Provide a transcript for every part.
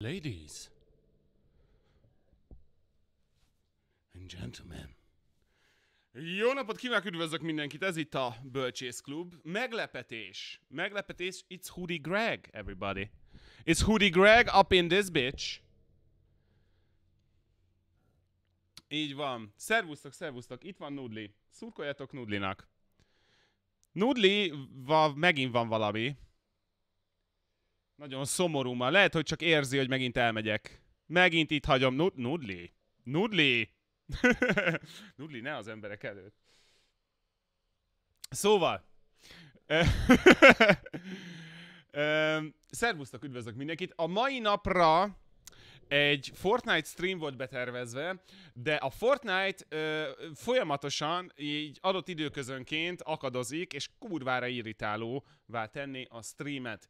Ladies and gentlemen. Jó napot kívánok, üdvözlök mindenkit, ez itt a Bölcsész Klub. Meglepetés, meglepetés, it's Hoodie Greg, everybody. It's Hoodie Greg up in this bitch. Így van. Szervusztok, szervusztok, itt van Nudli. Szurkoljatok Nudlinak. Nudli, va, megint van valami. Nagyon szomorú már. Lehet, hogy csak érzi, hogy megint elmegyek. Megint itt hagyom. Nud- nudli. Nudli. nudli, ne az emberek előtt. Szóval. Szervusztok, üdvözlök mindenkit. A mai napra egy Fortnite stream volt betervezve, de a Fortnite ö, folyamatosan így adott időközönként akadozik, és kurvára irritálóvá tenni a streamet.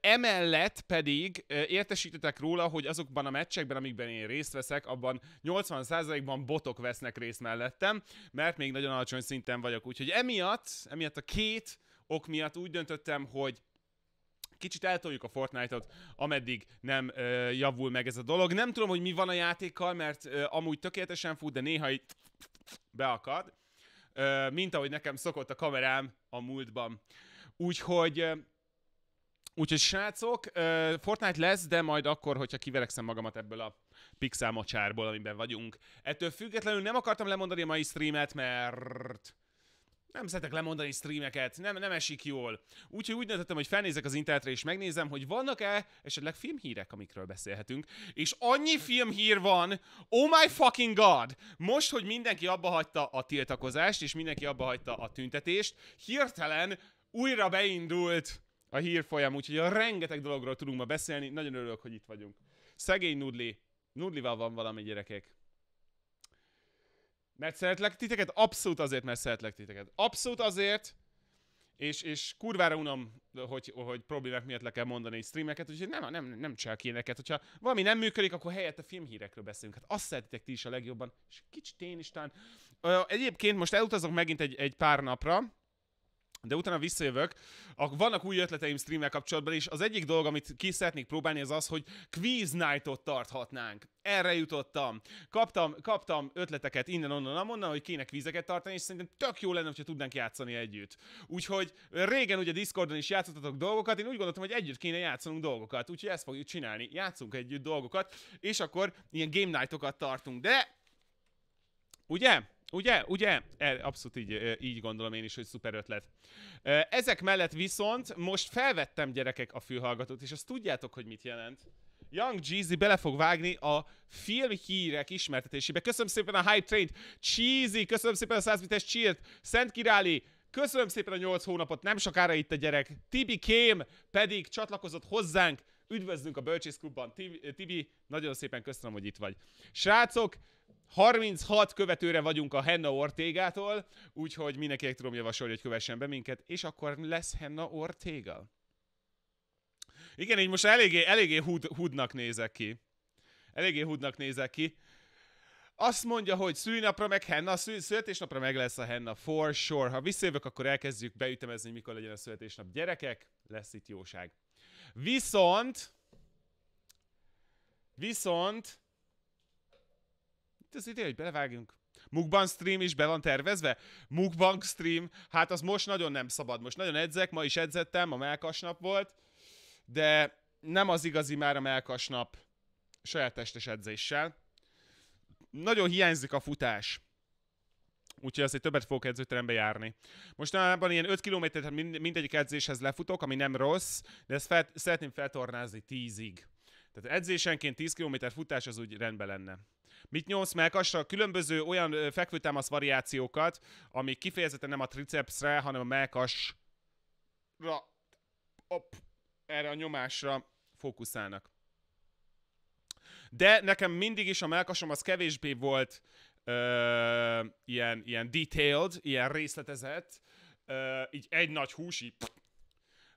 Emellett pedig értesítetek róla, hogy azokban a meccsekben, amikben én részt veszek, abban 80%-ban botok vesznek részt mellettem, mert még nagyon alacsony szinten vagyok. Úgyhogy emiatt, emiatt a két ok miatt úgy döntöttem, hogy kicsit eltoljuk a Fortnite-ot, ameddig nem ö, javul meg ez a dolog. Nem tudom, hogy mi van a játékkal, mert ö, amúgy tökéletesen fut, de néha itt beakad, ö, mint ahogy nekem szokott a kamerám a múltban. Úgyhogy... Ö, Úgyhogy srácok, Fortnite lesz, de majd akkor, hogyha kiverekszem magamat ebből a pixel mocsárból, amiben vagyunk. Ettől függetlenül nem akartam lemondani a mai streamet, mert... Nem szeretek lemondani streameket, nem, nem esik jól. Úgyhogy úgy döntöttem, hogy felnézek az internetre és megnézem, hogy vannak-e esetleg filmhírek, amikről beszélhetünk. És annyi filmhír van, oh my fucking god! Most, hogy mindenki abba hagyta a tiltakozást, és mindenki abba hagyta a tüntetést, hirtelen újra beindult a hírfolyam, úgyhogy a rengeteg dologról tudunk ma beszélni. Nagyon örülök, hogy itt vagyunk. Szegény Nudli. Nudlival van valami gyerekek. Mert szeretlek titeket? Abszolút azért, mert szeretlek titeket. Abszolút azért, és, és kurvára unom, hogy, hogy problémák miatt le kell mondani streameket, úgyhogy nem, nem, nem csinálok ilyeneket. Hogyha valami nem működik, akkor helyette filmhírekről beszélünk. Hát azt szeretitek ti is a legjobban, és kicsit én is talán. Egyébként most elutazok megint egy, egy pár napra, de utána visszajövök. A, vannak új ötleteim streamel kapcsolatban is. Az egyik dolog, amit ki szeretnék próbálni, az az, hogy quiz nightot tarthatnánk. Erre jutottam. Kaptam, kaptam ötleteket innen, onnan, amonnan, hogy kéne kvízeket tartani, és szerintem tök jó lenne, hogyha tudnánk játszani együtt. Úgyhogy régen ugye Discordon is játszottatok dolgokat, én úgy gondoltam, hogy együtt kéne játszanunk dolgokat. Úgyhogy ezt fogjuk csinálni. Játszunk együtt dolgokat, és akkor ilyen game nightokat tartunk. De, ugye? Ugye? Ugye? E, abszolút így, e, így gondolom én is, hogy szuper ötlet. E, ezek mellett viszont most felvettem gyerekek a fülhallgatót, és azt tudjátok, hogy mit jelent. Young Jeezy bele fog vágni a film hírek ismertetésébe. Köszönöm szépen a High Train-t, Cheesy, köszönöm szépen a 100 bites t Szent Király, köszönöm szépen a 8 hónapot, nem sokára itt a gyerek. Tibi Kém pedig csatlakozott hozzánk, üdvözlünk a Bölcsész Klubban. Tibi, nagyon szépen köszönöm, hogy itt vagy. Srácok, 36 követőre vagyunk a Henna Ortégától, úgyhogy mindenkinek tudom javasolni, hogy kövessen be minket, és akkor lesz Henna Ortega. Igen, így most eléggé, eléggé hud, hudnak nézek ki. Eléggé hudnak nézek ki. Azt mondja, hogy szülinapra meg Henna, szül, születésnapra meg lesz a Henna, for sure. Ha visszajövök, akkor elkezdjük beütemezni, mikor legyen a születésnap. Gyerekek, lesz itt jóság. Viszont... Viszont az ide, hogy belevágjunk. Mukbang stream is be van tervezve? Mukbang stream, hát az most nagyon nem szabad. Most nagyon edzek, ma is edzettem, a melkas nap volt, de nem az igazi már a melkas nap saját testes edzéssel. Nagyon hiányzik a futás. Úgyhogy azért többet fogok edzőterembe járni. most Mostanában ilyen 5 km hát mind, mindegyik edzéshez lefutok, ami nem rossz, de ezt fel, szeretném feltornázni 10-ig. Tehát edzésenként 10 km futás az úgy rendben lenne mit nyomsz meg, A különböző olyan fekvőtámasz variációkat, ami kifejezetten nem a tricepsre, hanem a melkasra, op, erre a nyomásra fókuszálnak. De nekem mindig is a melkasom az kevésbé volt ö, ilyen, ilyen detailed, ilyen részletezett, ö, így egy nagy húsi,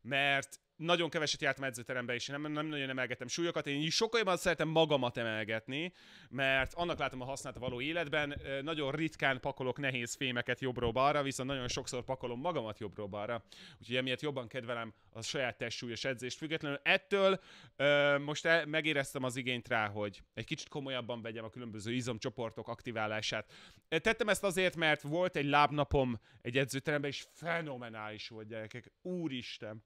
mert nagyon keveset jártam edzőterembe, és nem, nem nagyon emelgetem súlyokat. Én sokkal jobban szeretem magamat emelgetni, mert annak látom a hasznát a való életben. Nagyon ritkán pakolok nehéz fémeket jobbról balra, viszont nagyon sokszor pakolom magamat jobbról balra. Úgyhogy emiatt jobban kedvelem a saját testsúlyos edzést. Függetlenül ettől most megéreztem az igényt rá, hogy egy kicsit komolyabban vegyem a különböző izomcsoportok aktiválását. Tettem ezt azért, mert volt egy lábnapom egy edzőteremben, és fenomenális volt, gyerekek. Úristen!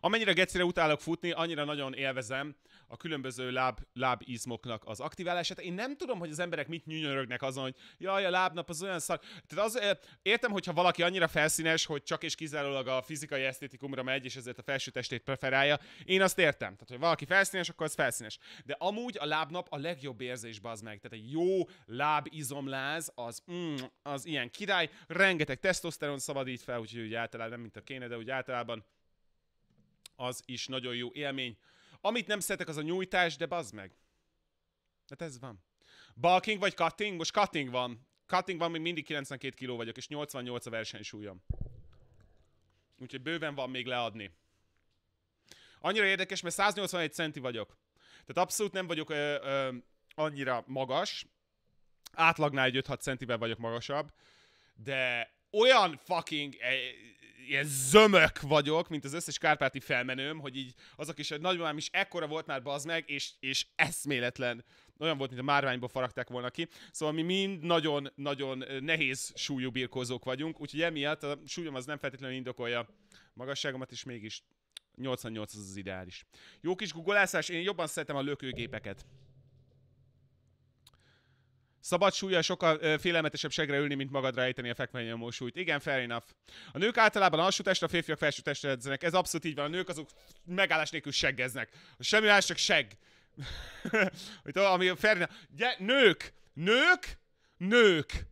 Amennyire gecire utálok futni, annyira nagyon élvezem a különböző láb, lábizmoknak az aktiválását. Én nem tudom, hogy az emberek mit nyűnyörögnek azon, hogy jaj, a lábnap az olyan szar. Tehát az, eh, értem, hogyha valaki annyira felszínes, hogy csak és kizárólag a fizikai esztétikumra megy, és ezért a felső testét preferálja, én azt értem. Tehát, hogy valaki felszínes, akkor az felszínes. De amúgy a lábnap a legjobb érzés, az meg. Tehát egy jó lábizomláz, az, mm, az ilyen király, rengeteg tesztoszteron szabadít fel, úgyhogy általában nem mint a kéne, de úgy általában az is nagyon jó élmény. Amit nem szeretek, az a nyújtás, de bazd meg. Hát ez van. Balking vagy cutting? Most cutting van. Cutting van, még mindig 92 kiló vagyok, és 88 a versenysúlyom. Úgyhogy bőven van még leadni. Annyira érdekes, mert 181 centi vagyok. Tehát abszolút nem vagyok ö, ö, annyira magas. Átlagnál egy 5-6 centivel vagyok magasabb. De olyan fucking eh, ilyen zömök vagyok, mint az összes kárpáti felmenőm, hogy így az a hogy nagymamám is ekkora volt már bazd meg, és, és eszméletlen olyan volt, mint a márványból faragták volna ki. Szóval mi mind nagyon-nagyon nehéz súlyú birkózók vagyunk, úgyhogy emiatt a súlyom az nem feltétlenül indokolja magasságomat, és mégis 88 az az ideális. Jó kis guggolászás, én jobban szeretem a lökőgépeket. Szabad súlya sokkal ö, félelmetesebb segre ülni, mint magadra ejteni a fekvenyomó súlyt. Igen, fair enough. A nők általában alsó testre, a férfiak felső testre edzenek. Ez abszolút így van. A nők azok megállás nélkül seggeznek. Semmi más, csak segg. ami a fair enough. nők! Nők! Nők!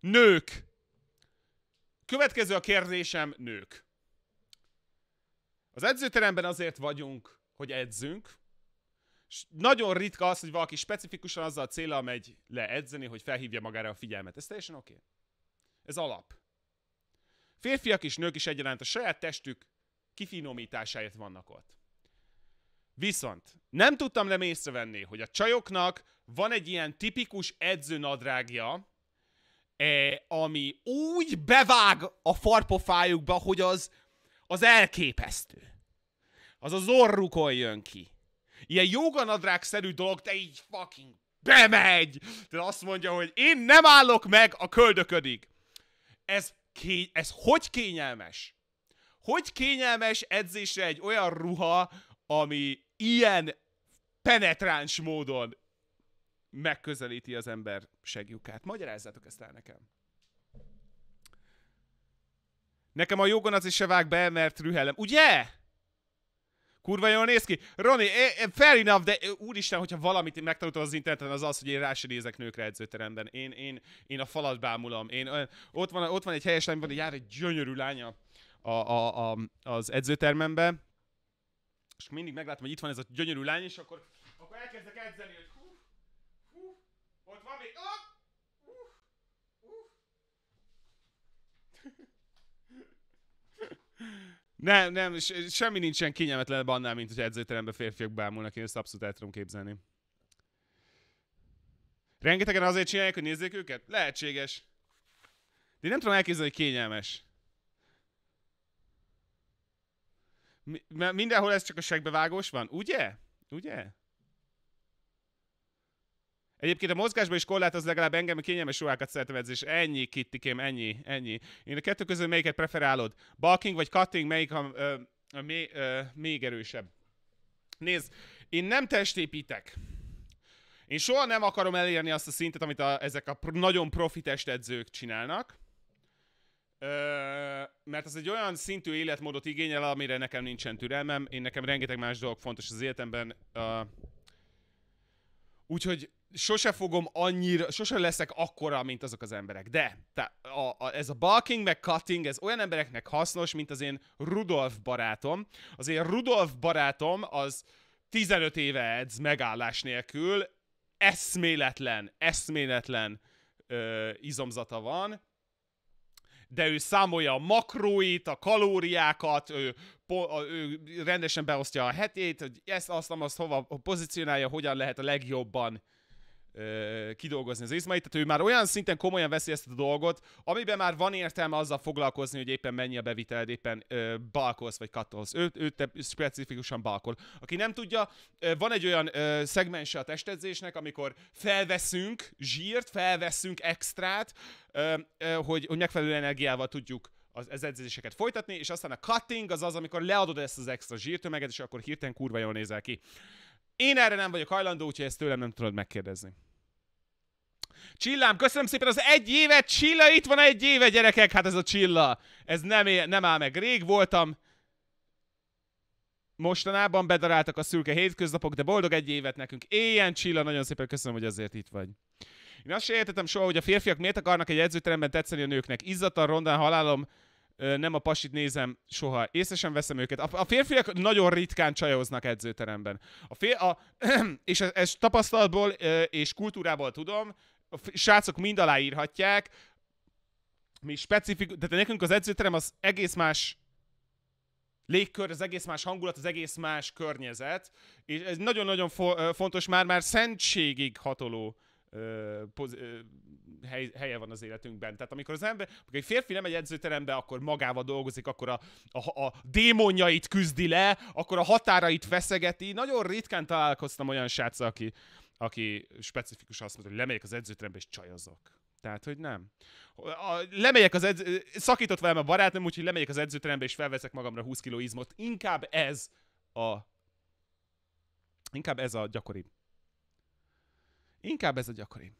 Nők! Következő a kérdésem, nők. Az edzőteremben azért vagyunk, hogy edzünk, nagyon ritka az, hogy valaki specifikusan azzal a célra megy le edzeni, hogy felhívja magára a figyelmet. Ez teljesen oké. Okay. Ez alap. Férfiak és nők is egyaránt a saját testük kifinomításáért vannak ott. Viszont nem tudtam nem észrevenni, hogy a csajoknak van egy ilyen tipikus edzőnadrágja, eh, ami úgy bevág a farpofájukba, hogy az, az elképesztő. Az az orrukon jön ki ilyen szerű dolog, de így fucking bemegy! De azt mondja, hogy én nem állok meg a köldöködig. Ez, ké- ez hogy kényelmes? Hogy kényelmes edzésre egy olyan ruha, ami ilyen penetráns módon megközelíti az ember segjukát. Magyarázzátok ezt el nekem. Nekem a jogon az is se vág be, mert rühelem. Ugye? Kurva jól néz ki. Roni, fair enough, de úristen, hogyha valamit megtanultam az interneten, az az, hogy én rá se nézek nőkre edzőteremben. Én, én, én a falat bámulom. Én, ott, van, ott van egy helyes lány, van, jár egy gyönyörű lánya a, a, a, az edzőtermembe. És mindig meglátom, hogy itt van ez a gyönyörű lány, és akkor, akkor elkezdek edzeni, hogy hú, hú, ott van még, oh! Uh, uh. Nem, nem, semmi nincsen kényelmetlen annál, mint hogy edzőterembe férfiak bámulnak, én ezt abszolút el tudom képzelni. Rengetegen azért csinálják, hogy nézzék őket? Lehetséges. De én nem tudom elképzelni, hogy kényelmes. Mi, mindenhol ez csak a segbevágós van, ugye? Ugye? Egyébként a mozgásban is korlátoz legalább engem, kényelmes ruhákat szeretem edzés. Ennyi, kittikém, ennyi, ennyi. Én a kettő közül melyiket preferálod? Balking vagy cutting, melyik a, a, a, a, a még erősebb? Nézd, én nem testépítek. Én soha nem akarom elérni azt a szintet, amit a, ezek a pro, nagyon profi testedzők csinálnak. Ö, mert az egy olyan szintű életmódot igényel, amire nekem nincsen türelmem. Én nekem rengeteg más dolog fontos az életemben. Ö, úgyhogy sose fogom annyira, sose leszek akkora, mint azok az emberek. De te, a, a, ez a balking meg cutting, ez olyan embereknek hasznos, mint az én Rudolf barátom. Az én Rudolf barátom az 15 éve edz megállás nélkül, eszméletlen, eszméletlen ö, izomzata van, de ő számolja a makróit, a kalóriákat, ő, po, ő rendesen beosztja a hetét, hogy ezt, azt, azt, hova pozícionálja, hogyan lehet a legjobban kidolgozni az izmait, tehát ő már olyan szinten komolyan veszi ezt a dolgot, amiben már van értelme azzal foglalkozni, hogy éppen mennyi a beviteled, éppen ö, balkolsz vagy kattolsz. Ő, ő te specifikusan balkol. Aki nem tudja, ö, van egy olyan ö, szegmense a testedzésnek, amikor felveszünk zsírt, felveszünk extrát, ö, ö, hogy, hogy megfelelő energiával tudjuk az, az edzéseket folytatni, és aztán a cutting az az, amikor leadod ezt az extra zsírtömeget, és akkor hirtelen kurva jól nézel ki. Én erre nem vagyok hajlandó, úgyhogy ezt tőlem nem tudod megkérdezni. Csillám, köszönöm szépen az egy évet, Csilla, itt van egy éve, gyerekek, hát ez a Csilla. Ez nem, é- nem áll meg, rég voltam. Mostanában bedaráltak a szürke hétköznapok, de boldog egy évet nekünk. Éljen Csilla, nagyon szépen köszönöm, hogy azért itt vagy. Én azt sem értettem soha, hogy a férfiak miért akarnak egy edzőteremben tetszeni a nőknek. Izzatan, rondán halálom, nem a pasit nézem soha, észre sem veszem őket. A, férfiak nagyon ritkán csajoznak edzőteremben. A fér, a, és ezt ez tapasztalatból és kultúrából tudom, a srácok mind aláírhatják, mi specifik, de nekünk az edzőterem az egész más légkör, az egész más hangulat, az egész más környezet, és ez nagyon-nagyon fo- fontos, már-már szentségig hatoló ö, poz, ö, hely, helye van az életünkben. Tehát amikor az ember, amikor egy férfi nem egy edzőterembe, akkor magával dolgozik, akkor a, a, a démonjait küzdi le, akkor a határait feszegeti. Nagyon ritkán találkoztam olyan sráccal, aki, aki specifikus azt mondta, hogy lemegyek az edzőterembe és csajozok. Tehát, hogy nem. A, lemegyek az edz... Szakított velem a barátom, úgyhogy lemegyek az edzőterembe és felveszek magamra 20 kg izmot. Inkább ez a... Inkább ez a gyakoribb. Inkább ez a gyakori.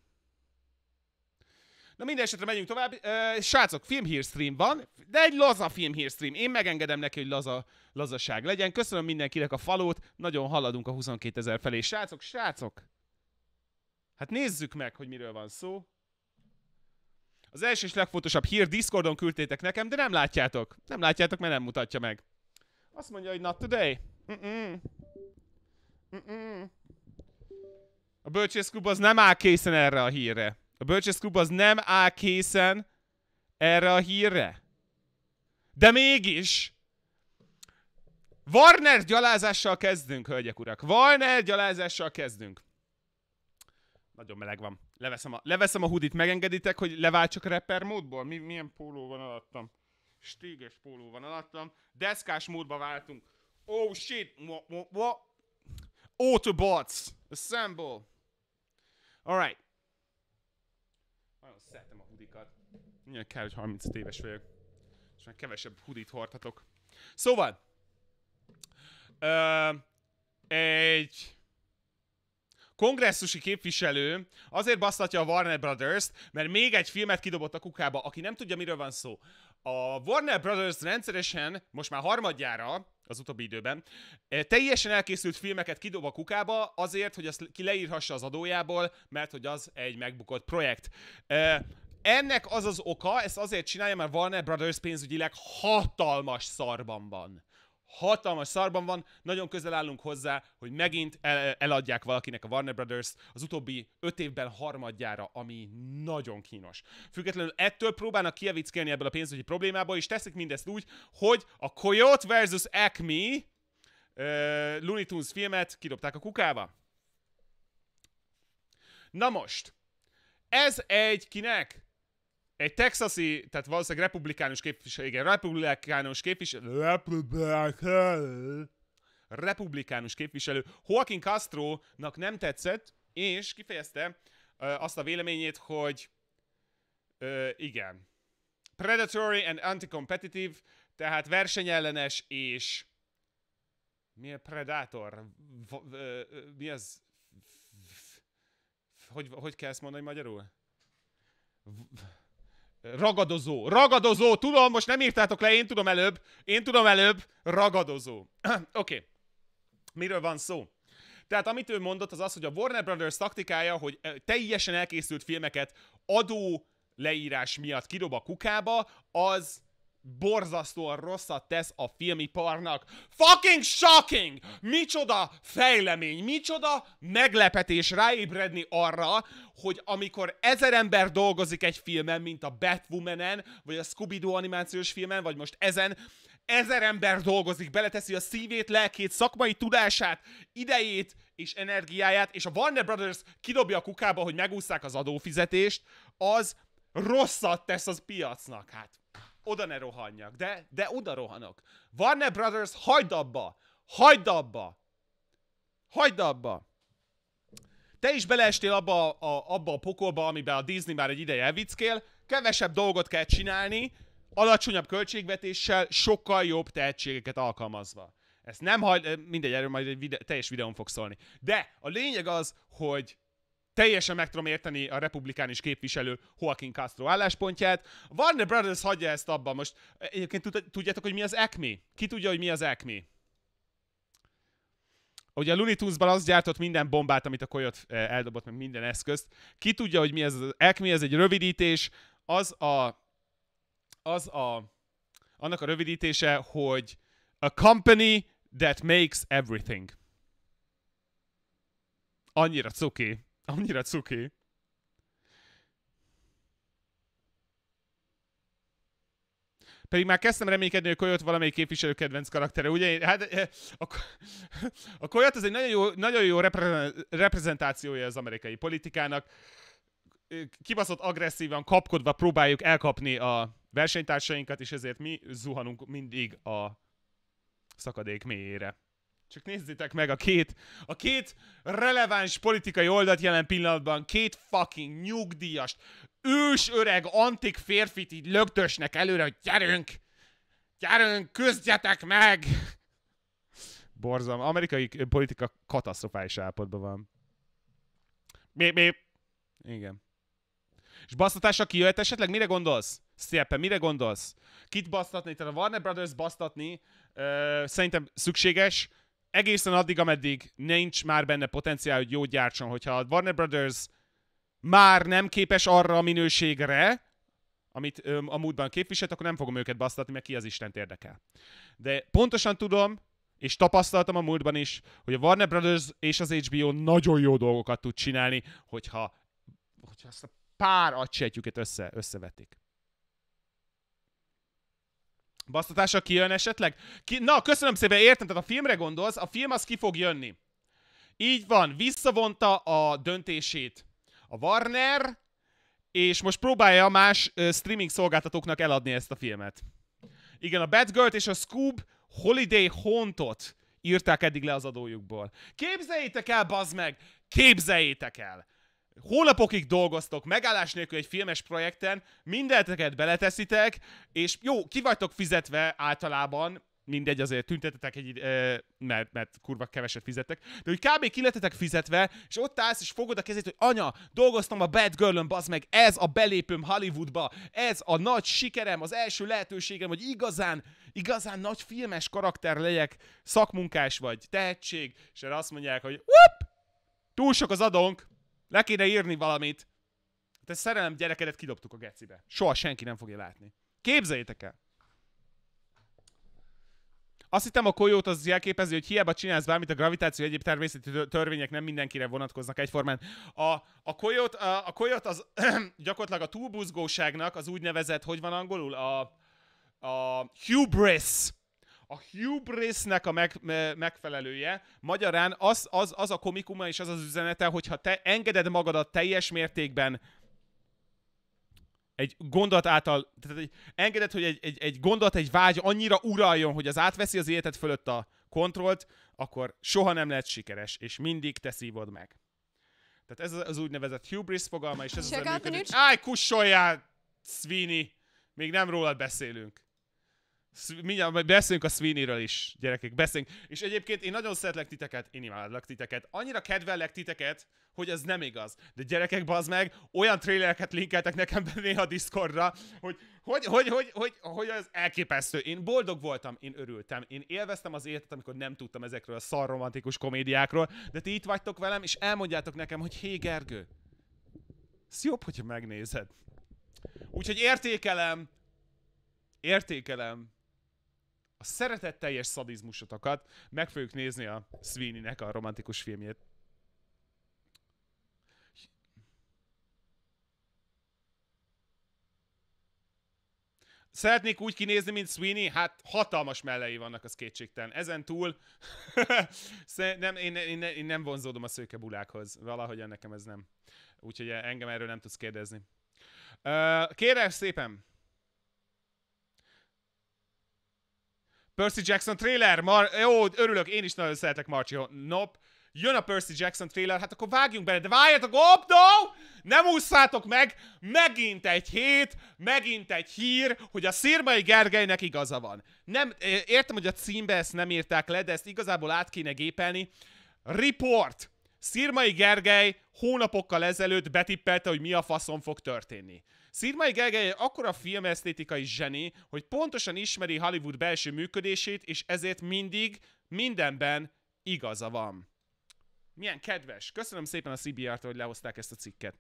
Na minden esetre megyünk tovább. Uh, srácok, filmhírstream van, de egy laza filmhírstream. Én megengedem neki, hogy laza, lazaság legyen. Köszönöm mindenkinek a falót, nagyon haladunk a 22 ezer felé. Srácok, srácok! Hát nézzük meg, hogy miről van szó. Az első és legfontosabb hír Discordon küldtétek nekem, de nem látjátok. Nem látjátok, mert nem mutatja meg. Azt mondja, hogy not today. Mm-mm. Mm-mm. A bölcsészklub az nem áll készen erre a hírre. A bölcsészklub az nem áll készen erre a hírre. De mégis... Warner gyalázással kezdünk, hölgyek urak. Warner gyalázással kezdünk. Nagyon meleg van. Leveszem a, leveszem a hudit, megengeditek, hogy leváltsak rapper módból? Mi, milyen póló van alattam? Stíges póló van alattam. Deszkás módba váltunk. Oh shit! what? Autobots! Assemble! Alright. Nagyon szeretem a hudikat. Milyen kell, hogy 30 éves vagyok. És már kevesebb hudit hordhatok. Szóval, ö, egy kongresszusi képviselő azért basztatja a Warner Brothers-t, mert még egy filmet kidobott a kukába, aki nem tudja, miről van szó a Warner Brothers rendszeresen, most már harmadjára, az utóbbi időben, eh, teljesen elkészült filmeket kidob a kukába azért, hogy azt ki leírhassa az adójából, mert hogy az egy megbukott projekt. Eh, ennek az az oka, ezt azért csinálja, mert Warner Brothers pénzügyileg hatalmas szarban van hatalmas szarban van, nagyon közel állunk hozzá, hogy megint el- eladják valakinek a Warner Brothers az utóbbi öt évben harmadjára, ami nagyon kínos. Függetlenül ettől próbálnak kievickelni ebből a pénzügyi problémából, és teszik mindezt úgy, hogy a Coyote versus Acme uh, Looney Tunes filmet kidobták a kukába. Na most, ez egy kinek? egy texasi, tehát valószínűleg republikánus képviselő, igen, republikánus képviselő, republikánus, republikánus képviselő Joaquin Castro-nak nem tetszett, és kifejezte uh, azt a véleményét, hogy uh, igen, predatory and anti-competitive, tehát versenyellenes és mi a predátor? V- mi az? Hogy, hogy kell ezt mondani magyarul? V- Ragadozó. Ragadozó, tudom, most nem írtátok le, én tudom előbb. Én tudom előbb. Ragadozó. Oké. Okay. Miről van szó? Tehát amit ő mondott, az az, hogy a Warner Brothers taktikája, hogy eh, teljesen elkészült filmeket adó leírás miatt kidob a kukába, az borzasztóan rosszat tesz a filmiparnak. Fucking shocking! Micsoda fejlemény, micsoda meglepetés ráébredni arra, hogy amikor ezer ember dolgozik egy filmen, mint a Batwoman-en, vagy a Scooby-Doo animációs filmen, vagy most ezen, ezer ember dolgozik, beleteszi a szívét, lelkét, szakmai tudását, idejét és energiáját, és a Warner Brothers kidobja a kukába, hogy megúszszák az adófizetést, az rosszat tesz az piacnak. Hát oda ne rohanjak, de, de oda rohanok. Warner Brothers, hagyd abba! Hagyd abba! Hagyd abba! Te is beleestél abba a, abba a pokolba, amiben a Disney már egy ideje elvickél. Kevesebb dolgot kell csinálni, alacsonyabb költségvetéssel, sokkal jobb tehetségeket alkalmazva. Ezt nem hagy... Mindegy, erről majd egy videó, teljes videón fog szólni. De a lényeg az, hogy teljesen meg tudom érteni a republikánis képviselő Joaquin Castro álláspontját. Warner Brothers hagyja ezt abba most. Eh, egyébként tudjátok, hogy mi az ECMI? Ki tudja, hogy mi az ECMI? Ugye a Looney Tunes-ban az gyártott minden bombát, amit a Coyot eh, eldobott, meg minden eszközt. Ki tudja, hogy mi ez az ECMI? Ez egy rövidítés. Az a... Az a... Annak a rövidítése, hogy a company that makes everything. Annyira cuki. Annyira cuki. Pedig már kezdtem reménykedni, hogy Koyot valamelyik képviselő kedvenc karaktere, ugye? Hát, eh, a, Koyot az egy nagyon jó, nagyon jó reprezentációja az amerikai politikának. Kibaszott agresszívan, kapkodva próbáljuk elkapni a versenytársainkat, és ezért mi zuhanunk mindig a szakadék mélyére. Csak nézzétek meg a két, a két releváns politikai oldalt jelen pillanatban, két fucking nyugdíjas, ős öreg, antik férfit így lögtösnek előre, hogy gyerünk, gyerünk, küzdjetek meg! Borzom, Amerikai politika katasztrofális állapotban van. mi? mi? Igen. És basztatásra kijöhet esetleg? Mire gondolsz? Szépen, mire gondolsz? Kit basztatni? Tehát a Warner Brothers basztatni ö, szerintem szükséges, egészen addig, ameddig nincs már benne potenciál, hogy jó gyártson. Hogyha a Warner Brothers már nem képes arra a minőségre, amit ö, a múltban képviselt, akkor nem fogom őket basztatni, mert ki az Istent érdekel. De pontosan tudom, és tapasztaltam a múltban is, hogy a Warner Brothers és az HBO nagyon jó dolgokat tud csinálni, hogyha, hogyha azt a pár agysejtjüket össze, összevetik. Basztatása kijön esetleg? Ki... Na, köszönöm szépen, értem, tehát a filmre gondolsz, a film az ki fog jönni. Így van, visszavonta a döntését a Warner, és most próbálja más uh, streaming szolgáltatóknak eladni ezt a filmet. Igen, a Bad Girl és a Scoob Holiday Hauntot írták eddig le az adójukból. Képzeljétek el, bazd meg! Képzeljétek el! hónapokig dolgoztok, megállás nélkül egy filmes projekten, mindenteket beleteszitek, és jó, ki vagytok fizetve általában, mindegy, azért tüntetetek egy, mert, mert kurva keveset fizettek, de hogy kb. kiletetek fizetve, és ott állsz, és fogod a kezét, hogy anya, dolgoztam a Bad Girl-ön, bazd meg, ez a belépőm Hollywoodba, ez a nagy sikerem, az első lehetőségem, hogy igazán, igazán nagy filmes karakter legyek, szakmunkás vagy, tehetség, és erre azt mondják, hogy whoop, túl sok az adónk, le kéne írni valamit. Te hát szerelem gyerekedet kidobtuk a gecibe. Soha senki nem fogja látni. Képzeljétek el! Azt hittem a kolyót az jelképezi, hogy hiába csinálsz bármit, a gravitáció egyéb természeti törvények nem mindenkire vonatkoznak egyformán. A, a, kolyót, a, a kolyót az gyakorlatilag a túlbuzgóságnak az úgynevezett, hogy van angolul? A, a hubris a hubrisnek a meg, megfelelője, magyarán az, az, az a komikuma és az az üzenete, hogyha te engeded magadat teljes mértékben egy gondolat által, tehát egy, engeded, hogy egy, egy, egy gondolat, egy vágy annyira uraljon, hogy az átveszi az életed fölött a kontrollt, akkor soha nem lehet sikeres, és mindig te szívod meg. Tehát ez az úgynevezett hubris fogalma, és ez Check az, a működik. Áj, kussoljál, Sweeney! Még nem rólad beszélünk. Mindjárt beszélünk a Sweeney-ről is, gyerekek, beszélünk. És egyébként én nagyon szeretlek titeket, én imádlak titeket. Annyira kedvellek titeket, hogy ez nem igaz. De gyerekek, bazd meg, olyan trailereket linkeltek nekem be néha Discordra, hogy hogy, hogy, hogy, hogy, hogy az elképesztő. Én boldog voltam, én örültem, én élveztem az életet, amikor nem tudtam ezekről a szarromantikus komédiákról, de ti itt vagytok velem, és elmondjátok nekem, hogy hé Gergő, ez jobb, hogyha megnézed. Úgyhogy értékelem, értékelem a szeretetteljes szadizmusotokat. Meg fogjuk nézni a Sweeney-nek a romantikus filmjét. Szeretnék úgy kinézni, mint Sweeney? Hát hatalmas mellei vannak, az kétségtelen. Ezen túl nem, én, én, én nem vonzódom a szőke bulákhoz. Valahogy nekem ez nem. Úgyhogy engem erről nem tudsz kérdezni. Kérem szépen, Percy Jackson trailer, Mar jó, örülök, én is nagyon szeretek Marci Nop. Jön a Percy Jackson trailer, hát akkor vágjunk bele, de várjatok, no! Nem ússzátok meg, megint egy hét, megint egy hír, hogy a Szirmai Gergelynek igaza van. Nem, értem, hogy a címbe ezt nem írták le, de ezt igazából át kéne gépelni. Report! Szirmai Gergely hónapokkal ezelőtt betippelte, hogy mi a faszon fog történni. Szirmai Gergely akkora filmesztétikai zseni, hogy pontosan ismeri Hollywood belső működését, és ezért mindig, mindenben igaza van. Milyen kedves. Köszönöm szépen a CBR-t, hogy lehozták ezt a cikket.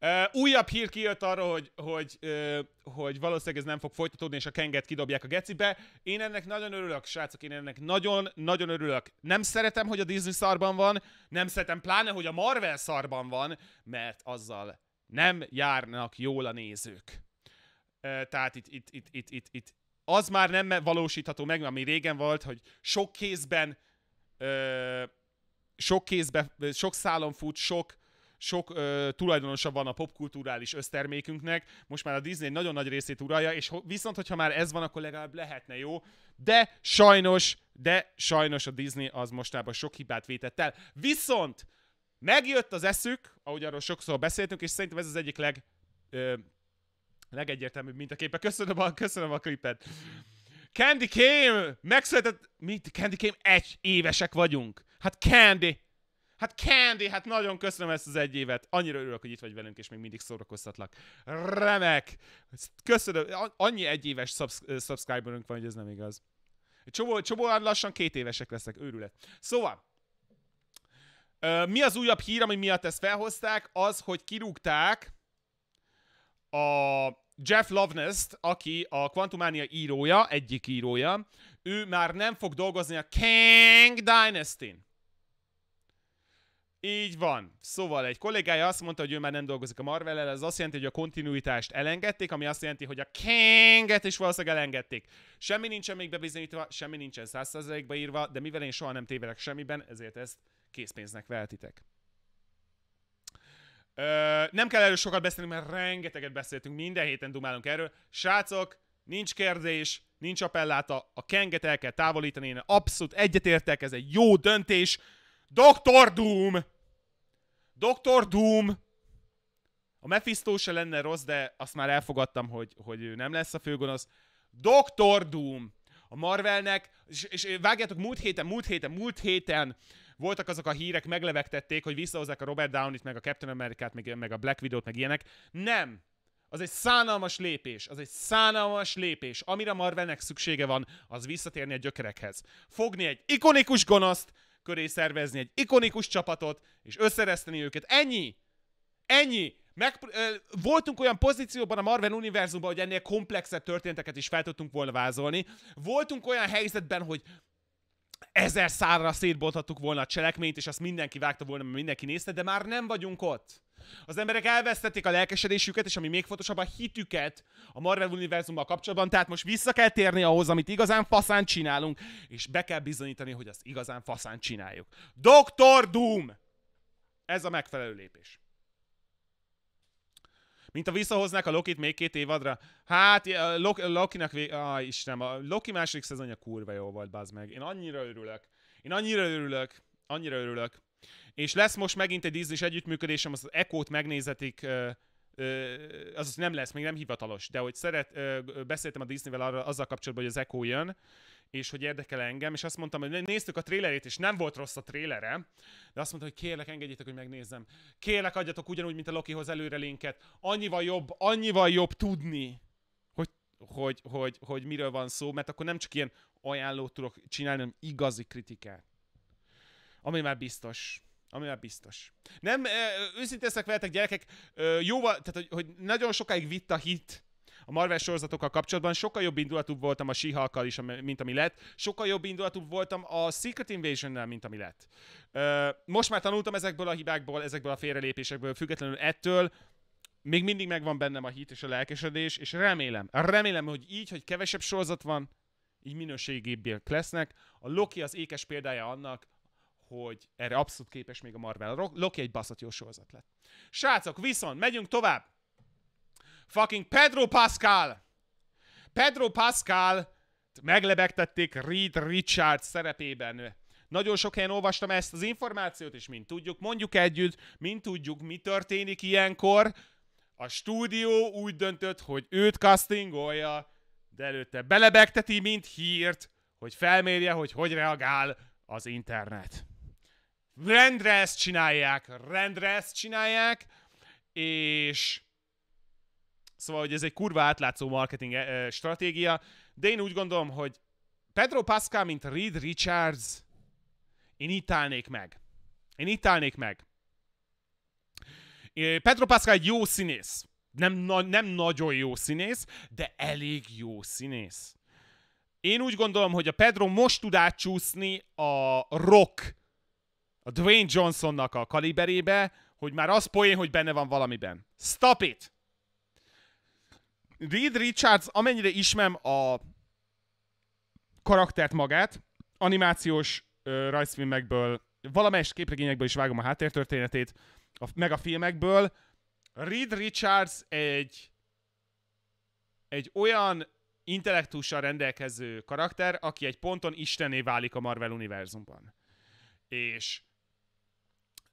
Uh, újabb hír kijött arról, hogy, hogy, uh, hogy valószínűleg ez nem fog folytatódni, és a kenget kidobják a gecibe. Én ennek nagyon örülök, srácok, én ennek nagyon-nagyon örülök. Nem szeretem, hogy a Disney szarban van, nem szeretem pláne, hogy a Marvel szarban van, mert azzal nem járnak jól a nézők. Tehát itt, itt, itt, itt, itt, itt az már nem valósítható meg, ami régen volt, hogy sok kézben, sok kézben sok szálon fut, sok sok ö, tulajdonosa van a popkulturális össztermékünknek, most már a Disney nagyon nagy részét uralja, és ho- viszont, hogyha már ez van, akkor legalább lehetne jó, de sajnos, de sajnos a Disney az mostában sok hibát vétett el. Viszont Megjött az eszük, ahogy arról sokszor beszéltünk, és szerintem ez az egyik leg, ö, legegyértelműbb mintaképe. Köszönöm a, köszönöm a klipet. Candy Came! Megszületett... Mit? Candy Came? Egy évesek vagyunk. Hát Candy! Hát Candy, hát nagyon köszönöm ezt az egy évet. Annyira örülök, hogy itt vagy velünk, és még mindig szórakoztatlak. Remek! Köszönöm. Annyi egy éves subscriberünk van, hogy ez nem igaz. Csomó, csomóan lassan két évesek lesznek. Őrület. Szóval, mi az újabb hír, ami miatt ezt felhozták? Az, hogy kirúgták a Jeff Lovnest, aki a Quantumania írója, egyik írója. Ő már nem fog dolgozni a Kang Dynasty-n. Így van. Szóval egy kollégája azt mondta, hogy ő már nem dolgozik a marvel ez azt jelenti, hogy a kontinuitást elengedték, ami azt jelenti, hogy a Kanget is valószínűleg elengedték. Semmi nincsen még bebizonyítva, semmi nincsen százszerzelékbe írva, de mivel én soha nem tévedek semmiben, ezért ezt készpénznek vehetitek. Ö, nem kell erről sokat beszélni, mert rengeteget beszéltünk, minden héten dumálunk erről. Srácok, nincs kérdés, nincs appelláta, a kenget el kell távolítani, én abszolút egyetértek, ez egy jó döntés. Dr. Doom! Dr. Doom! A Mephisto se lenne rossz, de azt már elfogadtam, hogy, hogy ő nem lesz a főgonosz. Dr. Doom! A Marvelnek, és, és vágjátok múlt héten, múlt héten, múlt héten voltak azok a hírek, meglevegtették, hogy visszahozzák a Robert Downey-t, meg a Captain America-t, meg, meg a Black Widow-t, meg ilyenek. Nem! Az egy szánalmas lépés, az egy szánalmas lépés. Amire Marvelnek szüksége van, az visszatérni a gyökerekhez. Fogni egy ikonikus gonoszt, köré szervezni egy ikonikus csapatot, és összereszteni őket. Ennyi! Ennyi! Meg, ö, voltunk olyan pozícióban a Marvel univerzumban, hogy ennél komplexebb történeteket is fel tudtunk volna vázolni. Voltunk olyan helyzetben, hogy ezer szárra szétbolthattuk volna a cselekményt, és azt mindenki vágta volna, mert mindenki nézte, de már nem vagyunk ott. Az emberek elvesztették a lelkesedésüket, és ami még fontosabb, a hitüket a Marvel univerzummal kapcsolatban, tehát most vissza kell térni ahhoz, amit igazán faszán csinálunk, és be kell bizonyítani, hogy azt igazán faszán csináljuk. Doktor Doom! Ez a megfelelő lépés. Mint a visszahoznák a Lokit még két évadra. Hát, a Loki, Lokinak... Vég... Aj, Istenem, a Loki második szezonja kurva jó volt, bazd meg. Én annyira örülök. Én annyira örülök. Annyira örülök. És lesz most megint egy Disney-s együttműködésem, az Echo-t megnézetik azaz nem lesz, még nem hivatalos, de hogy szeret, beszéltem a Disney-vel arra, azzal kapcsolatban, hogy az Echo jön, és hogy érdekel engem, és azt mondtam, hogy néztük a trélerét, és nem volt rossz a trélere, de azt mondta, hogy kérlek, engedjétek, hogy megnézzem. Kérlek, adjatok ugyanúgy, mint a Lokihoz előre linket. Annyival jobb, annyival jobb tudni, hogy, hogy, hogy, hogy miről van szó, mert akkor nem csak ilyen ajánlót tudok csinálni, hanem igazi kritikát. Ami már biztos. Ami már biztos. Nem, őszintén szek veletek gyerekek, jóval, tehát hogy, hogy nagyon sokáig vitt a hit, a Marvel sorozatokkal kapcsolatban sokkal jobb indulatúbb voltam a Sihalkal is, mint ami lett, sokkal jobb indulatúbb voltam a Secret Invasion-nel, mint ami lett. Most már tanultam ezekből a hibákból, ezekből a félrelépésekből, függetlenül ettől még mindig megvan bennem a hit és a lelkesedés, és remélem, remélem, hogy így, hogy kevesebb sorozat van, így minőségébbiek lesznek. A Loki az ékes példája annak, hogy erre abszolút képes még a Marvel. Loki egy baszott jó sorozat lett. Srácok, viszont megyünk tovább. Fucking Pedro Pascal! Pedro Pascal meglebegtették Reed Richards szerepében. Nagyon sok helyen olvastam ezt az információt, és mint tudjuk, mondjuk együtt, mint tudjuk, mi történik ilyenkor. A stúdió úgy döntött, hogy őt castingolja, de előtte belebegteti, mint hírt, hogy felmérje, hogy hogy reagál az internet. Rendre ezt csinálják, rendre ezt csinálják, és szóval, hogy ez egy kurva átlátszó marketing eh, eh, stratégia, de én úgy gondolom, hogy Pedro Pascal, mint Reed Richards, én itt állnék meg. Én itt állnék meg. Eh, Pedro Pascal egy jó színész. Nem, na, nem nagyon jó színész, de elég jó színész. Én úgy gondolom, hogy a Pedro most tud átcsúszni a rock a Dwayne Johnsonnak a kaliberébe, hogy már az poén, hogy benne van valamiben. Stop it! Reed Richards, amennyire ismem a karaktert magát, animációs uh, rajzfilmekből, valamelyes képregényekből is vágom a háttértörténetét, a, meg a filmekből. Reed Richards egy, egy olyan intellektussal rendelkező karakter, aki egy ponton istené válik a Marvel univerzumban. És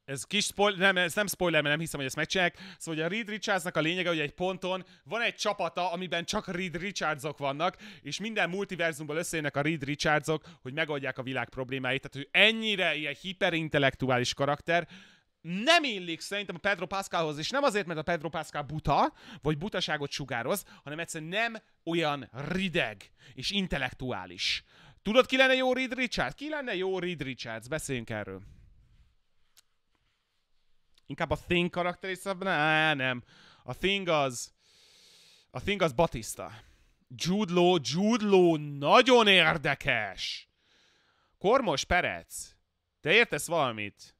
ez kis spoiler, nem, ez nem spoiler, mert nem hiszem, hogy ezt megcsinálják. Szóval a Reed Richardsnak a lényege, hogy egy ponton van egy csapata, amiben csak Reed Richardsok vannak, és minden multiverzumból összejönnek a Reed Richardsok, hogy megoldják a világ problémáit. Tehát hogy ennyire ilyen hiperintellektuális karakter, nem illik szerintem a Pedro Pascalhoz, és nem azért, mert a Pedro Pascal buta, vagy butaságot sugároz, hanem egyszerűen nem olyan rideg és intellektuális. Tudod, ki lenne jó Reed Richards? Ki lenne jó Reed Richards? Beszéljünk erről. Inkább a Thing karakter is nem. A Thing az... A Thing az Batista. Jude Law, Jude Law nagyon érdekes. Kormos Perec, te értesz valamit?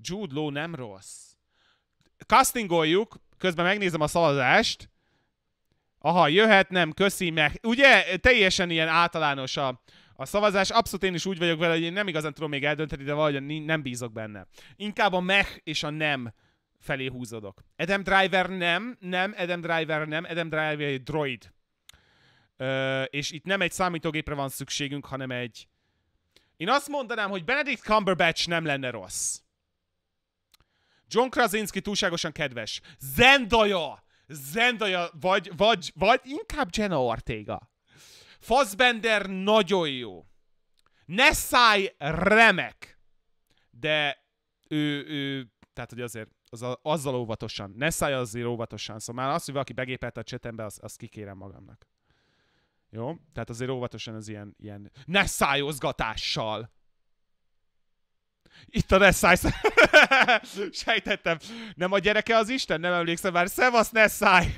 Jude Law nem rossz. Castingoljuk, közben megnézem a szavazást. Aha, jöhet, nem, köszi, meg. Ugye, teljesen ilyen általános a, a szavazás abszolút én is úgy vagyok vele, hogy én nem igazán tudom még eldönteni, de valahogy nem bízok benne. Inkább a meh és a nem felé húzodok. Adam Driver nem, nem, Adam Driver nem, Adam Driver egy droid. Ö, és itt nem egy számítógépre van szükségünk, hanem egy... Én azt mondanám, hogy Benedict Cumberbatch nem lenne rossz. John Krasinski túlságosan kedves. Zendaya! Zendaya, vagy, vagy, vagy inkább Jenna Ortega. Fassbender nagyon jó. Nessai remek. De ő, ő tehát hogy azért az a, azzal óvatosan. Nessai azért óvatosan. Szóval már az, hogy valaki begépelt a csetembe, azt, az kikérem magamnak. Jó? Tehát azért óvatosan az ilyen, ilyen ne szájozgatással. Itt a Nessai, Sejtettem. Nem a gyereke az Isten? Nem emlékszem már. Szevasz Nessai!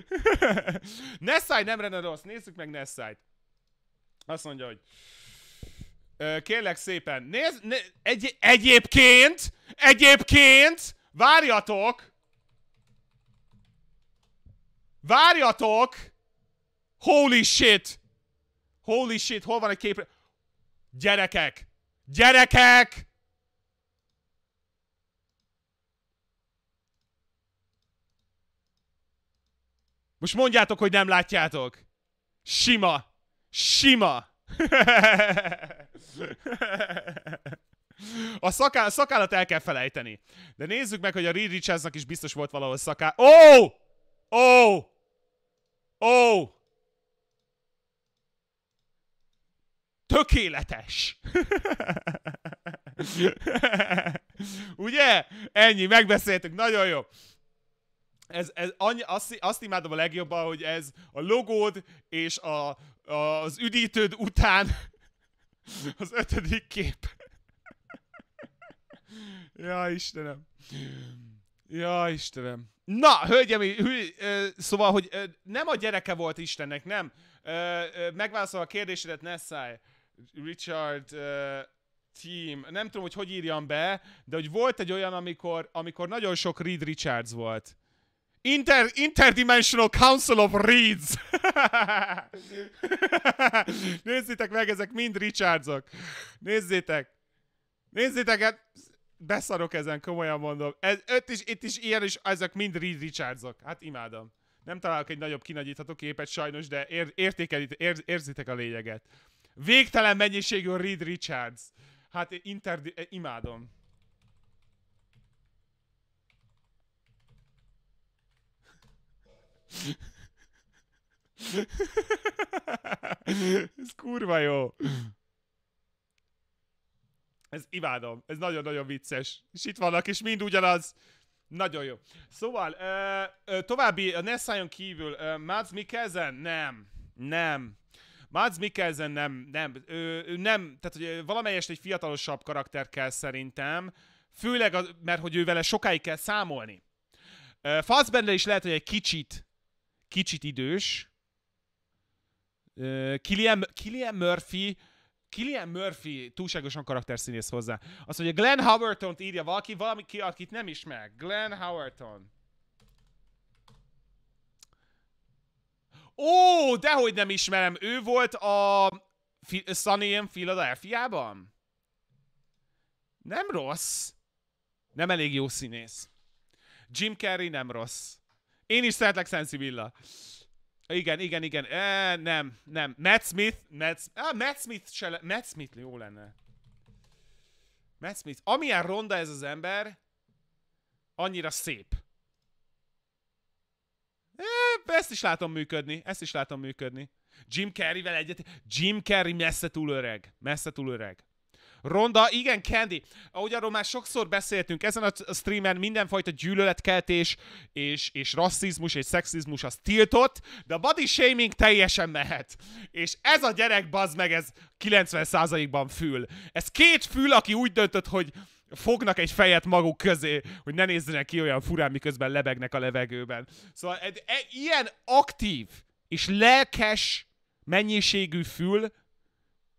Nessai nem rende rossz. Nézzük meg Nessai-t. Azt mondja, hogy... Kérlek szépen, nézd, né, egy, egyébként, egyébként, várjatok, várjatok, holy shit, holy shit, hol van egy kép? Gyerekek, Gyerekek! Most mondjátok, hogy nem látjátok. Sima. Sima. A szaká szakállat el kell felejteni. De nézzük meg, hogy a Reed Richardsnak is biztos volt valahol szaká... Ó! Ó! Ó! tökéletes. Ugye? Ennyi, megbeszéltük, nagyon jó. Ez, ez annyi, azt, azt imádom a legjobban, hogy ez a logód és a, a, az üdítőd után az ötödik kép. ja, Istenem. Ja, Istenem. Na, hölgyem, hű, szóval, hogy nem a gyereke volt Istennek, nem? megválaszol a kérdésedet, szállj. Richard uh, Team, nem tudom, hogy hogy írjam be, de hogy volt egy olyan, amikor, amikor nagyon sok Reed Richards volt. Inter, Interdimensional Council of Reeds. Nézzétek meg, ezek mind Richardsok. Nézzétek. Nézzétek, hát beszarok ezen, komolyan mondom. Ez, öt is, itt is ilyen, és ezek mind Reed Richardsok. Hát imádom. Nem találok egy nagyobb kinagyítható képet sajnos, de ér, értékelít, ér, érzitek a lényeget. Végtelen mennyiségű Reed Richards. Hát inter... imádom. Ez kurva jó. Ez imádom. Ez nagyon-nagyon vicces. És itt vannak, és mind ugyanaz. Nagyon jó. Szóval, ö, ö, további, a Nessájon kívül, ö, Mads Mikkelsen? Nem. Nem. Mads Mikkelsen nem, nem, ő, ő nem, tehát hogy valamelyest egy fiatalosabb karakter kell szerintem, főleg, az, mert hogy ő vele sokáig kell számolni. Fassbender is lehet, hogy egy kicsit, kicsit idős. Killian, Killian Murphy, Killian Murphy túlságosan karakterszínész hozzá. Azt mondja, Glenn Howerton írja valaki, valaki, akit nem ismer. Glenn Howerton. Ó, dehogy nem ismerem, ő volt a Sunny-en Philadelphia-ban? Nem rossz. Nem elég jó színész. Jim Carrey nem rossz. Én is szeretlek Sensibilla. Igen, igen, igen. E, nem, nem. Matt Smith, Matt, ah, Matt Smith se le, Matt Smith jó lenne. Matt Smith. Amilyen ronda ez az ember, annyira szép. Eh, ezt is látom működni, ezt is látom működni. Jim Carrey-vel egyet. Jim Carrey messze túl öreg. Messze túl öreg. Ronda, igen, Candy. Ahogy arról már sokszor beszéltünk, ezen a streamen mindenfajta gyűlöletkeltés és, és rasszizmus és szexizmus az tiltott, de a body shaming teljesen mehet. És ez a gyerek, bazd meg, ez 90%-ban fül. Ez két fül, aki úgy döntött, hogy fognak egy fejet maguk közé, hogy ne nézzenek ki olyan furán, miközben lebegnek a levegőben. Szóval egy, egy, ilyen aktív és lelkes mennyiségű fül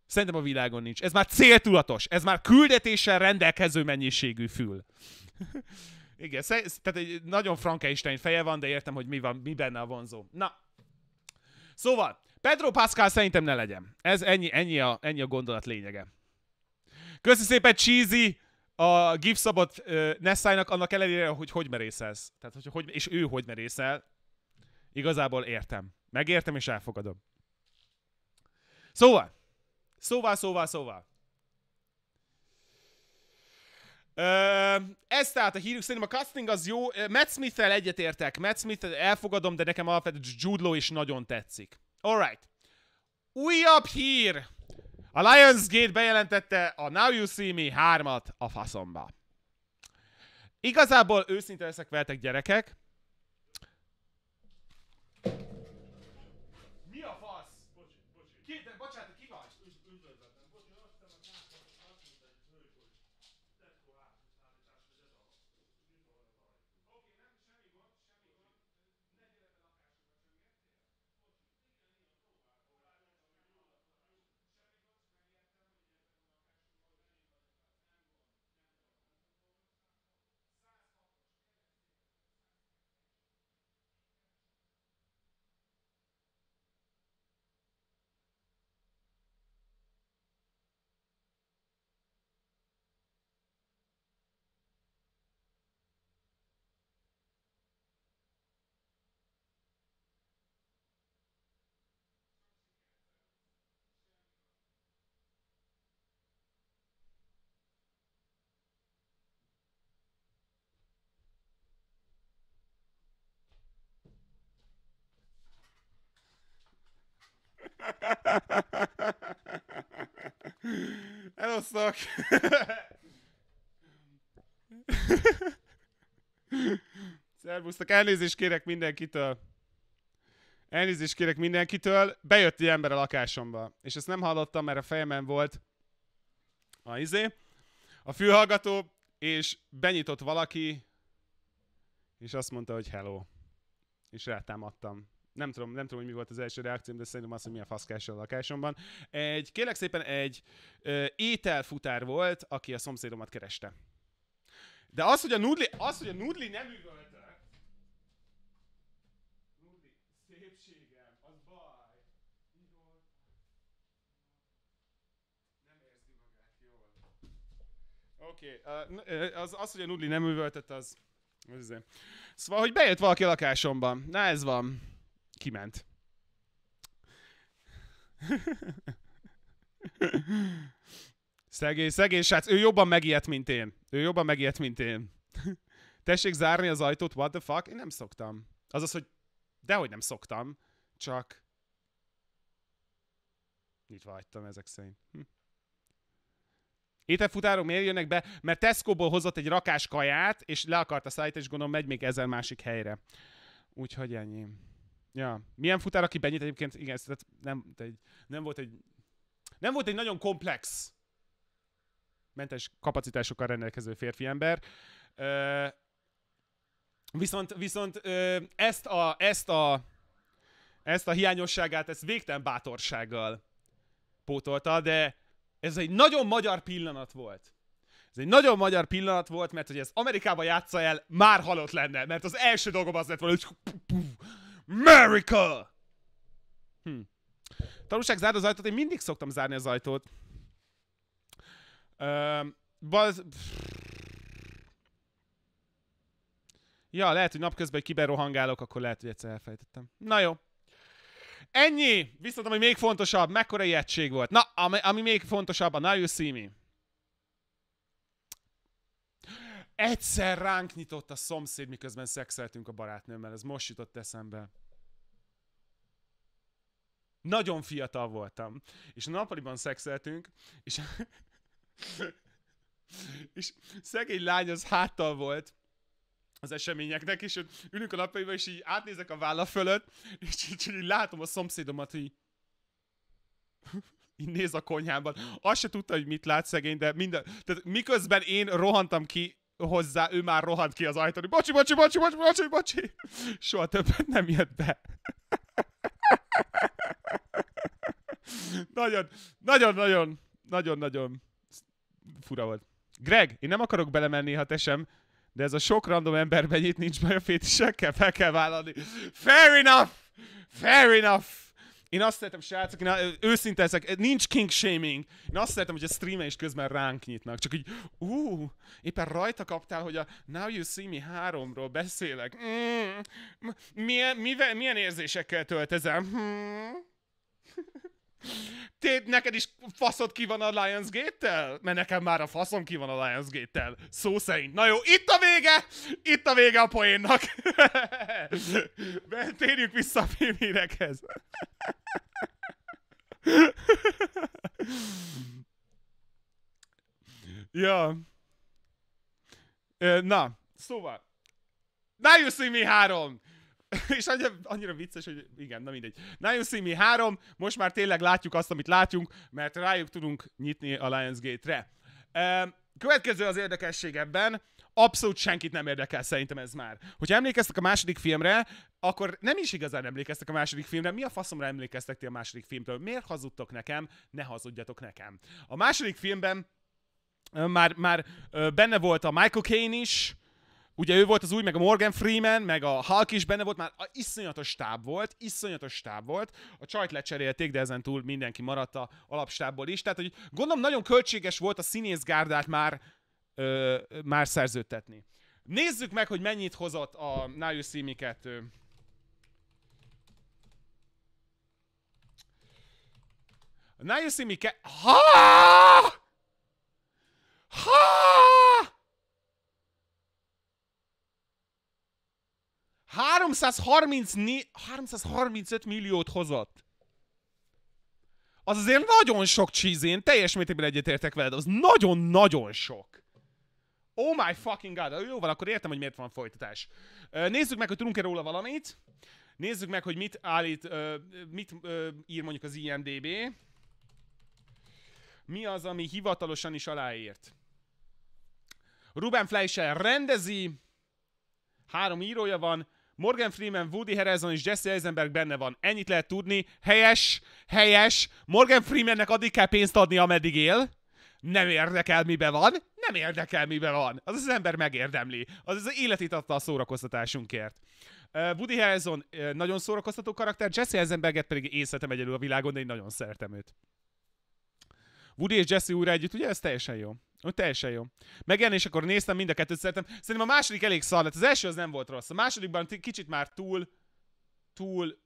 szerintem a világon nincs. Ez már céltudatos, ez már küldetéssel rendelkező mennyiségű fül. Igen, tehát egy nagyon Frankenstein feje van, de értem, hogy mi van, mi benne a vonzó. Na, szóval, Pedro Pascal szerintem ne legyen. Ez ennyi, ennyi, a, ennyi a gondolat lényege. Köszi szépen, Cheesy! a GIF szabad uh, Nessájnak annak ellenére, hogy hogy merészelsz. Tehát, hogy, hogy, és ő hogy merészel. Igazából értem. Megértem és elfogadom. Szóval. Szóval, szóval, szóval. Ö, ez tehát a hírük szerintem a casting az jó. Matt smith egyetértek. Matt smith elfogadom, de nekem alapvetően Jude Law is nagyon tetszik. Alright. Újabb hír! A Lionsgate bejelentette a Now You See Me 3-at a faszomba. Igazából őszinte leszek veletek gyerekek, Elosztok! Szervusztok, elnézést kérek mindenkitől. Elnézést kérek mindenkitől. Bejött egy ember a lakásomba, és ezt nem hallottam, mert a fejemen volt a izé, a fülhallgató, és benyitott valaki, és azt mondta, hogy hello. És rátámadtam nem tudom, nem tudom, hogy mi volt az első reakcióm, de szerintem azt, hogy milyen faszkás a lakásomban. Egy, kérlek szépen egy ö, ételfutár volt, aki a szomszédomat kereste. De az, hogy a nudli, az, hogy a nudli nem üvölte, nudli, szépségem, az baj. nem Oké, okay, az, az, hogy a nudli nem üvöltött, az... Izé. Szóval, hogy bejött valaki a lakásomban. Na ez van kiment. szegény, szegény srác, ő jobban megijedt, mint én. Ő jobban megijedt, mint én. Tessék zárni az ajtót, what the fuck? Én nem szoktam. Azaz, hogy dehogy nem szoktam, csak nyitva hagytam ezek szerint. Hm. Ételfutárok miért jönnek be? Mert Tesco-ból hozott egy rakás kaját, és le akarta szállítani, és gondolom megy még ezen másik helyre. Úgyhogy ennyi. Ja. Milyen futár, aki benyit egyébként, igen, ez tehát nem, egy, nem volt egy nem volt egy nagyon komplex mentes kapacitásokkal rendelkező férfi ember. Ö, viszont viszont ö, ezt, a, ezt, a, ezt a hiányosságát, ezt végtelen bátorsággal pótolta, de ez egy nagyon magyar pillanat volt. Ez egy nagyon magyar pillanat volt, mert hogy ez Amerikában játsza el, már halott lenne, mert az első dolgom az lett volna, hogy America! Hm. Tanulság, zárd az ajtót. Én mindig szoktam zárni az ajtót. Ö, baz... Ja, lehet, hogy napközben kiberrohangálok, akkor lehet, hogy egyszer elfejtettem. Na jó. Ennyi! Viszont ami még fontosabb, mekkora ijegység volt. Na, ami, ami még fontosabb, a Now You See Me. Egyszer ránk nyitott a szomszéd, miközben szexeltünk a barátnőmmel. Ez most jutott eszembe. Nagyon fiatal voltam. És napoliban szexeltünk, és... és szegény lány az háttal volt, az eseményeknek, és ülünk a napjaiban, és így átnézek a válla fölött, és így, így látom a szomszédomat, így így néz a konyhában. Azt se tudta, hogy mit lát szegény, de minden... Tehát miközben én rohantam ki hozzá, ő már rohant ki az ajtón. Bocsi, bocsi, bocsi, bocsi, bocsi, bocsi! Soha többet nem jött be nagyon, nagyon, nagyon, nagyon, nagyon fura volt. Greg, én nem akarok belemenni, ha te sem, de ez a sok random emberben nyit nincs baj a fétisekkel, fel kell vállalni. Fair enough! Fair enough! Én azt szeretem, srácok, én őszinte ezek, nincs king shaming. Én azt szeretem, hogy a streamen is közben ránk nyitnak. Csak így, ú, éppen rajta kaptál, hogy a Now You See Me 3-ról beszélek. Mm, milyen, mivel, milyen érzésekkel tölt ezem? Hmm. Te neked is faszod ki van a Lionsgate-tel? Mert nekem már a faszom ki van a Lionsgate-tel. Szó szerint. Na jó, itt a vége! Itt a vége a poénnak. Térjük vissza a filmhírekhez. ja. Na, szóval. Now You See Me három! és annyira, annyira vicces, hogy igen, na mindegy. Now You See Me 3, most már tényleg látjuk azt, amit látjunk, mert rájuk tudunk nyitni a Lionsgate-re. Következő az érdekesség ebben, abszolút senkit nem érdekel szerintem ez már. Hogyha emlékeztek a második filmre, akkor nem is igazán emlékeztek a második filmre. Mi a faszomra emlékeztek ti a második filmtől? Miért hazudtok nekem? Ne hazudjatok nekem. A második filmben már, már benne volt a Michael Caine is, Ugye ő volt az új, meg a Morgan Freeman, meg a Hulk is benne volt, már a iszonyatos stáb volt, iszonyatos stáb volt. A csajt lecserélték, de ezen túl mindenki maradt a alapstábból is. Tehát, hogy gondolom nagyon költséges volt a színészgárdát már, ö, már szerződtetni. Nézzük meg, hogy mennyit hozott a Now You See Me 2. Now You See Me 2... Ha! Ha! 334, 335 milliót hozott. Az azért nagyon sok cheese, én teljes mértékben egyetértek veled, az nagyon-nagyon sok. Oh my fucking god, jó van, akkor értem, hogy miért van folytatás. Nézzük meg, hogy tudunk-e róla valamit. Nézzük meg, hogy mit állít, mit ír mondjuk az IMDB. Mi az, ami hivatalosan is aláírt. Ruben Fleischer rendezi, három írója van, Morgan Freeman, Woody Harrelson és Jesse Eisenberg benne van. Ennyit lehet tudni. Helyes, helyes. Morgan Freemannek addig kell pénzt adni, ameddig él. Nem érdekel, mibe van. Nem érdekel, mibe van. Az az ember megérdemli. Az az életét adta a szórakoztatásunkért. Woody Harrelson nagyon szórakoztató karakter, Jesse Eisenberget pedig én szeretem egyedül a világon, de én nagyon szeretem őt. Woody és Jesse újra együtt, ugye ez teljesen jó. Úgy teljesen jó. Megjelenés, akkor néztem, mind a kettőt szeretem. Szerintem a második elég szar lett. Az első az nem volt rossz. A másodikban kicsit már túl, túl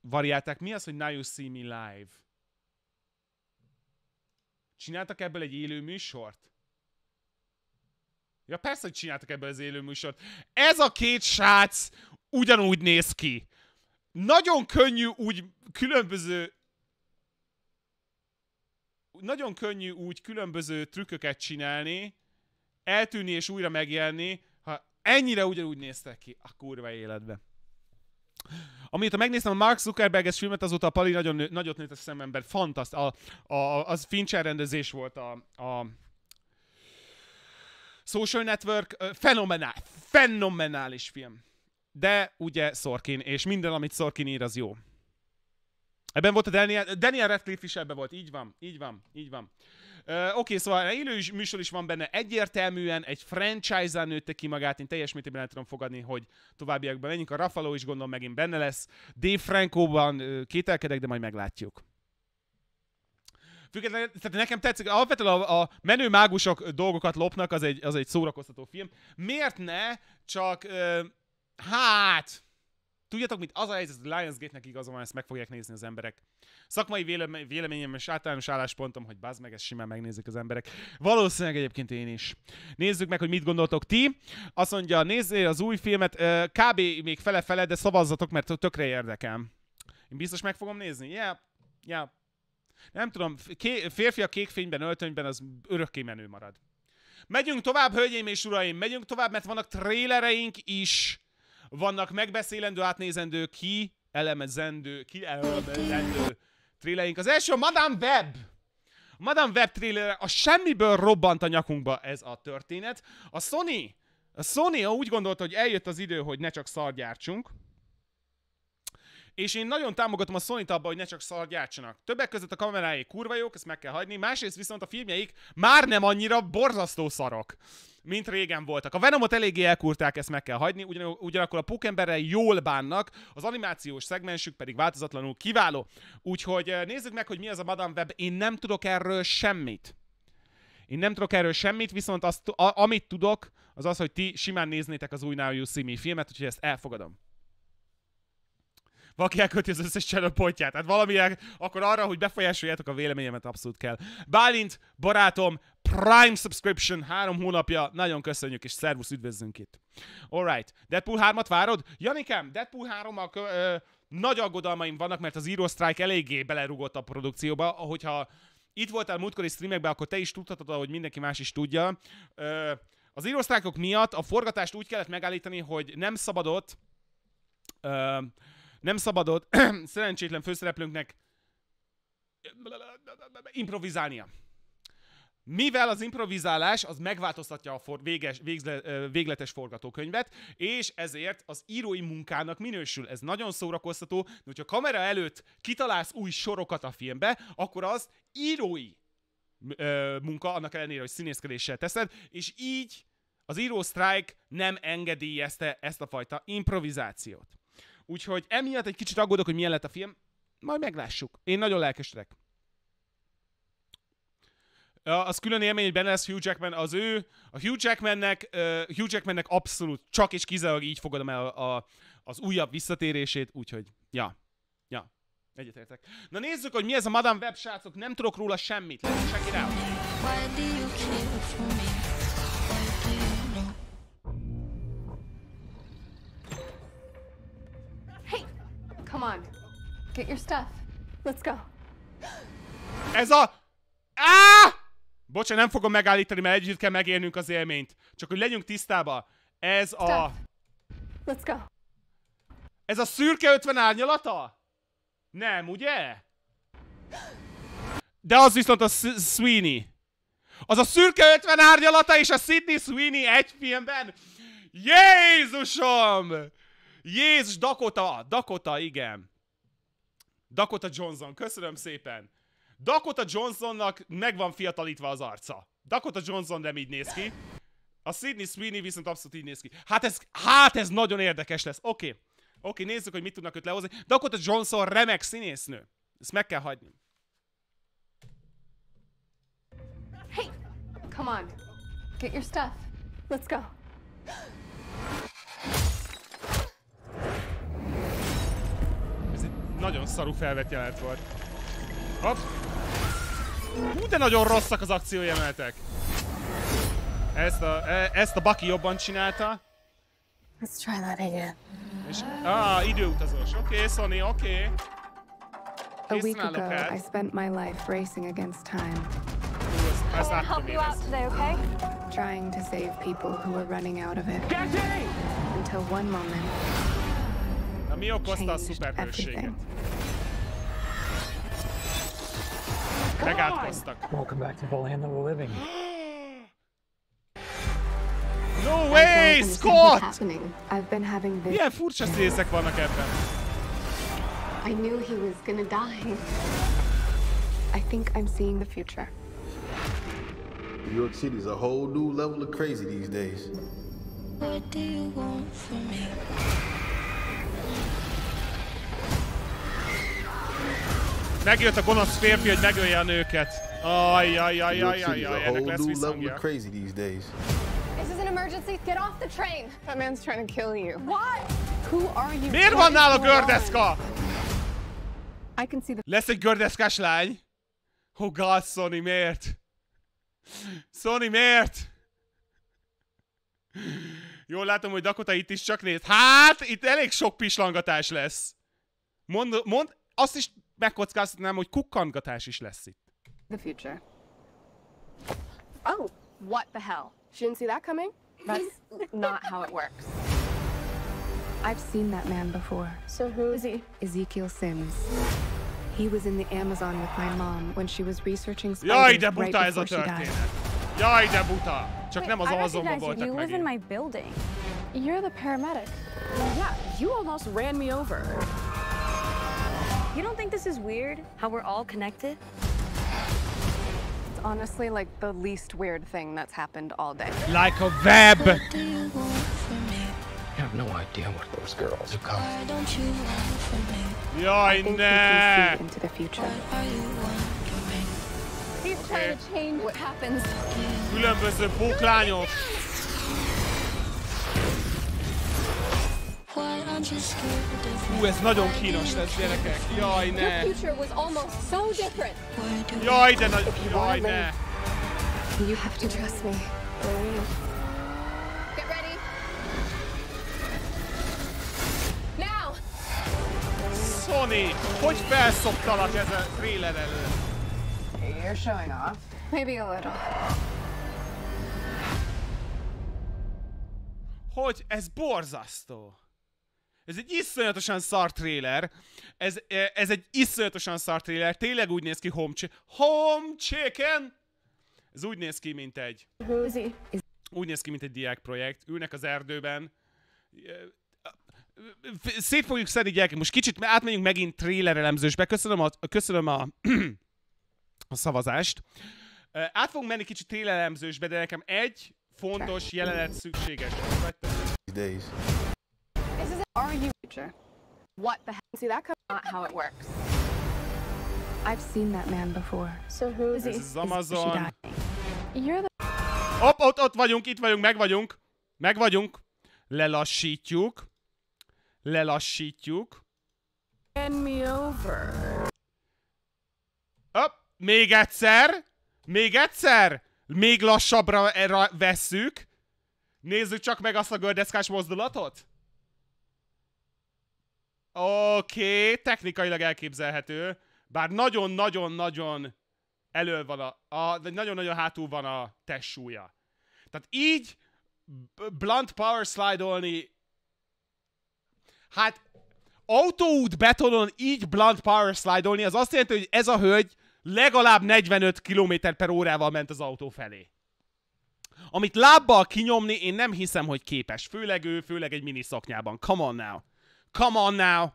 variálták. Mi az, hogy Now You See Me Live? Csináltak ebből egy élő műsort? Ja persze, hogy csináltak ebből az élő műsort. Ez a két srác ugyanúgy néz ki. Nagyon könnyű úgy különböző nagyon könnyű úgy különböző trükköket csinálni, eltűnni és újra megjelenni, ha ennyire ugyanúgy néztek ki a kurva életbe. Amióta megnéztem a Mark Zuckerberges filmet, azóta a Pali nagyon nő, nagyot nőtt a szememben. Fantaszt. A, a, az Fincher rendezés volt a, a Social Network. Fenomenál, fenomenális film. De ugye Sorkin, és minden, amit Sorkin ír, az jó. Ebben volt a Daniel, Daniel Radcliffe is ebben volt. Így van, így van, így van. Uh, Oké, okay, szóval élő műsor is van benne, egyértelműen egy franchise-án nőtte ki magát, én teljes mértékben el tudom fogadni, hogy továbbiakban menjünk. A Rafaló is gondolom megint benne lesz. Dave Franco-ban kételkedek, de majd meglátjuk. Függetlenül, tehát nekem tetszik, alapvetően a, a menő mágusok dolgokat lopnak, az egy, az egy szórakoztató film. Miért ne? Csak, uh, hát, Tudjátok, mint az a helyzet, hogy Lionsgate-nek igaza van, ezt meg fogják nézni az emberek. Szakmai véleményem és általános álláspontom, hogy bazd meg, ezt simán megnézik az emberek. Valószínűleg egyébként én is. Nézzük meg, hogy mit gondoltok ti. Azt mondja, nézzél az új filmet, kb. még fele-fele, de szavazzatok, mert tökre érdekem. Én biztos meg fogom nézni. Yeah, yeah. Nem tudom, ké- férfi a kék fényben, öltönyben, az örökké menő marad. Megyünk tovább, hölgyeim és uraim, megyünk tovább, mert vannak trélereink is. Vannak megbeszélendő, átnézendő, ki elemezendő, ki elemezendő trilleink. Az első a Madame Web! Madame Web trailer a semmiből robbant a nyakunkba ez a történet. A Sony, a Sony úgy gondolta, hogy eljött az idő, hogy ne csak szargyártsunk. És én nagyon támogatom a sony abban, hogy ne csak szar gyártsanak. Többek között a kamerái kurva jók, ezt meg kell hagyni. Másrészt viszont a filmjeik már nem annyira borzasztó szarok mint régen voltak. A Venomot eléggé elkurták, ezt meg kell hagyni, ugyan, ugyanakkor a pukemberrel jól bánnak, az animációs szegmensük pedig változatlanul kiváló. Úgyhogy eh, nézzük meg, hogy mi az a Madame Web. Én nem tudok erről semmit. Én nem tudok erről semmit, viszont azt, a, amit tudok, az az, hogy ti simán néznétek az új Now You See Me filmet, úgyhogy ezt elfogadom valaki elkölti az összes channel pontját. Hát valamire, akkor arra, hogy befolyásoljátok a véleményemet abszolút kell. Bálint, barátom, Prime subscription, három hónapja, nagyon köszönjük, és szervusz, üdvözlünk itt. Alright, Deadpool 3-at várod? Janikám, Deadpool 3-mal ö, nagy aggodalmaim vannak, mert az Zero Strike eléggé belerugott a produkcióba, hogyha itt voltál múltkori streamekben, akkor te is tudhatod, ahogy mindenki más is tudja. Ö, az írósztrákok miatt a forgatást úgy kellett megállítani, hogy nem szabadott ö, nem szabadott szerencsétlen főszereplőnknek improvizálnia. Mivel az improvizálás az megváltoztatja a for, véges, végzle, végletes forgatókönyvet, és ezért az írói munkának minősül. Ez nagyon szórakoztató, de hogyha kamera előtt kitalálsz új sorokat a filmbe, akkor az írói ö, munka, annak ellenére, hogy színészkedéssel teszed, és így az író strike nem engedélyezte ezt a fajta improvizációt. Úgyhogy emiatt egy kicsit aggódok, hogy milyen lett a film. Majd meglássuk. Én nagyon lelkesedek. Az külön élmény, hogy benne lesz Hugh Jackman, az ő, a Hugh Jackmannek, uh, Hugh Jackmannek abszolút csak és kizárólag így fogadom el a, a, az újabb visszatérését, úgyhogy, ja, ja, egyetértek. Na nézzük, hogy mi ez a Madame Web, srácok, nem tudok róla semmit, let's check it out. Why do you care for me? Get your stuff. Let's go. Ez a... ah! Bocsa, nem fogom megállítani, mert együtt kell megélnünk az élményt. Csak hogy legyünk tisztába. Ez a... Let's go. Ez a szürke 50 árnyalata? Nem, ugye? De az viszont a Sweeney. Az a szürke 50 árnyalata és a Sydney Sweeney egy filmben? Jézusom! Jézus, Dakota! Dakota, igen. Dakota Johnson, köszönöm szépen. Dakota Johnsonnak meg van fiatalítva az arca. Dakota Johnson nem így néz ki. A Sydney Sweeney viszont abszolút így néz ki. Hát ez, hát ez nagyon érdekes lesz. Oké. Okay. Oké, okay, nézzük, hogy mit tudnak őt lehozni. Dakota Johnson remek színésznő. Ezt meg kell hagyni. Hey! Come on. Get your stuff. Let's go. Nagyon szarú felvett jelent volt. Hopp. Hú, de nagyon rosszak az akciójelenetek. Ezt a, e, ezt a Baki jobban csinálta. Let's try that again. És, ah, időutazós. Oké, okay, Sony, oké. Okay. A week ago, el. I spent my life racing against time. Hú, ezt, ezt help you out today, okay? Trying to save people who were running out of it. Until one moment, okozta a szuperhőséget. Megátkoztak. Welcome back to the land that we're living. No way, Scott! Milyen furcsa szészek vannak ebben. I knew he was gonna die. I think I'm seeing the future. New York City is a whole new level of crazy these days. What do you want from me? Megjött a gonosz férfi, hogy megölje a nőket. Ajjajajajajajaj, Miért van nála gördeszka? I can see the... Lesz egy gördeszkás lány? Oh god, Sony, miért? Sony, miért? Jól látom, hogy Dakota itt is csak néz. Hát, itt elég sok pislangatás lesz. Mond, mond azt is megkockáztatnám, hogy kukkangatás is lesz itt. The future. Oh, what the hell? She didn't see that coming? That's not how it works. I've seen that man before. So who is he? Ezekiel Sims. He was in the Amazon with my mom when she was researching spiders Jaj, de buta right ez a történet. Jaj, de buta! Csak nem az voltak you live in my building. You're the paramedic. Yeah, you almost ran me over. You don't think this is weird, how we're all connected? It's honestly like the least weird thing that's happened all day. Like a web! I have no idea what those girls are coming. Why don't you run from me? Jaj, ne! Into the future. Különböző póklányok. Hú, ez nagyon kínos lesz, gyerekek. Jaj, ne. Jaj, de nagy... Jaj, ne. Sony, hogy felszoktalak ezen a trailer előtt? you're showing off. Maybe a little. Hogy ez borzasztó. Ez egy iszonyatosan szar tréler. Ez, e, ez egy iszonyatosan szar tréler. Tényleg úgy néz ki Home, home Chicken. Ez úgy néz ki, mint egy... Úgy néz ki, mint egy diákprojekt. Ülnek az erdőben. Szép fogjuk szedni gyerekek. Most kicsit átmegyünk megint trailer elemzősbe. Köszönöm a, köszönöm a a szavazást. Át fogunk menni kicsit télelemzősbe, de nekem egy fontos jelenet szükséges. Days. This is an future. What the hell? See, that comes not how it works. I've seen that man before. So who is he? Ez az Amazon. You're the... Op, ott, ott vagyunk, itt vagyunk, meg vagyunk. Meg vagyunk. Lelassítjuk. Lelassítjuk. Hand me over. Up. Még egyszer. Még egyszer. Még lassabbra vesszük. Nézzük csak meg azt a gördeszkás mozdulatot. Oké, okay, technikailag elképzelhető. Bár nagyon-nagyon-nagyon elő van a... a nagyon-nagyon hátul van a testsúlya. Tehát így blunt power slide-olni... Hát autóút betonon így blunt power slide-olni, az azt jelenti, hogy ez a hölgy legalább 45 km per órával ment az autó felé. Amit lábbal kinyomni, én nem hiszem, hogy képes. Főleg ő, főleg egy mini szaknyában. Come on now. Come on now.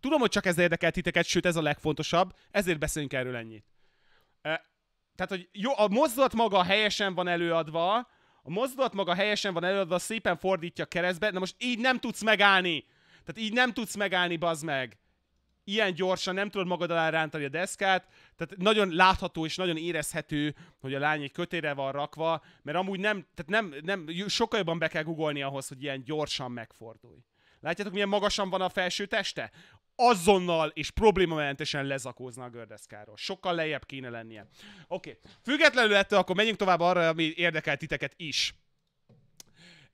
Tudom, hogy csak ez érdekel titeket, sőt ez a legfontosabb, ezért beszélünk erről ennyit. Tehát, hogy jó, a mozdulat maga helyesen van előadva, a mozdulat maga helyesen van előadva, szépen fordítja keresztbe, na most így nem tudsz megállni. Tehát így nem tudsz megállni, bazd meg ilyen gyorsan nem tudod magad alá rántani a deszkát, tehát nagyon látható és nagyon érezhető, hogy a lány egy kötére van rakva, mert amúgy nem, tehát nem, nem sokkal jobban be kell guggolni ahhoz, hogy ilyen gyorsan megfordulj. Látjátok, milyen magasan van a felső teste? Azonnal és problémamentesen lezakózna a gördeszkáról. Sokkal lejjebb kéne lennie. Oké, okay. függetlenül ettől akkor menjünk tovább arra, ami érdekel titeket is.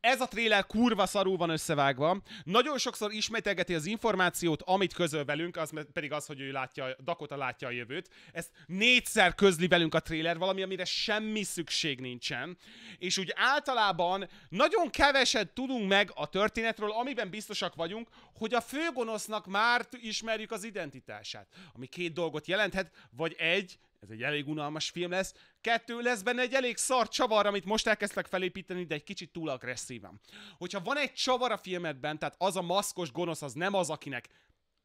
Ez a trailer kurva szarú van összevágva. Nagyon sokszor ismételgeti az információt, amit közöl velünk, az pedig az, hogy ő látja, Dakota látja a jövőt. Ezt négyszer közli velünk a trailer, valami, amire semmi szükség nincsen. És úgy általában nagyon keveset tudunk meg a történetről, amiben biztosak vagyunk, hogy a főgonosznak már ismerjük az identitását. Ami két dolgot jelenthet, vagy egy, ez egy elég unalmas film lesz. Kettő lesz benne egy elég szar csavar, amit most elkezdtek felépíteni, de egy kicsit túl agresszíven. Hogyha van egy csavar a filmedben, tehát az a maszkos gonosz az nem az, akinek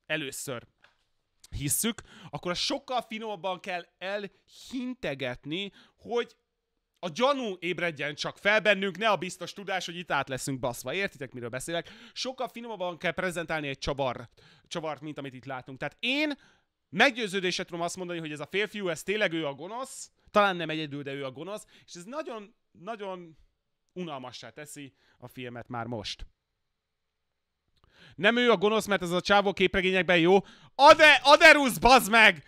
először hisszük, akkor sokkal finomabban kell elhintegetni, hogy a gyanú ébredjen csak fel bennünk, ne a biztos tudás, hogy itt át leszünk baszva. Értitek, miről beszélek? Sokkal finomabban kell prezentálni egy csavar, csavart, mint amit itt látunk. Tehát én meggyőződésre tudom azt mondani, hogy ez a férfiú, ez tényleg ő a gonosz, talán nem egyedül, de ő a gonosz, és ez nagyon, nagyon unalmassá teszi a filmet már most. Nem ő a gonosz, mert ez a csávó képregényekben jó. Ade, Aderus, bazd meg!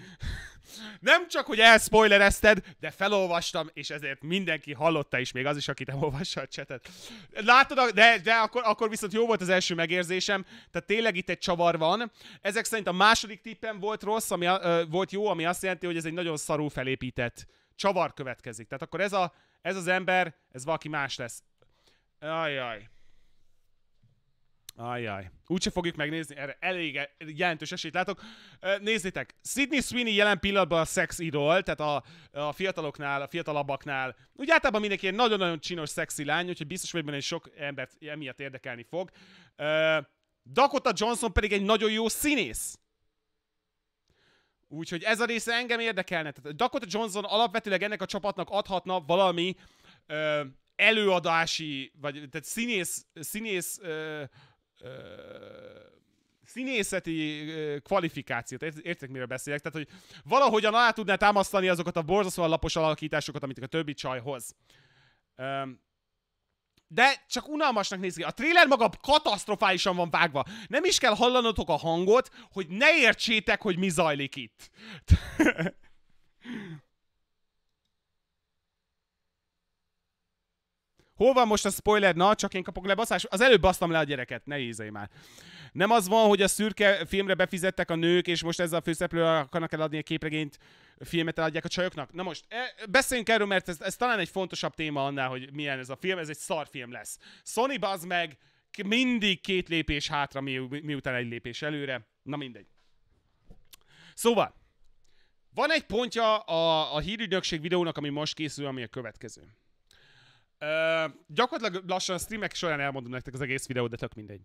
Nem csak, hogy elspoilerezted, de felolvastam, és ezért mindenki hallotta is, még az is, aki nem olvassa a csetet. Látod, de, de akkor, akkor viszont jó volt az első megérzésem, tehát tényleg itt egy csavar van. Ezek szerint a második tippem volt rossz, ami ö, volt jó, ami azt jelenti, hogy ez egy nagyon szarú felépített csavar következik. Tehát akkor ez, a, ez az ember, ez valaki más lesz. Ajaj. Ajaj. Úgyse fogjuk megnézni, erre elég jelentős esélyt látok. Nézzétek, Sidney Sweeney jelen pillanatban a szex idol, tehát a, a fiataloknál, a fiatalabbaknál. Úgy általában mindenki egy nagyon-nagyon csinos, szexi lány, úgyhogy biztos vagy benne, hogy sok embert emiatt érdekelni fog. Dakota Johnson pedig egy nagyon jó színész. Úgyhogy ez a része engem érdekelne. Tehát Dakota Johnson alapvetőleg ennek a csapatnak adhatna valami előadási, vagy tehát színész, színész ö, színészeti kvalifikációt, értek mire beszélek, tehát hogy valahogyan alá tudná támasztani azokat a borzasztóan lapos alakításokat, amit a többi csaj hoz. De csak unalmasnak néz ki. A trailer maga katasztrofálisan van vágva. Nem is kell hallanotok a hangot, hogy ne értsétek, hogy mi zajlik itt. Hol van most a spoiler? Na, csak én kapok le baszás. Az előbb basztam le a gyereket, ne ízei már. Nem az van, hogy a szürke filmre befizettek a nők, és most ezzel a főszereplő akarnak eladni a képregényt, filmet eladják a csajoknak. Na most, e, beszéljünk erről, mert ez, ez, talán egy fontosabb téma annál, hogy milyen ez a film. Ez egy film lesz. Sony bazd meg, mindig két lépés hátra, mi, mi, miután egy lépés előre. Na mindegy. Szóval, van egy pontja a, a hírügynökség videónak, ami most készül, ami a következő. Ö, gyakorlatilag lassan a streamek során elmondom nektek az egész videót, de tök mindegy.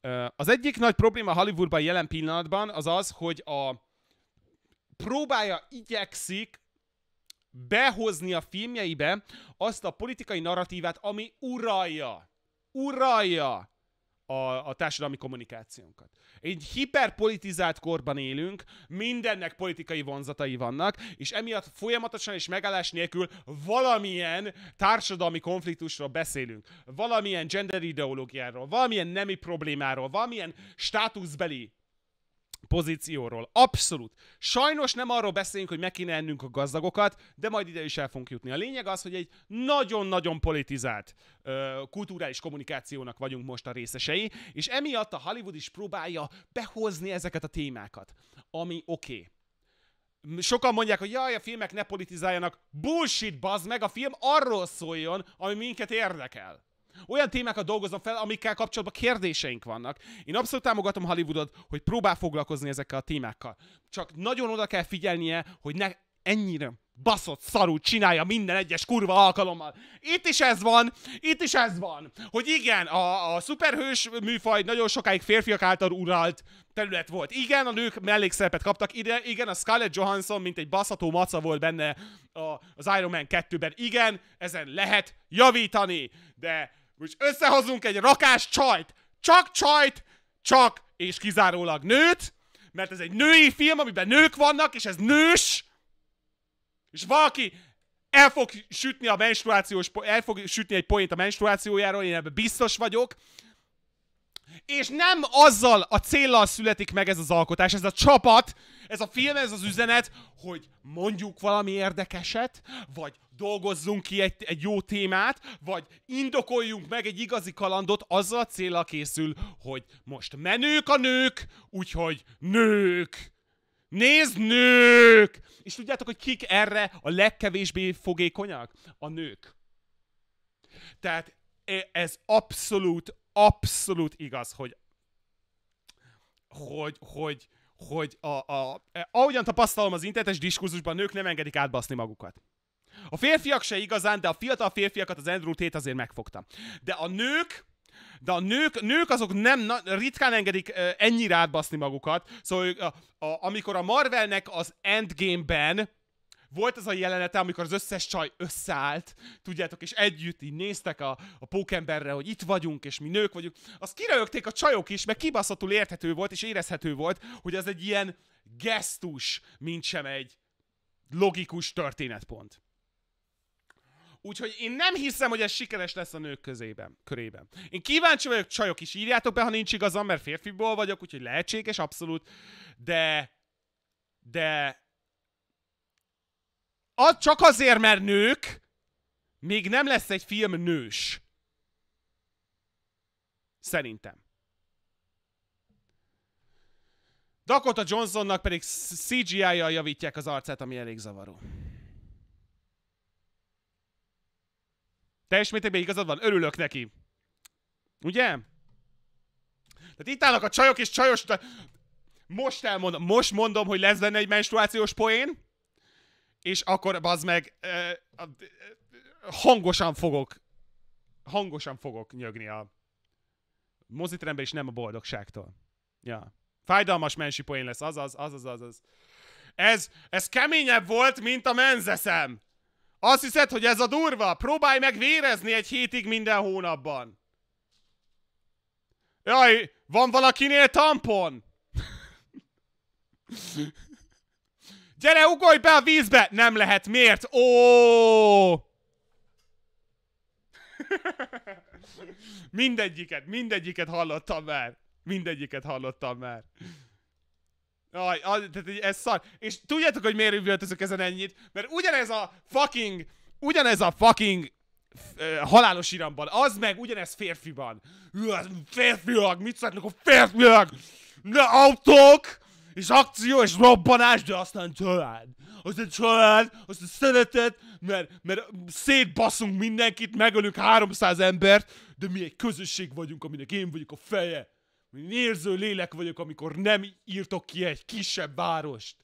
Ö, az egyik nagy probléma Hollywoodban jelen pillanatban az az, hogy a próbája igyekszik behozni a filmjeibe azt a politikai narratívát, ami uralja. Uralja a, a társadalmi kommunikációnkat. Egy hiperpolitizált korban élünk, mindennek politikai vonzatai vannak, és emiatt folyamatosan és megállás nélkül valamilyen társadalmi konfliktusról beszélünk, valamilyen gender ideológiáról, valamilyen nemi problémáról, valamilyen státuszbeli pozícióról. Abszolút. Sajnos nem arról beszélünk, hogy meg kéne ennünk a gazdagokat, de majd ide is el fogunk jutni. A lényeg az, hogy egy nagyon-nagyon politizált ö, kulturális kommunikációnak vagyunk most a részesei, és emiatt a Hollywood is próbálja behozni ezeket a témákat, ami oké. Okay sokan mondják, hogy jaj, a filmek ne politizáljanak. Bullshit, bazd meg, a film arról szóljon, ami minket érdekel. Olyan témákat dolgozom fel, amikkel kapcsolatban kérdéseink vannak. Én abszolút támogatom Hollywoodot, hogy próbál foglalkozni ezekkel a témákkal. Csak nagyon oda kell figyelnie, hogy ne ennyire baszott szarú csinálja minden egyes kurva alkalommal. Itt is ez van, itt is ez van, hogy igen, a, a szuperhős műfaj nagyon sokáig férfiak által uralt terület volt. Igen, a nők mellékszerepet kaptak ide, igen, a Scarlett Johansson, mint egy baszható maca volt benne a, az Iron Man 2-ben. Igen, ezen lehet javítani, de most összehozunk egy rakás csajt. Csak csajt, csak és kizárólag nőt, mert ez egy női film, amiben nők vannak, és ez nős, és valaki el fog sütni a menstruációs, el fog sütni egy poént a menstruációjáról, én ebben biztos vagyok, és nem azzal a céllal születik meg ez az alkotás, ez a csapat, ez a film, ez az üzenet, hogy mondjuk valami érdekeset, vagy dolgozzunk ki egy, egy jó témát, vagy indokoljunk meg egy igazi kalandot, azzal a célra készül, hogy most menők a nők, úgyhogy nők! Nézd, nők! És tudjátok, hogy kik erre a legkevésbé fogékonyak? A nők. Tehát e, ez abszolút abszolút igaz, hogy hogy, hogy, hogy a, a, e, ahogyan tapasztalom az internetes diskurzusban, nők nem engedik átbaszni magukat. A férfiak se igazán, de a fiatal férfiakat az Andrew Tate azért megfogta. De a nők, de a nők, nők azok nem, na, ritkán engedik uh, ennyire átbaszni magukat. Szóval uh, a, amikor a Marvelnek az Endgame-ben volt az a jelenete, amikor az összes csaj összeállt, tudjátok, és együtt így néztek a, a pókemberre, hogy itt vagyunk, és mi nők vagyunk. Azt kirögték a csajok is, mert kibaszatul érthető volt, és érezhető volt, hogy ez egy ilyen gesztus, mint sem egy logikus történetpont. Úgyhogy én nem hiszem, hogy ez sikeres lesz a nők közében, körében. Én kíváncsi vagyok, csajok is írjátok be, ha nincs igazam, mert férfiból vagyok, úgyhogy lehetséges, abszolút. De, de az csak azért, mert nők, még nem lesz egy film nős. Szerintem. Dakota Johnsonnak pedig CGI-jal javítják az arcát, ami elég zavaró. Teljes mértékben igazad van, örülök neki. Ugye? Tehát itt állnak a csajok és csajos... Most elmondom, most mondom, hogy lesz benne egy menstruációs poén és akkor az meg hangosan fogok hangosan fogok nyögni a moziterembe, és nem a boldogságtól. Ja. Fájdalmas mensi poén lesz, azaz, azaz, azaz. Ez, ez keményebb volt, mint a menzeszem. Azt hiszed, hogy ez a durva? Próbálj meg vérezni egy hétig minden hónapban. Jaj, van valakinél tampon? Gyere, ugolj be a vízbe! Nem lehet, miért? Ó! mindegyiket, mindegyiket hallottam már. Mindegyiket hallottam már. Aj, az, tehát ez szar. És tudjátok, hogy miért üvöltözök ezen ennyit? Mert ugyanez a fucking, ugyanez a fucking halálos iramban, az meg ugyanez férfiban. Férfiak, mit szeretnek a férfiak. Ne autók! és akció, és robbanás, de aztán család. Aztán család, aztán szeretet, mert, mert szétbaszunk mindenkit, megölünk 300 embert, de mi egy közösség vagyunk, aminek én vagyok a feje. Én érző lélek vagyok, amikor nem írtok ki egy kisebb várost.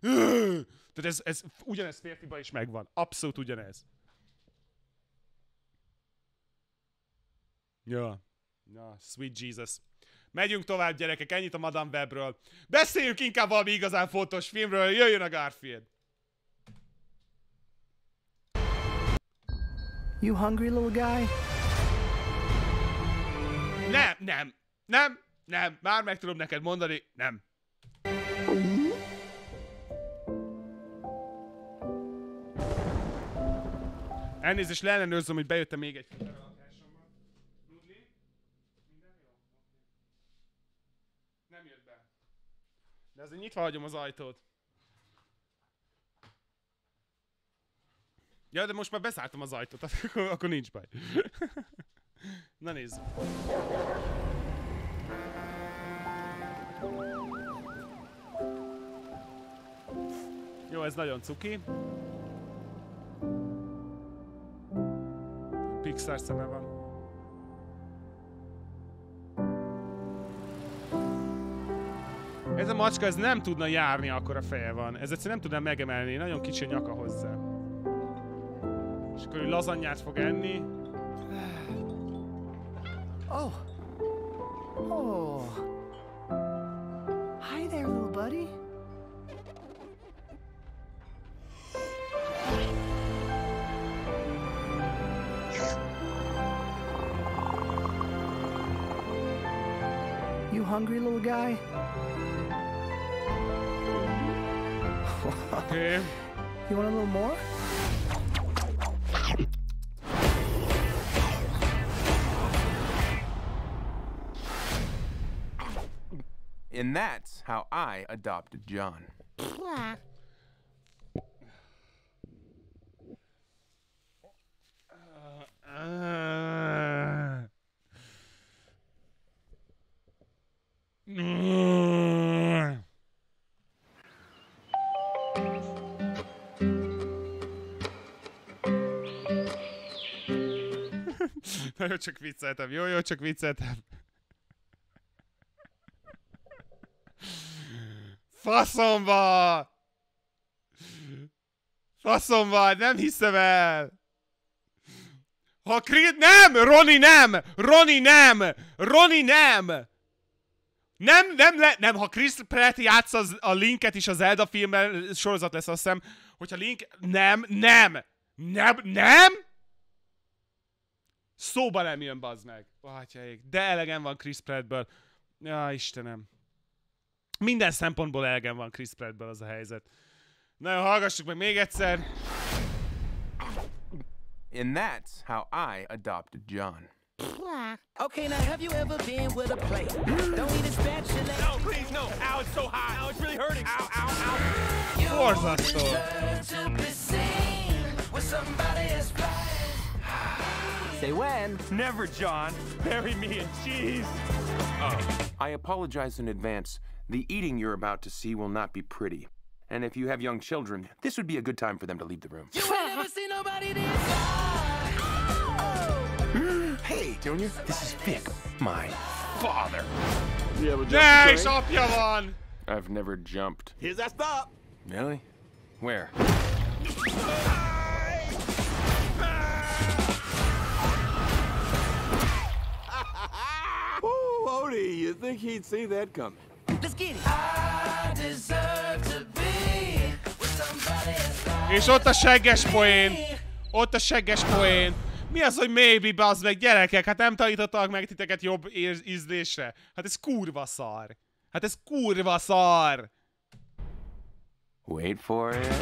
Tehát ez, ez ugyanez férfiba is megvan. Abszolút ugyanez. Ja. Na, sweet Jesus. Megyünk tovább, gyerekek, ennyit a Madame Webről. Beszéljünk inkább valami igazán fontos filmről, jöjjön a Garfield! You hungry little guy? Nem, nem, nem, nem, már meg tudom neked mondani, nem. Elnézést, leellenőrzöm, hogy bejöttem még egy filmre. De azért nyitva hagyom az ajtót. Ja, de most már beszálltam az ajtót, akkor, akkor nincs baj. Na nézzük. Jó, ez nagyon cuki. Pixar szeme van. Ez a macska, ez nem tudna járni, akkor a feje van. Ez egyszerűen nem tudna megemelni, nagyon kicsi a nyaka hozzá. És akkor ő lazanyát fog enni. Oh. Oh. Hi there, little buddy. You hungry, little guy? okay. You want a little more? And that's how I adopted John. Uh, uh. Na jó, csak vicceltem. Jó, jó, csak vicceltem. Faszomba! Faszomba, nem hiszem el! Ha Creed... Nem! Roni nem! Roni nem! Roni nem! Nem, nem, le, nem, ha Chris Pratt játsz az, a Linket is az Zelda filmben, sorozat lesz azt hiszem, hogyha Link... Nem, nem! Nem, nem! Szóba nem jön, bazd meg. Bátyáik. De elegem van Chris Prattből. Ja, Istenem. Minden szempontból elegem van Chris Prattből az a helyzet. Na jó, hallgassuk meg még egyszer. And that's how I adopted John. Okay, now have you ever been with a plate? Don't need a spatula. No, please, no. Ow, it's so hot. Ow, it's really hurting. Ow, ow, ow. Borzasztó. Say when. Never, John. Bury me in cheese. Oh. I apologize in advance. The eating you're about to see will not be pretty. And if you have young children, this would be a good time for them to leave the room. You ain't never seen nobody this Hey, Junior, this is Vic, my father. nice, off your lawn. I've never jumped. Here's that stop. Really? Where? Floaty, you think he'd see that coming? Let's get it. I deserve to be with somebody És ott a segges poén. Ott a segges poén. Mi az, hogy maybe, bazd meg, gyerekek? Hát nem tanítottak meg titeket jobb ízlésre. Hát ez kurva szar. Hát ez kurva szar. Wait for it.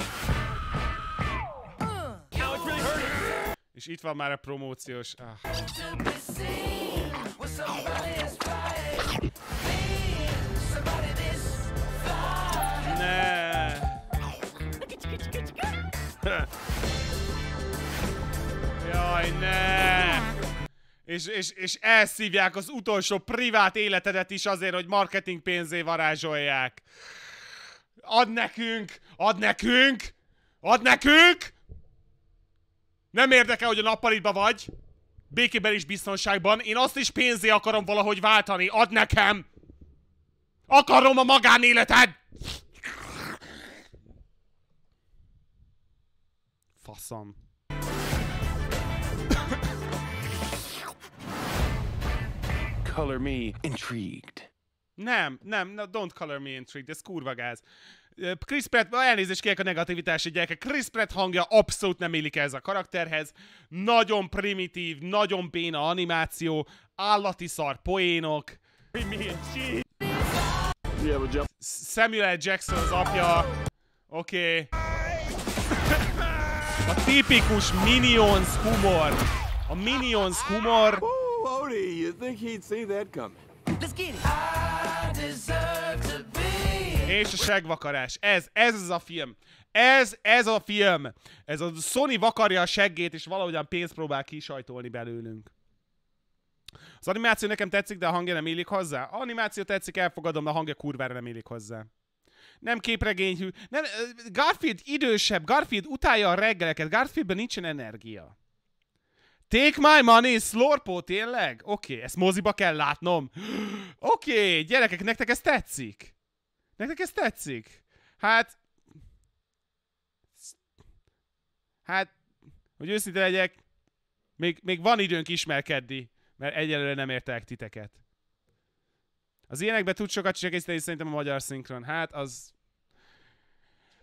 És itt van már a promóciós. Ah. Jaj, ne! És, és, és elszívják az utolsó privát életedet is azért, hogy marketing pénzé varázsolják. Ad nekünk! Ad nekünk! Ad nekünk! Nem érdekel, hogy a nappalitba vagy. Békében is biztonságban. Én azt is pénzé akarom valahogy váltani. Ad nekem! Akarom a magánéleted! faszom. Color me intrigued. Nem, nem, no, don't color me intrigued, ez kurva gáz. Chris Pratt, elnézést kérek a negativitási gyerekek, Chris Pratt hangja abszolút nem illik ez a karakterhez. Nagyon primitív, nagyon béna animáció, állati szar poénok. Samuel Jackson az apja. Oké. Okay. A tipikus Minions humor. A Minions humor. you think he'd see that coming? Let's get it. És a segvakarás. Ez, ez az a film. Ez, ez a film. Ez a Sony vakarja a seggét, és valahogyan pénzt próbál kisajtolni belőlünk. Az animáció nekem tetszik, de a hangja nem illik hozzá. animáció tetszik, elfogadom, de a hangja kurvára nem illik hozzá nem képregényhű. Nem, Garfield idősebb, Garfield utálja a reggeleket, Garfieldben nincsen energia. Take my money, Slorpo, tényleg? Oké, okay, ezt moziba kell látnom. Oké, okay, gyerekek, nektek ez tetszik? Nektek ez tetszik? Hát... Hát, hogy őszinte legyek, még, még van időnk ismerkedni, mert egyelőre nem értelek titeket. Az ilyenekben tud sokat segíteni szerintem a magyar szinkron. Hát az...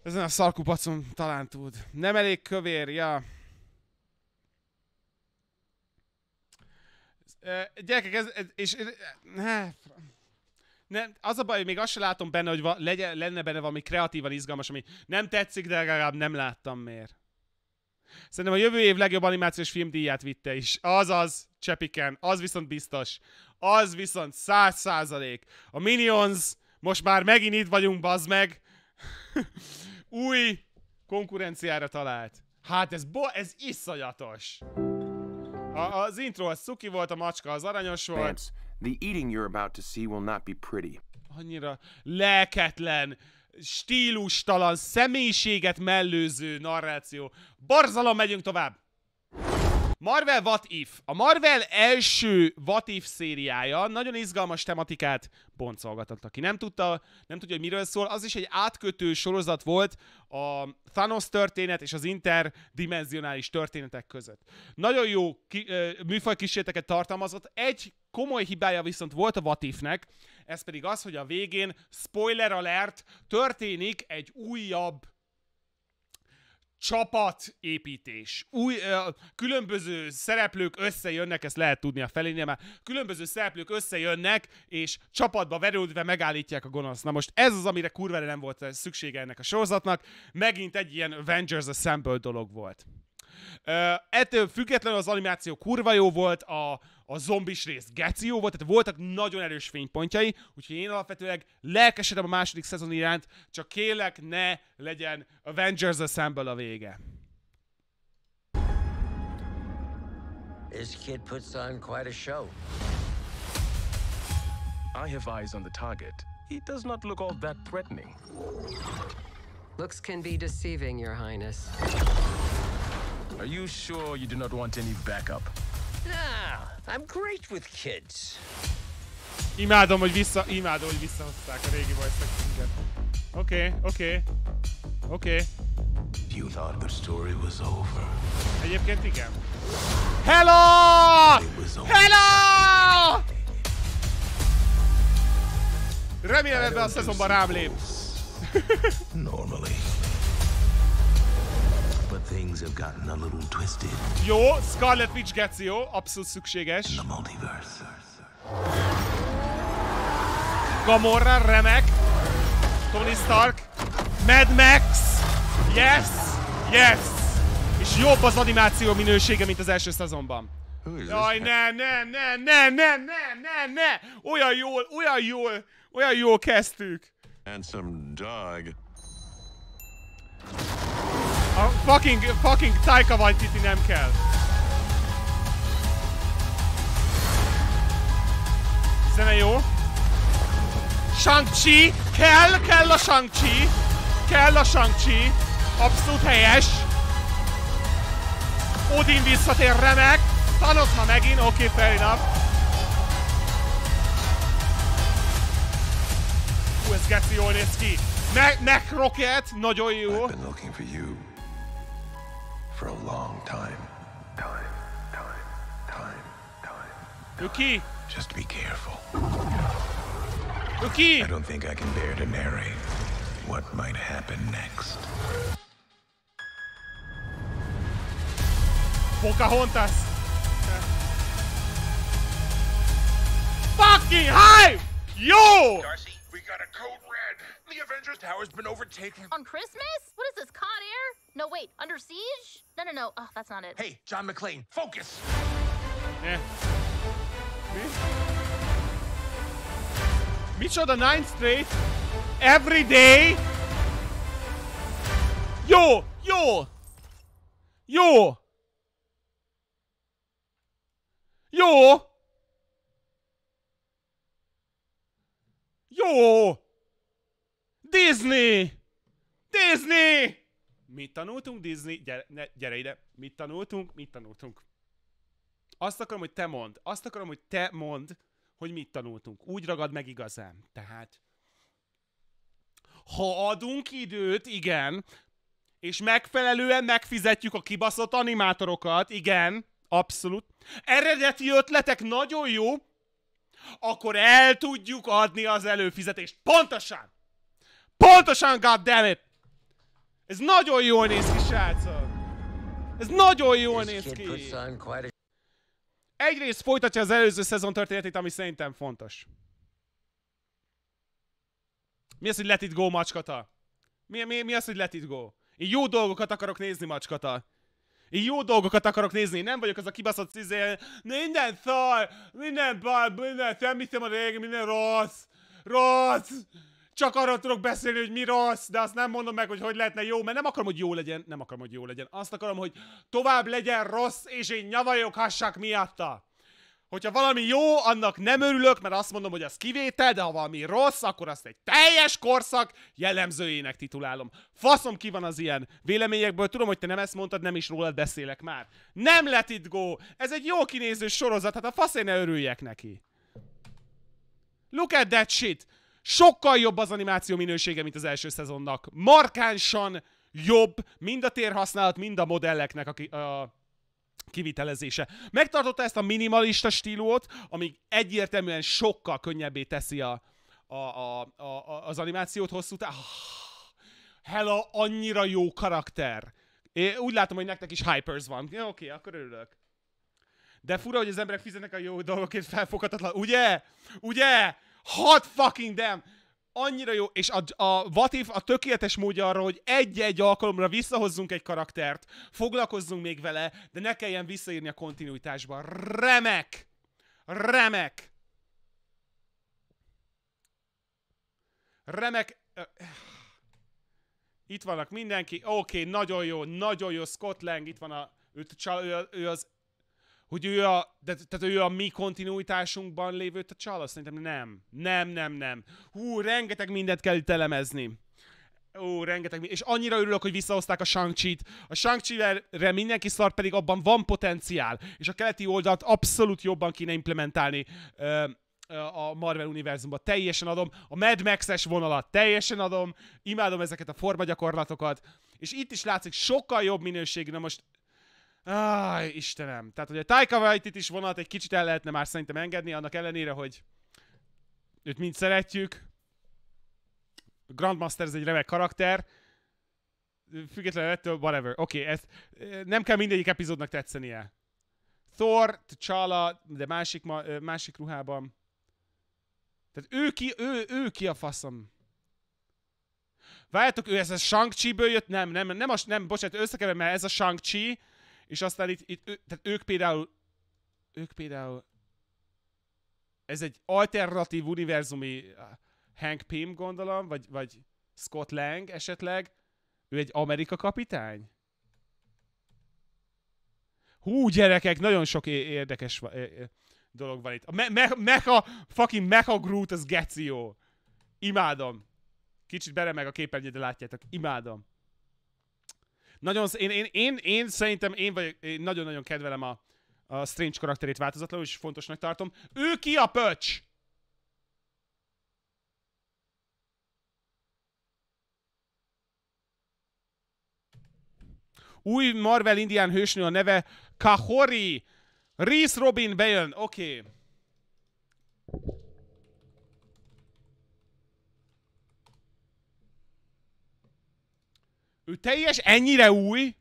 Ezen a szarkupacon talán tud. Nem elég kövér, ja. Gyerekek, ez, ez és... Ne, nem, az a baj, hogy még azt sem látom benne, hogy va, legyen, lenne benne valami kreatívan izgalmas, ami nem tetszik, de legalább nem láttam miért. Szerintem a jövő év legjobb animációs filmdíját vitte is. Azaz, Csepiken, az viszont biztos. Az viszont száz százalék. A Minions, most már megint itt vagyunk, bazd meg. Új konkurenciára talált. Hát ez, bo- ez iszonyatos. A, az intro az szuki volt, a macska az aranyos volt. Annyira lelketlen, stílustalan, személyiséget mellőző narráció. Barzalom, megyünk tovább! Marvel What If. A Marvel első What If szériája nagyon izgalmas tematikát boncolgatott. Aki nem tudta, nem tudja, hogy miről szól, az is egy átkötő sorozat volt a Thanos történet és az interdimenzionális történetek között. Nagyon jó ki, műfaj tartalmazott. Egy komoly hibája viszont volt a What If-nek, ez pedig az, hogy a végén, spoiler alert, történik egy újabb csapatépítés. Új, ö, különböző szereplők összejönnek, ezt lehet tudni a felénél mert különböző szereplők összejönnek, és csapatba verődve megállítják a gonosz. Na most ez az, amire kurvára nem volt szüksége ennek a sorozatnak, megint egy ilyen Avengers Assemble dolog volt. Ettől függetlenül az animáció kurva jó volt, a, a zombis rész geci jó volt, tehát voltak nagyon erős fénypontjai, úgyhogy én alapvetőleg lelkesedem a második szezon iránt, csak kélek ne legyen Avengers Assemble a vége. This kid puts on quite a show. I have eyes on the target. He does not look all that threatening. Looks can be deceiving, Your Highness. Are you sure you do not want any backup? Nah, I'm great with kids. Imádom, hogy vissza, imádom, hogy visszahozták a régi voice Oké, oké, oké. You the story was over. Egyébként igen. Hello! Hello! Remélem ebben a szezonban rám lép. Normally. Things have gotten a little twisted. Jó, Scarlet Witch geci, jó, abszolút szükséges. In the multiverse. Gamora, remek. Tony Stark. Mad Max. Yes, yes. És jobb az animáció minősége, mint az első szezonban. Jaj, ne, ne, ne, ne, ne, ne, ne, ne! Olyan jól, olyan jól, olyan jól kezdtük! Handsome dog. A fucking, fucking Taika Waititi nem kell. Zene jó. Shang-Chi! Kell, kell a Shang-Chi! Kell a Shang-Chi! Abszolút helyes! Odin visszatér, remek! Thanos ma megint, oké, okay, fair enough. Hú, ez geci jól néz ki. Ne Rocket, nagyon jó. I've been looking for you for a long time. Time, time, time, time. Luki! Just be careful. Luki! I don't think I can bear to narrate what might happen next. Pocahontas! Fucking hype! Yo! Darcy, we got a code red. The Avengers Tower's been overtaken. On Christmas? What is this, Con Air? No, wait, under siege? No, no, no. Oh, that's not it. Hey, John McClane, focus. Yeah. Me? the ninth Street every day. Yo, yo, yo, yo, yo, Disney, Disney. Mit tanultunk, Disney? Gyere, ne, gyere ide. Mit tanultunk? Mit tanultunk? Azt akarom, hogy te mond. Azt akarom, hogy te mond, hogy mit tanultunk. Úgy ragad meg igazán. Tehát, ha adunk időt, igen, és megfelelően megfizetjük a kibaszott animátorokat, igen, abszolút. Eredeti ötletek nagyon jó, akkor el tudjuk adni az előfizetést. Pontosan! Pontosan, goddammit! Ez nagyon jól néz ki, srácok! Ez nagyon jól néz ki! Egyrészt folytatja az előző szezon történetét, ami szerintem fontos. Mi az, hogy let it go, macskata? Mi, mi, mi az, hogy let it go? Én jó dolgokat akarok nézni, macskata. Én jó dolgokat akarok nézni, én nem vagyok az a kibaszott cizé, minden szar, minden bal, minden, sem a régi, minden rossz, rossz, csak arról tudok beszélni, hogy mi rossz, de azt nem mondom meg, hogy hogy lehetne jó, mert nem akarom, hogy jó legyen, nem akarom, hogy jó legyen. Azt akarom, hogy tovább legyen rossz, és én nyavajoghassak miatta. Hogyha valami jó, annak nem örülök, mert azt mondom, hogy az kivétel, de ha valami rossz, akkor azt egy teljes korszak jellemzőjének titulálom. Faszom ki van az ilyen véleményekből, tudom, hogy te nem ezt mondtad, nem is rólad beszélek már. Nem let it go! Ez egy jó kinéző sorozat, hát a faszén ne örüljek neki. Look at that shit! Sokkal jobb az animáció minősége, mint az első szezonnak. Markánsan jobb, mind a térhasználat, mind a modelleknek a, ki, a kivitelezése. Megtartotta ezt a minimalista stílót, ami egyértelműen sokkal könnyebbé teszi a, a, a, a, az animációt hosszú távon. Ah, Hello, annyira jó karakter. É, úgy látom, hogy nektek is hypers van. Ja, oké, akkor örülök. De fura, hogy az emberek fizetnek a jó dolgokért felfoghatatlan. Ugye? Ugye? Hat fucking damn! Annyira jó, és a, a If a tökéletes módja arra, hogy egy-egy alkalomra visszahozzunk egy karaktert, foglalkozzunk még vele, de ne kelljen visszaírni a kontinuitásba. Remek! Remek! Remek... Itt vannak mindenki. Oké, okay, nagyon jó, nagyon jó Scott Lang, itt van a... ő, ő az hogy ő a, de, tehát ő a mi kontinuitásunkban lévő a csala? Szerintem nem. Nem, nem, nem. Hú, rengeteg mindent kell itt elemezni. Ó, rengeteg mindent. És annyira örülök, hogy visszahozták a shang -Chi t A shang chi mindenki szar, pedig abban van potenciál. És a keleti oldalt abszolút jobban kéne implementálni. Ö, a Marvel univerzumban. Teljesen adom. A Mad Max-es vonalat teljesen adom. Imádom ezeket a formagyakorlatokat. És itt is látszik sokkal jobb minőségű. Na most Áj, Istenem. Tehát, hogy a Taika Waititi is vonat egy kicsit el lehetne már szerintem engedni, annak ellenére, hogy őt mind szeretjük. Grandmaster ez egy remek karakter. Függetlenül ettől, whatever. Oké, okay, ezt eh, nem kell mindegyik epizódnak tetszenie. Thor, T'Challa, de másik, eh, másik ruhában. Tehát ő ki, ő, ő ki a faszom. Várjátok, ő ez a shang ből jött? Nem, nem, nem, nem, nem bocsánat, összekeverem, mert ez a Shang-Chi, és aztán itt, itt ő, tehát ők például, ők például, ez egy alternatív univerzumi Hank Pym gondolom, vagy, vagy Scott Lang esetleg, ő egy Amerika kapitány? Hú, gyerekek, nagyon sok érdekes dolog van itt. A me- me- mecha, fucking mecha Groot, az geció. Imádom. Kicsit meg a képernyőt, de látjátok, imádom. Nagyon, én, én, én, én szerintem én, vagyok, én nagyon-nagyon kedvelem a, a Strange karakterét változatlanul, és fontosnak tartom. Ő ki a pöcs? Új Marvel indián hősnő a neve Kahori. Reese Robin bejön. Oké. Okay. Ő teljes, ennyire új.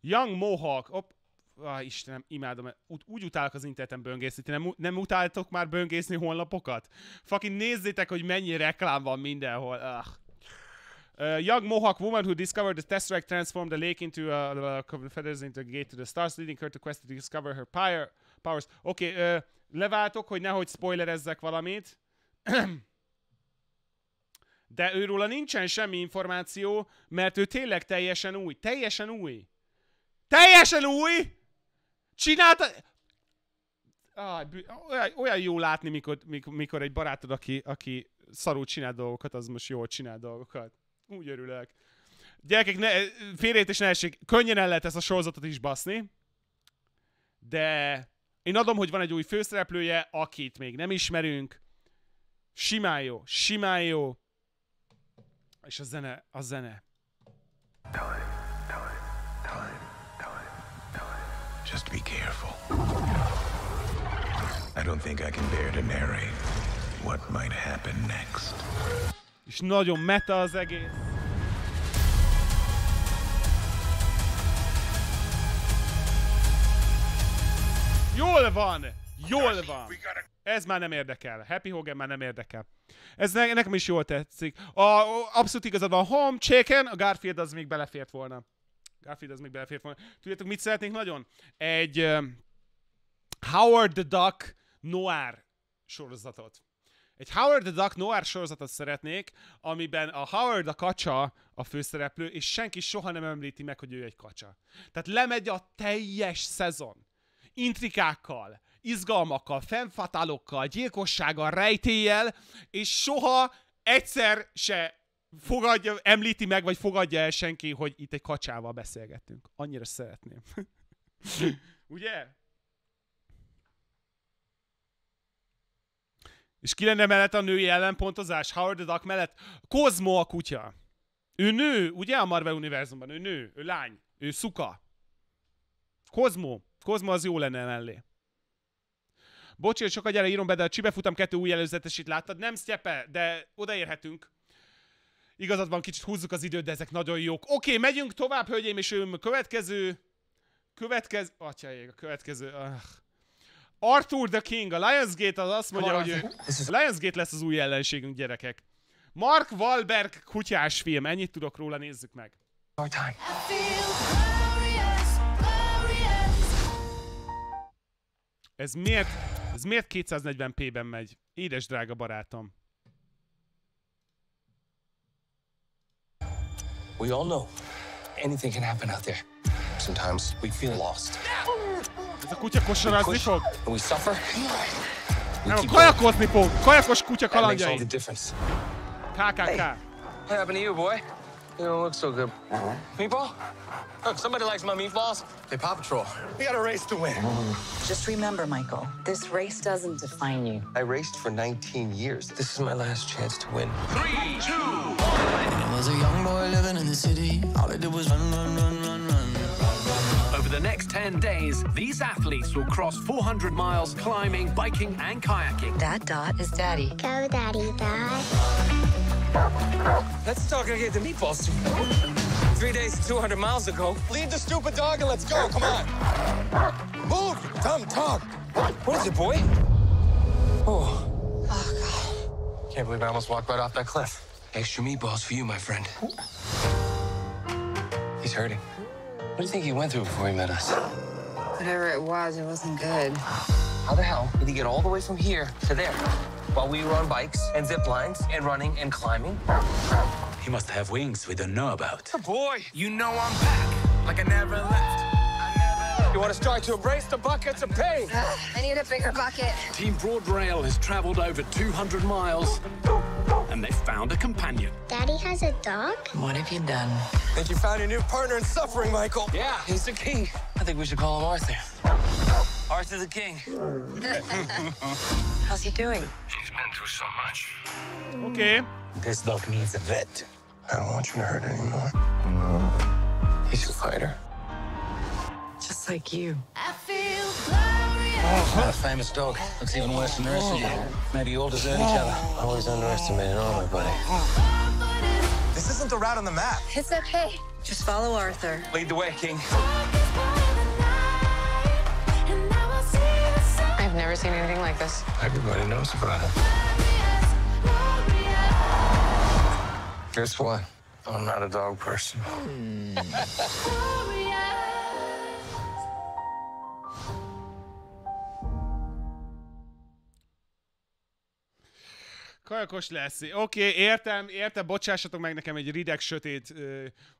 Young Mohawk. Op. Ah, Istenem, imádom. Úgy, úgy utálok az interneten böngészni. nem, nem utáltok már böngészni honlapokat? Fucking nézzétek, hogy mennyi reklám van mindenhol. Ah. Uh, young Mohawk woman who discovered the Tesseract transformed the lake into a, uh, feathers into a gate to the stars, leading her to quest to discover her pyre, powers. Oké, okay, uh, leváltok, hogy nehogy spoilerezzek valamit. De őróla nincsen semmi információ, mert ő tényleg teljesen új. Teljesen új. Teljesen új! Csinálta... Ah, olyan, olyan jó látni, mikor, mikor, mikor egy barátod, aki, aki szarul csinál dolgokat, az most jól csinál dolgokat. Úgy örülök. Gyerekek, ne, férjét és ne Könnyen el lehet ezt a sorozatot is baszni. De én adom, hogy van egy új főszereplője, akit még nem ismerünk. Simán jó, simán jó. És a zene, a zene. Just be careful. I don't think I can bear to narrate what might happen next. És nagyon meta az egész. Jól van! Jól van! Ez már nem érdekel. Happy Hogan már nem érdekel. Ez ne, nekem is jól tetszik. A, abszolút igazad van. Home, chicken, a Garfield az még belefért volna. Garfield az még belefért volna. Tudjátok, mit szeretnék nagyon? Egy um, Howard the Duck noir sorozatot. Egy Howard the Duck noir sorozatot szeretnék, amiben a Howard a kacsa a főszereplő, és senki soha nem említi meg, hogy ő egy kacsa. Tehát lemegy a teljes szezon. Intrikákkal, izgalmakkal, fenfatálokkal, gyilkossággal, rejtéllyel, és soha egyszer se fogadja, említi meg, vagy fogadja el senki, hogy itt egy kacsával beszélgettünk. Annyira szeretném. Ugye? És ki lenne mellett a női ellenpontozás? Howard the Duck mellett? Kozmo a kutya. Ő nő, ugye a Marvel univerzumban? Ő nő, ő lány, ő szuka. Kozmo. Kozmo az jó lenne mellé. Bocs, hogy sokat gyere írom be, de a Csibefutam kettő új előzetesít láttad. Nem, Sztyepe, de odaérhetünk. Igazad van, kicsit húzzuk az időt, de ezek nagyon jók. Oké, megyünk tovább, hölgyeim és őm. Következő... Következő... Atyaég, a következő... Ah. Arthur the King, a Lionsgate az azt mondja, hogy ő... A Lionsgate lesz az új ellenségünk, gyerekek. Mark Wahlberg kutyás film, ennyit tudok róla, nézzük meg. Ez miért? Ez miért 240p-ben megy? Édes drága barátom. We all know anything can happen out there. Sometimes we feel lost. Ez a kutya kosarázni fog? And We suffer. Nem, kajakozni fog! Kajakos kutya kalandjai! KKK! Hey, what happened to you, boy? You don't look so good. Uh -huh. Meatball? Look, somebody likes my meatballs. They Paw Patrol. We got a race to win. Mm. Just remember, Michael, this race doesn't define you. I raced for 19 years. This is my last chance to win. Three, two, one. I was a young boy living in the city. All I did was run, run, run, run, run. Over the next 10 days, these athletes will cross 400 miles climbing, biking, and kayaking. That dot is daddy. Go, daddy, dot. Let's talk again. the meatballs to. Three days, 200 miles ago. Leave the stupid dog and let's go. Come on. Move, dumb dog. What is it, boy? Oh. Oh, God. Can't believe I almost walked right off that cliff. Extra meatballs for you, my friend. He's hurting. What do you think he went through before he met us? Whatever it was, it wasn't good. How the hell did he get all the way from here to there? while we were on bikes and zip lines and running and climbing. He must have wings we don't know about. Oh boy, you know I'm back, like I never left. You want to start to embrace the buckets of pain? I need a bigger bucket. Team Broad Rail has traveled over 200 miles and they found a companion. Daddy has a dog? What have you done? I think you found your new partner in suffering, Michael. Yeah, he's the king. I think we should call him Arthur. Arthur the king. How's he doing? He's been through so much. Okay. This dog needs a vet. I don't want you to hurt anymore. No. He's a fighter. Just like you. I feel blind. It's oh, not a famous dog. Looks even worse than the rest of you. Maybe you all deserve each other. I always underestimated all my buddy. This isn't the route on the map. It's okay. Just follow Arthur. Lead the way, King. I've never seen anything like this. Everybody knows about it. Guess what? I'm not a dog person. Hmm. Kajakos lesz. Oké, okay, értem, értem, bocsássatok meg, nekem egy rideg, sötét,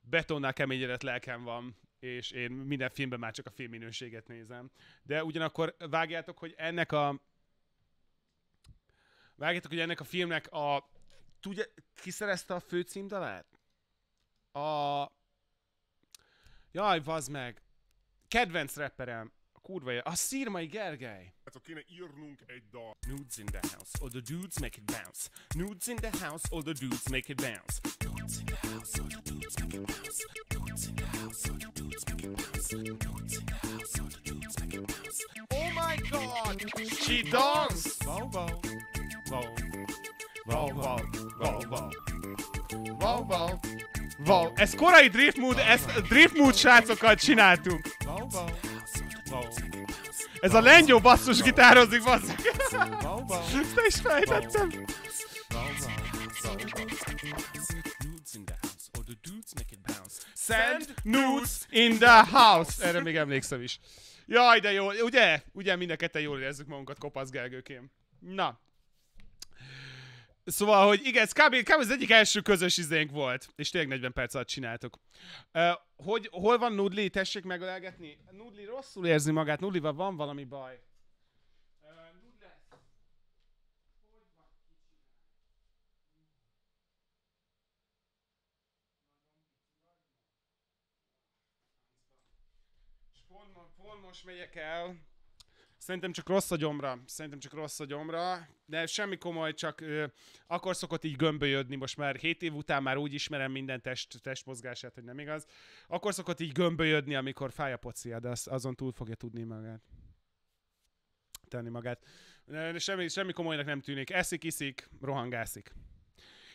betonnál keményedett lelkem van és én minden filmben már csak a film minőséget nézem. De ugyanakkor vágjátok, hogy ennek a vágjátok, hogy ennek a filmnek a tudja, ki szerezte a főcímdalát? A... Jaj, vazd meg! Kedvenc rapperem, kurva él. A Szírmai Gergely! Hát kéne írnunk egy dal. Nudes in the house, all the dudes make it bounce. Nudes in the house, all the dudes make it bounce. Nudes in the house, the dudes make it bounce. Nudes in the house, the dudes make it bounce. Oh my god! She dance! Wow, wow. Wow. Wow, wow. Wow, wow. Wow, wow. Wow, ez korai drift mood, ez drift mood srácokat csináltunk. Wow, wow. Ez a lengyó basszus gitározik, basszik. Ezt is fejtettem. Send nudes in the house! Erre még emlékszem is. Jaj, de jó, ugye? Ugye mindenketten jól érezzük magunkat, kopasz Gergőkém. Na, Szóval, hogy igen, ez kb, kb az egyik első közös izénk volt, és tényleg 40 perc alatt csináltuk. Uh, hogy hol van Nudli? Tessék megölelgetni. Nudli rosszul érzi magát, Nudlival van valami baj. Most megyek el. Szerintem csak rossz a gyomra, szerintem csak rossz a gyomra, de semmi komoly, csak ö, akkor szokott így gömbölyödni, most már 7 év után már úgy ismerem minden test, testmozgását, hogy nem igaz. Akkor szokott így gömbölyödni, amikor fáj a pocia, de az, azon túl fogja tudni magát tenni magát. De semmi, semmi komolynak nem tűnik. Eszik, iszik, rohangászik.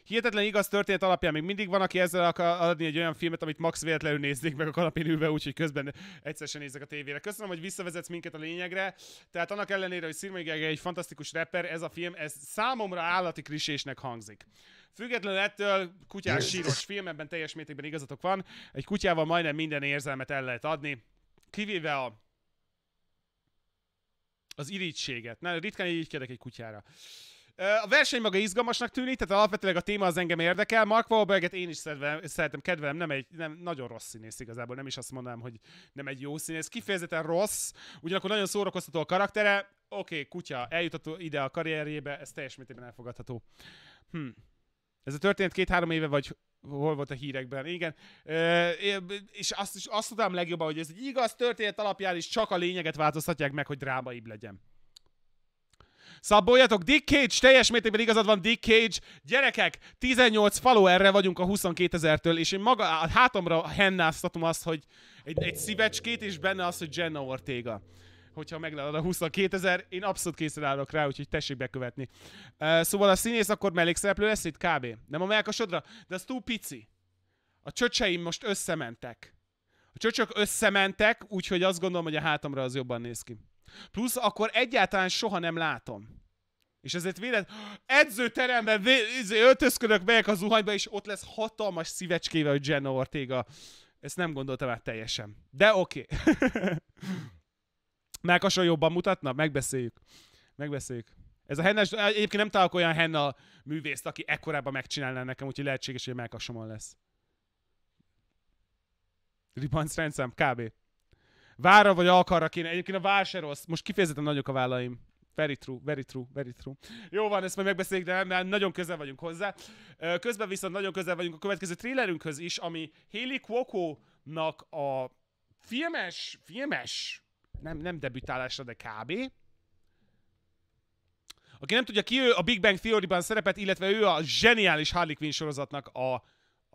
Hihetetlen igaz történet alapján még mindig van, aki ezzel akar adni egy olyan filmet, amit max véletlenül néznék meg a kanapén ülve, úgyhogy közben egyszer sem nézek a tévére. Köszönöm, hogy visszavezetsz minket a lényegre. Tehát annak ellenére, hogy Szirmai egy fantasztikus rapper, ez a film, ez számomra állati krisésnek hangzik. Függetlenül ettől kutyás síros film, ebben teljes mértékben igazatok van. Egy kutyával majdnem minden érzelmet el lehet adni, kivéve a az irítséget. Na, ritkán irigykedek egy kutyára. A verseny maga izgalmasnak tűnik, tehát alapvetőleg a téma az engem érdekel. Mark Wahlberget én is szeretem, szeretem kedvelem, nem egy nem, nagyon rossz színész igazából, nem is azt mondanám, hogy nem egy jó színész. Kifejezetten rossz, ugyanakkor nagyon szórakoztató a karaktere. Oké, okay, kutya, eljutott ide a karrierjébe, ez teljes mértékben elfogadható. Hm. Ez a történet két-három éve, vagy hol volt a hírekben, igen. E, és azt, is, azt tudtam legjobban, hogy ez egy igaz történet alapján is csak a lényeget változtatják meg, hogy drámaibb legyen. Szaboljatok, Dick Cage, teljes mértékben igazad van, Dick Cage. Gyerekek, 18 erre vagyunk a 22 ezertől, és én maga a hátamra hennáztatom azt, hogy egy, egy szívecskét, és benne az, hogy Jenna Ortega hogyha meglátod a 22 ezer, én abszolút készen állok rá, úgyhogy tessék bekövetni. Uh, szóval a színész akkor mellékszereplő lesz itt kb. Nem a melkasodra, de az túl pici. A csöcseim most összementek. A csöcsök összementek, úgyhogy azt gondolom, hogy a hátamra az jobban néz ki. Plusz akkor egyáltalán soha nem látom. És ezért véled, edzőteremben vé- izé, öltözködök, megyek az zuhanyba, és ott lesz hatalmas szívecskével, hogy Jenna Ortega. Ezt nem gondoltam át teljesen. De oké. Okay. Melkason jobban mutatna? Megbeszéljük. Megbeszéljük. Ez a Henna, egyébként nem találok olyan henna művészt, aki ekkorában megcsinálná nekem, úgyhogy lehetséges, hogy melkasomon lesz. Ribanc rendszám, kb. Vára vagy alkarra kéne. Egyébként a vár se rossz. Most kifejezetten nagyok a vállaim. Very true, very true, very true. Jó van, ezt majd megbeszéljük, de nem, nagyon közel vagyunk hozzá. Közben viszont nagyon közel vagyunk a következő trailerünkhöz is, ami Haley cuoco a filmes, filmes, nem, nem debütálásra, de kb. Aki nem tudja ki ő, a Big Bang Theory-ban szerepet, illetve ő a zseniális Harley Quinn sorozatnak a,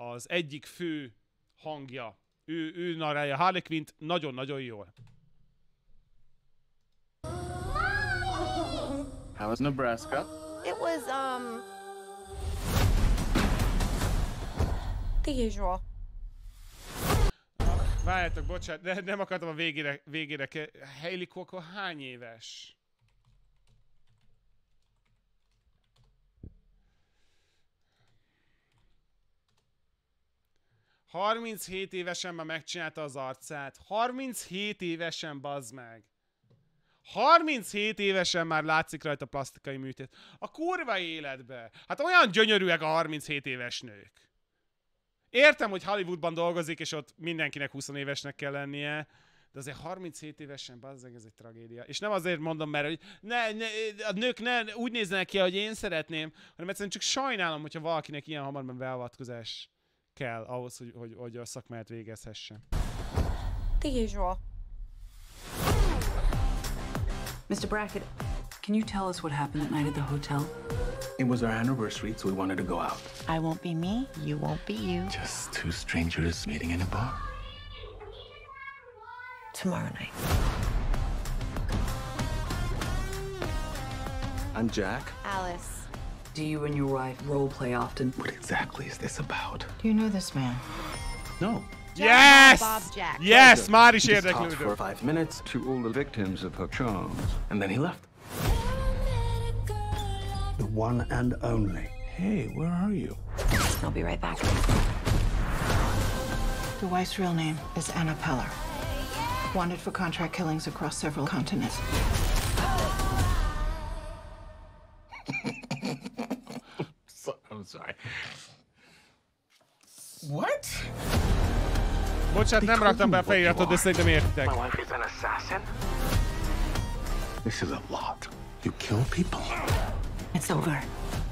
az egyik fő hangja ő, ő narálja Harley Quint nagyon-nagyon jól. How was Nebraska? It was, um... The usual. Várjátok, bocsánat, de nem akartam a végére, végére ke- Hayley Coco hány éves? 37 évesen már megcsinálta az arcát. 37 évesen, bazd meg! 37 évesen már látszik rajta plastikai műtét. A kurva életbe! Hát olyan gyönyörűek a 37 éves nők. Értem, hogy Hollywoodban dolgozik, és ott mindenkinek 20 évesnek kell lennie, de azért 37 évesen, bazzeg, ez egy tragédia. És nem azért mondom, mert hogy ne, ne, a nők ne úgy néznek ki, hogy én szeretném, hanem egyszerűen csak sajnálom, hogyha valakinek ilyen hamar beavatkozás kell ahhoz, hogy, hogy, hogy a végezhesse. Mr. Brackett, can you tell us what happened that night at the hotel? It was our anniversary, so we wanted to go out. I won't be me, you won't be you. Just two strangers meeting in a bar. Tomorrow night. I'm Jack. Alice. Do you and your wife role play often? What exactly is this about? Do you know this man? No. Yes! Bob Jack. Yes, Marty shared that clue. for five minutes to all the victims of her charms, and then he left. The one and only. Hey, where are you? I'll be right back. The wife's real name is Anna Peller. Wanted for contract killings across several continents. I'm sorry. What? Bocsát, nem raktam be a feliratot, de szerintem értitek. My wife is an assassin? This is a lot. You kill people. It's over.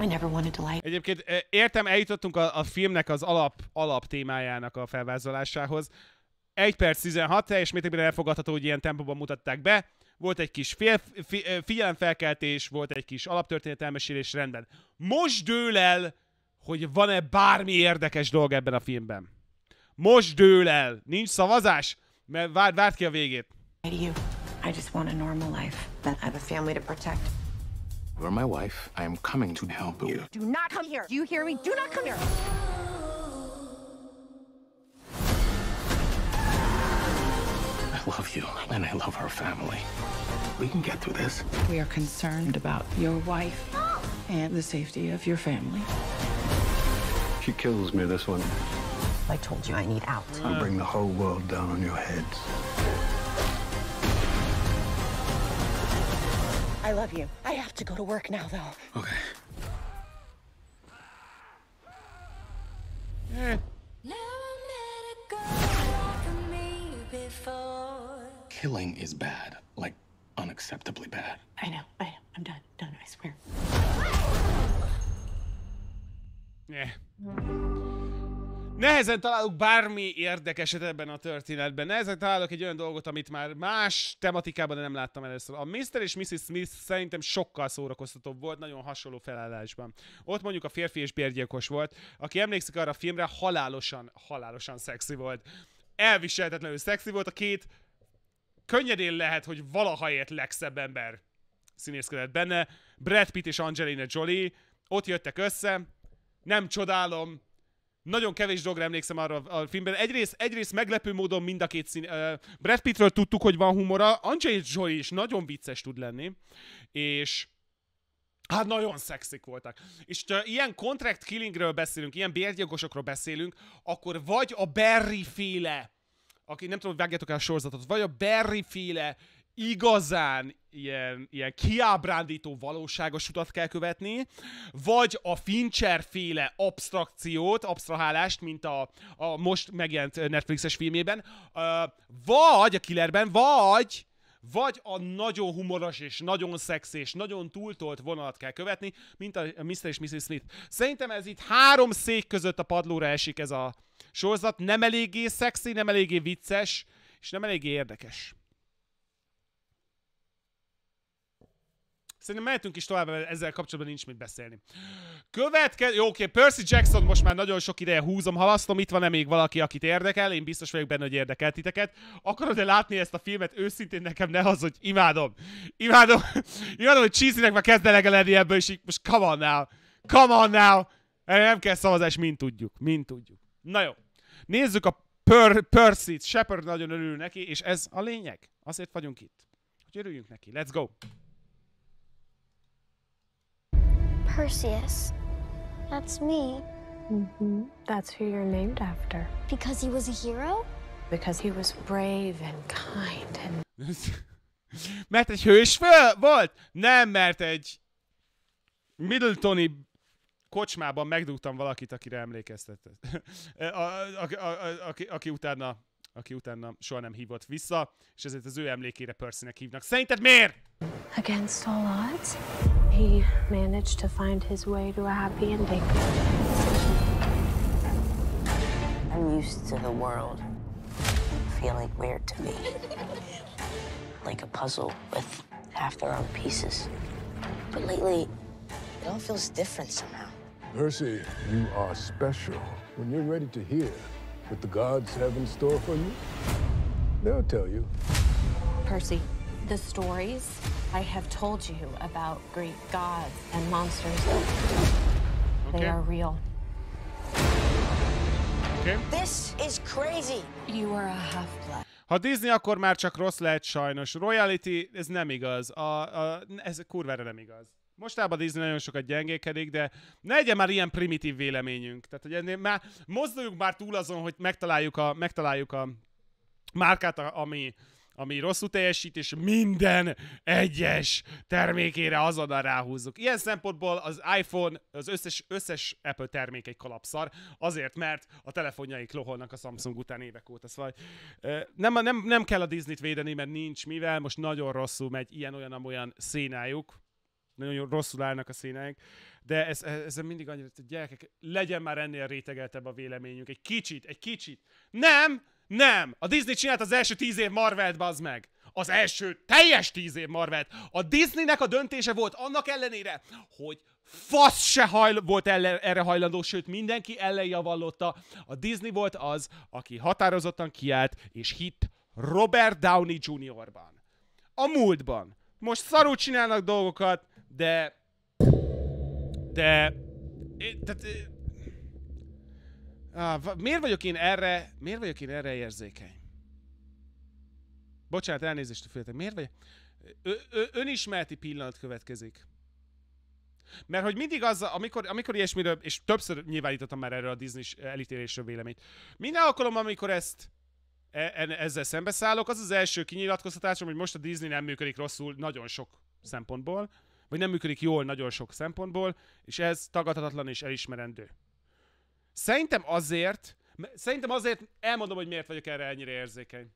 I never wanted to lie. Egyébként eh, értem, eljutottunk a, a filmnek az alap, alap témájának a felvázolásához. 1 perc 16 teljes mértékben elfogadható, hogy ilyen tempóban mutatták be volt egy kis fél, fi, figyelemfelkeltés, volt egy kis alaptörténetelmesélés, rendben. Most dől el, hogy van-e bármi érdekes dolog ebben a filmben. Most dől el. Nincs szavazás, mert várd, várd ki a végét. I just want a normal life. Then I have a family to protect. You're my wife. I am coming to help you. Do not come here. Do you hear me? Do not come here. I love you, and I love our family. We can get through this. We are concerned about your wife and the safety of your family. She kills me, this one. I told you I need out. You bring the whole world down on your heads. I love you. I have to go to work now, though. Okay. Eh. killing is bad. Like, unacceptably bad. I know, I know. I'm done. Done, I swear. Yeah. Nehezen találok bármi érdekeset ebben a történetben. Nehezen találok egy olyan dolgot, amit már más tematikában nem láttam először. A Mr. és Mrs. Smith szerintem sokkal szórakoztatóbb volt, nagyon hasonló felállásban. Ott mondjuk a férfi és bérgyilkos volt, aki emlékszik arra a filmre, halálosan, halálosan szexi volt. Elviselhetetlenül szexi volt, a két könnyedén lehet, hogy valaha ért legszebb ember színészkedett benne. Brad Pitt és Angelina Jolie ott jöttek össze, nem csodálom, nagyon kevés dolgra emlékszem arra a filmben. Egyrészt, egyrészt meglepő módon mind a két szín... Uh, Brad Pittről tudtuk, hogy van humora, Angelina Jolie is nagyon vicces tud lenni, és Hát nagyon szexik voltak. És ha ilyen contract killingről beszélünk, ilyen bérgyilkosokról beszélünk, akkor vagy a Barry féle aki nem tudom, vágjátok el a sorozatot, vagy a Barry féle igazán ilyen, ilyen kiábrándító valóságos utat kell követni, vagy a Fincher féle abstrakciót, abstrahálást, mint a, a most megjelent Netflixes filmében, vagy a Killerben, vagy vagy a nagyon humoros és nagyon szexi és nagyon túltolt vonalat kell követni, mint a Mr. és Mrs. Smith. Szerintem ez itt három szék között a padlóra esik ez a, sorozat nem eléggé szexi, nem eléggé vicces, és nem eléggé érdekes. Szerintem mehetünk is tovább, mert ezzel kapcsolatban nincs mit beszélni. Következő... Jó, oké, okay. Percy Jackson most már nagyon sok ideje húzom, halasztom. Itt van-e még valaki, akit érdekel? Én biztos vagyok benne, hogy érdekel titeket. Akarod-e látni ezt a filmet? Őszintén nekem ne az, hogy imádom. Imádom, imádom hogy cheesy-nek már kezd lenni ebből, és így most come on now. Come on now. Erre nem kell szavazás, mint tudjuk. mint tudjuk. Na jó. Nézzük a per, Percy-t. Shepard nagyon örül neki, és ez a lényeg. Azért vagyunk itt. Hogy örüljünk neki. Let's go! Perseus. That's me. Mm-hmm. That's who you're named after. Because he was a hero? Because he was brave and kind and... mert egy hős volt? Nem, mert egy Middletoni kocsmában megdugtam valakit, akire emlékeztetett. a, a, a, a, aki, aki utána aki utána soha nem hívott vissza, és ezért az ő emlékére Percynek hívnak. Szerinted miért? Against all odds, he managed to find his way to a happy ending. I'm used to the world feeling weird to me. Like a puzzle with half the wrong pieces. But lately, it all feels different somehow. Percy, you are special. When you're ready to hear what the gods have in store for you, they'll tell you. Percy, the stories I have told you about Greek gods and monsters, okay. they are real. Okay. This is crazy. You are a half-blood. Ha Disney, akkor már csak rossz lehet sajnos. Royalty, ez nem igaz. A, a, ez kurvára nem igaz. Mostában Disney nagyon sokat gyengékedik, de ne legyen már ilyen primitív véleményünk. Tehát, hogy ennél már mozduljunk már túl azon, hogy megtaláljuk a, megtaláljuk a márkát, ami, ami rosszul teljesít, és minden egyes termékére azonnal ráhúzzuk. Ilyen szempontból az iPhone, az összes, összes Apple termék egy kalapszar, azért, mert a telefonjaik loholnak a Samsung után évek óta. Szóval nem, nem, nem kell a Disney-t védeni, mert nincs mivel, most nagyon rosszul megy ilyen-olyan-olyan szénájuk, nagyon rosszul állnak a színek, de ez, ez, ez mindig annyira, hogy gyerekek, legyen már ennél rétegeltebb a véleményünk, egy kicsit, egy kicsit. Nem, nem, a Disney csinált az első tíz év Marvelt, bazd meg! Az első teljes tíz év Marvelt! A Disneynek a döntése volt annak ellenére, hogy fasz se hajl- volt elle- erre hajlandó, sőt mindenki ellen javallotta. A Disney volt az, aki határozottan kiállt és hitt Robert Downey Jr.-ban. A múltban. Most szarú csinálnak dolgokat, de de tehát, á, miért vagyok én erre, miért vagyok én erre érzékeny? Bocsánat, elnézést féltek. Miért vagy? Ö, ö, önismereti pillanat következik. Mert hogy mindig az, amikor, amikor ilyesmiről, és többször nyilvánítottam már erről a Disney elítélésről véleményt, minden alkalom, amikor ezt e, e, ezzel szembeszállok, az az első kinyilatkoztatásom, hogy most a Disney nem működik rosszul nagyon sok szempontból, vagy nem működik jól nagyon sok szempontból, és ez tagadhatatlan és elismerendő. Szerintem azért, szerintem azért elmondom, hogy miért vagyok erre ennyire érzékeny.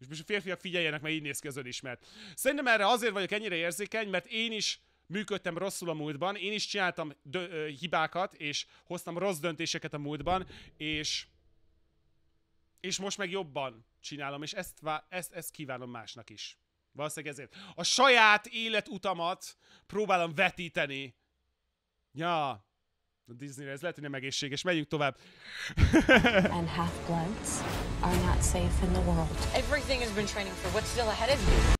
És most a férfiak figyeljenek, mert így néz ki az önismert. Szerintem erre azért vagyok ennyire érzékeny, mert én is működtem rosszul a múltban, én is csináltam dö- ö, hibákat, és hoztam rossz döntéseket a múltban, és és most meg jobban csinálom, és ezt, vá- ezt, ezt kívánom másnak is. Valószínűleg ezért. A saját életutamat próbálom vetíteni. Ja, a disney ez lehet, hogy nem egészséges. Megyünk tovább. And half are not safe in the world. Everything has been training for what's still ahead of you.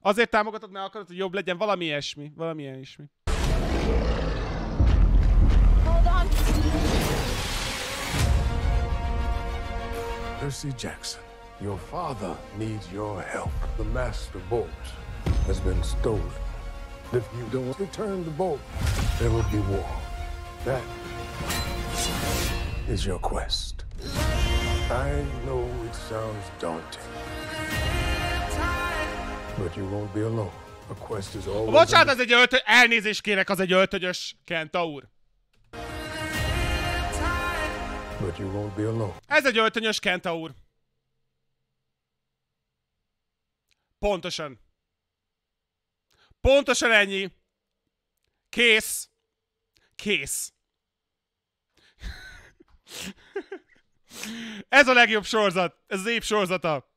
Azért támogatod, mert akarod, hogy jobb legyen valami ilyesmi. Valami ilyesmi. Hold on. Percy Jackson. Your father needs your help. The master bolt has been stolen. If you don't return the bolt, there will be war. That is your quest. I know it sounds daunting, but you won't be alone. A quest is always... Bocsánat, ez egy öltöny... Elnézést kérek, az egy öltönyös, Kenta úr. But you won't be alone. Ez egy öltönyös, Kenta úr. Pontosan. Pontosan ennyi. Kész. Kész. Ez a legjobb sorozat. Ez az év sorzata.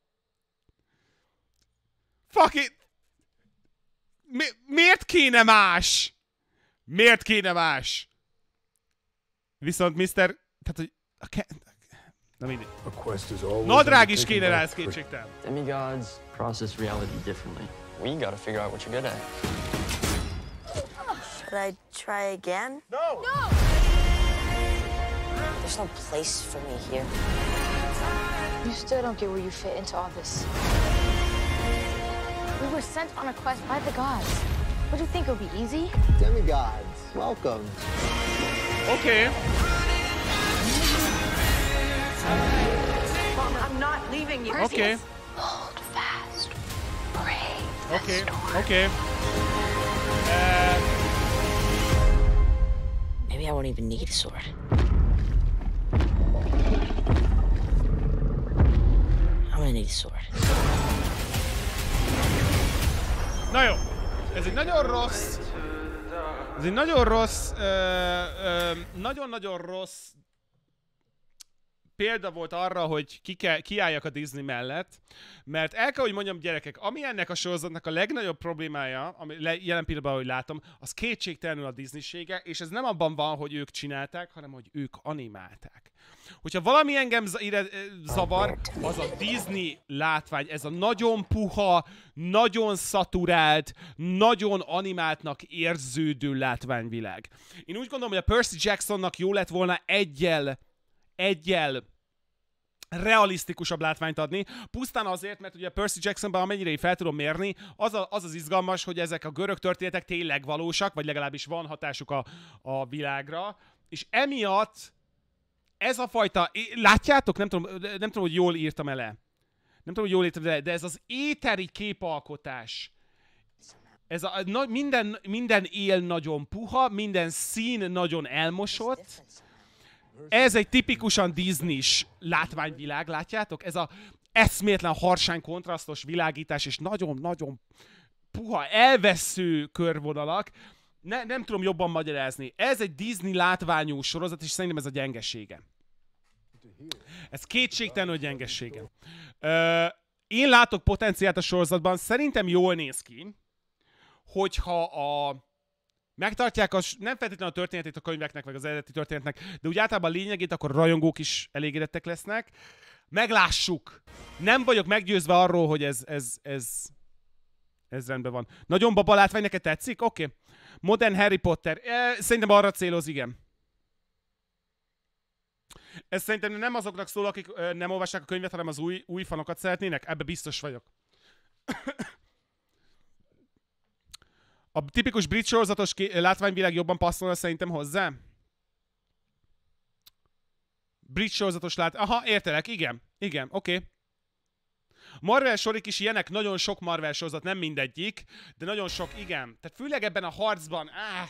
Fuck it. Mi miért kéne más? Miért kéne más? Viszont Mr. Tehát, hogy a ke... Na mindig. Nadrág is kéne rá, ez kétségtelen. Demigods, process reality differently. We gotta figure out what you're good at. Should I try again? No! No! There's no place for me here. You still don't get where you fit into all this. We were sent on a quest by the gods. What do you think it will be easy? Demigods, welcome. Okay. I'm not leaving you. Okay. Okay, okay. Uh... Maybe I won't even need a sword. I'm gonna need a sword. Naja, ez egy nagyon rossz... Ez egy nagyon rossz... Nagyon-nagyon uh, um, rossz példa volt arra, hogy ki kell, kiálljak a Disney mellett, mert el kell, hogy mondjam, gyerekek, ami ennek a sorozatnak a legnagyobb problémája, ami le, jelen pillanatban, ahogy látom, az kétségtelenül a Disneysége, és ez nem abban van, hogy ők csinálták, hanem hogy ők animálták. Hogyha valami engem zavar, az a Disney látvány, ez a nagyon puha, nagyon szaturált, nagyon animáltnak érződő látványvilág. Én úgy gondolom, hogy a Percy Jacksonnak jó lett volna egyel egyel realisztikusabb látványt adni, pusztán azért, mert ugye Percy Jacksonban, amennyire én fel tudom mérni, az, a, az az izgalmas, hogy ezek a görög történetek tényleg valósak, vagy legalábbis van hatásuk a, a világra, és emiatt ez a fajta, látjátok, nem tudom, nem tudom, hogy jól írtam ele, nem tudom, hogy jól írtam ele, de ez az éteri képalkotás, ez a, na, minden, minden él nagyon puha, minden szín nagyon elmosott, ez egy tipikusan Disney-s látványvilág, látjátok? Ez a eszmétlen harsány kontrasztos világítás, és nagyon-nagyon puha, elvesző körvonalak. Ne, nem tudom jobban magyarázni. Ez egy Disney látványú sorozat, és szerintem ez a gyengesége. Ez kétségtelenül gyengesége. Ö, én látok potenciált a sorozatban, szerintem jól néz ki, hogyha a megtartják a, nem feltétlenül a történetét a könyveknek, meg az eredeti történetnek, de úgy általában a lényegét, akkor rajongók is elégedettek lesznek. Meglássuk! Nem vagyok meggyőzve arról, hogy ez, ez, ez, ez rendben van. Nagyon baba látvány, neked tetszik? Oké. Okay. Modern Harry Potter. E, szerintem arra céloz, igen. Ez szerintem nem azoknak szól, akik nem olvassák a könyvet, hanem az új, új fanokat szeretnének. Ebbe biztos vagyok. A tipikus brit sorozatos látványvilág jobban passzolna szerintem hozzá? Brit sorozatos lát... Aha, értelek, igen. Igen, oké. Okay. Marvel sorik is ilyenek, nagyon sok Marvel sorozat, nem mindegyik, de nagyon sok, igen. Tehát főleg ebben a harcban, áh,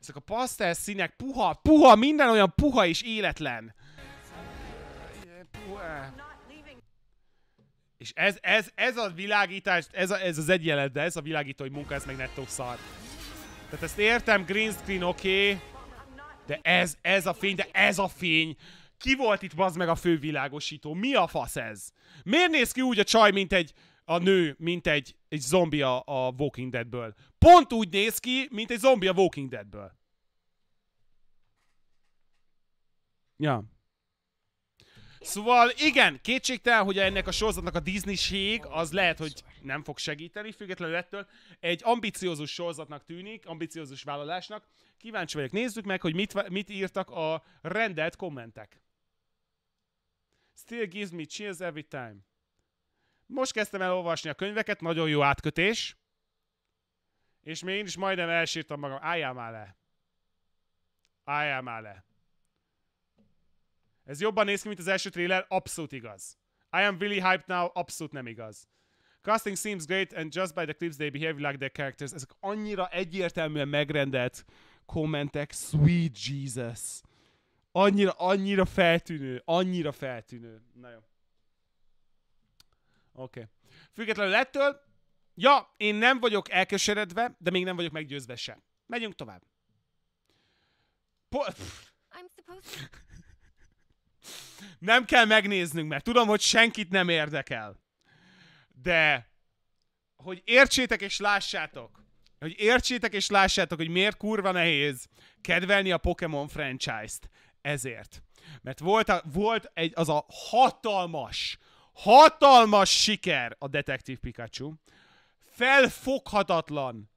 ezek a pasztel színek, puha, puha, minden olyan puha és életlen. Puha. És ez, ez, ez a világítás, ez, a, ez az egy jelent, de ez a világítói munka, ez meg nettó szar. Tehát ezt értem, green screen oké, okay, de ez, ez a fény, de ez a fény. Ki volt itt bazd meg a fővilágosító? Mi a fasz ez? Miért néz ki úgy a csaj, mint egy, a nő, mint egy, egy zombi a, a Walking Deadből? Pont úgy néz ki, mint egy zombi a Walking Deadből. Ja. Szóval igen, kétségtel, hogy ennek a sorozatnak a Disney-ség az lehet, hogy nem fog segíteni, függetlenül ettől egy ambiciózus sorozatnak tűnik, ambiciózus vállalásnak. Kíváncsi vagyok, nézzük meg, hogy mit, mit írtak a rendelt kommentek. Still gives me chills every time. Most kezdtem el olvasni a könyveket, nagyon jó átkötés. És még én is majdnem elsírtam magam. Álljál már le. Álljál már le. Ez jobban néz ki, mint az első trailer, abszolút igaz. I am really hyped now, abszolút nem igaz. Casting seems great, and just by the clips they behave like their characters. Ezek annyira egyértelműen megrendelt kommentek, sweet Jesus. Annyira, annyira feltűnő, annyira feltűnő. Na jó. Oké. Okay. Függetlenül ettől, ja, én nem vagyok elkeseredve, de még nem vagyok meggyőzve sem. Megyünk tovább. Po- I'm supposed to... Nem kell megnéznünk, mert tudom, hogy senkit nem érdekel. De, hogy értsétek és lássátok, hogy értsétek és lássátok, hogy miért kurva nehéz kedvelni a Pokémon franchise-t. Ezért. Mert volt, a, volt egy, az a hatalmas, hatalmas siker a Detective Pikachu, felfoghatatlan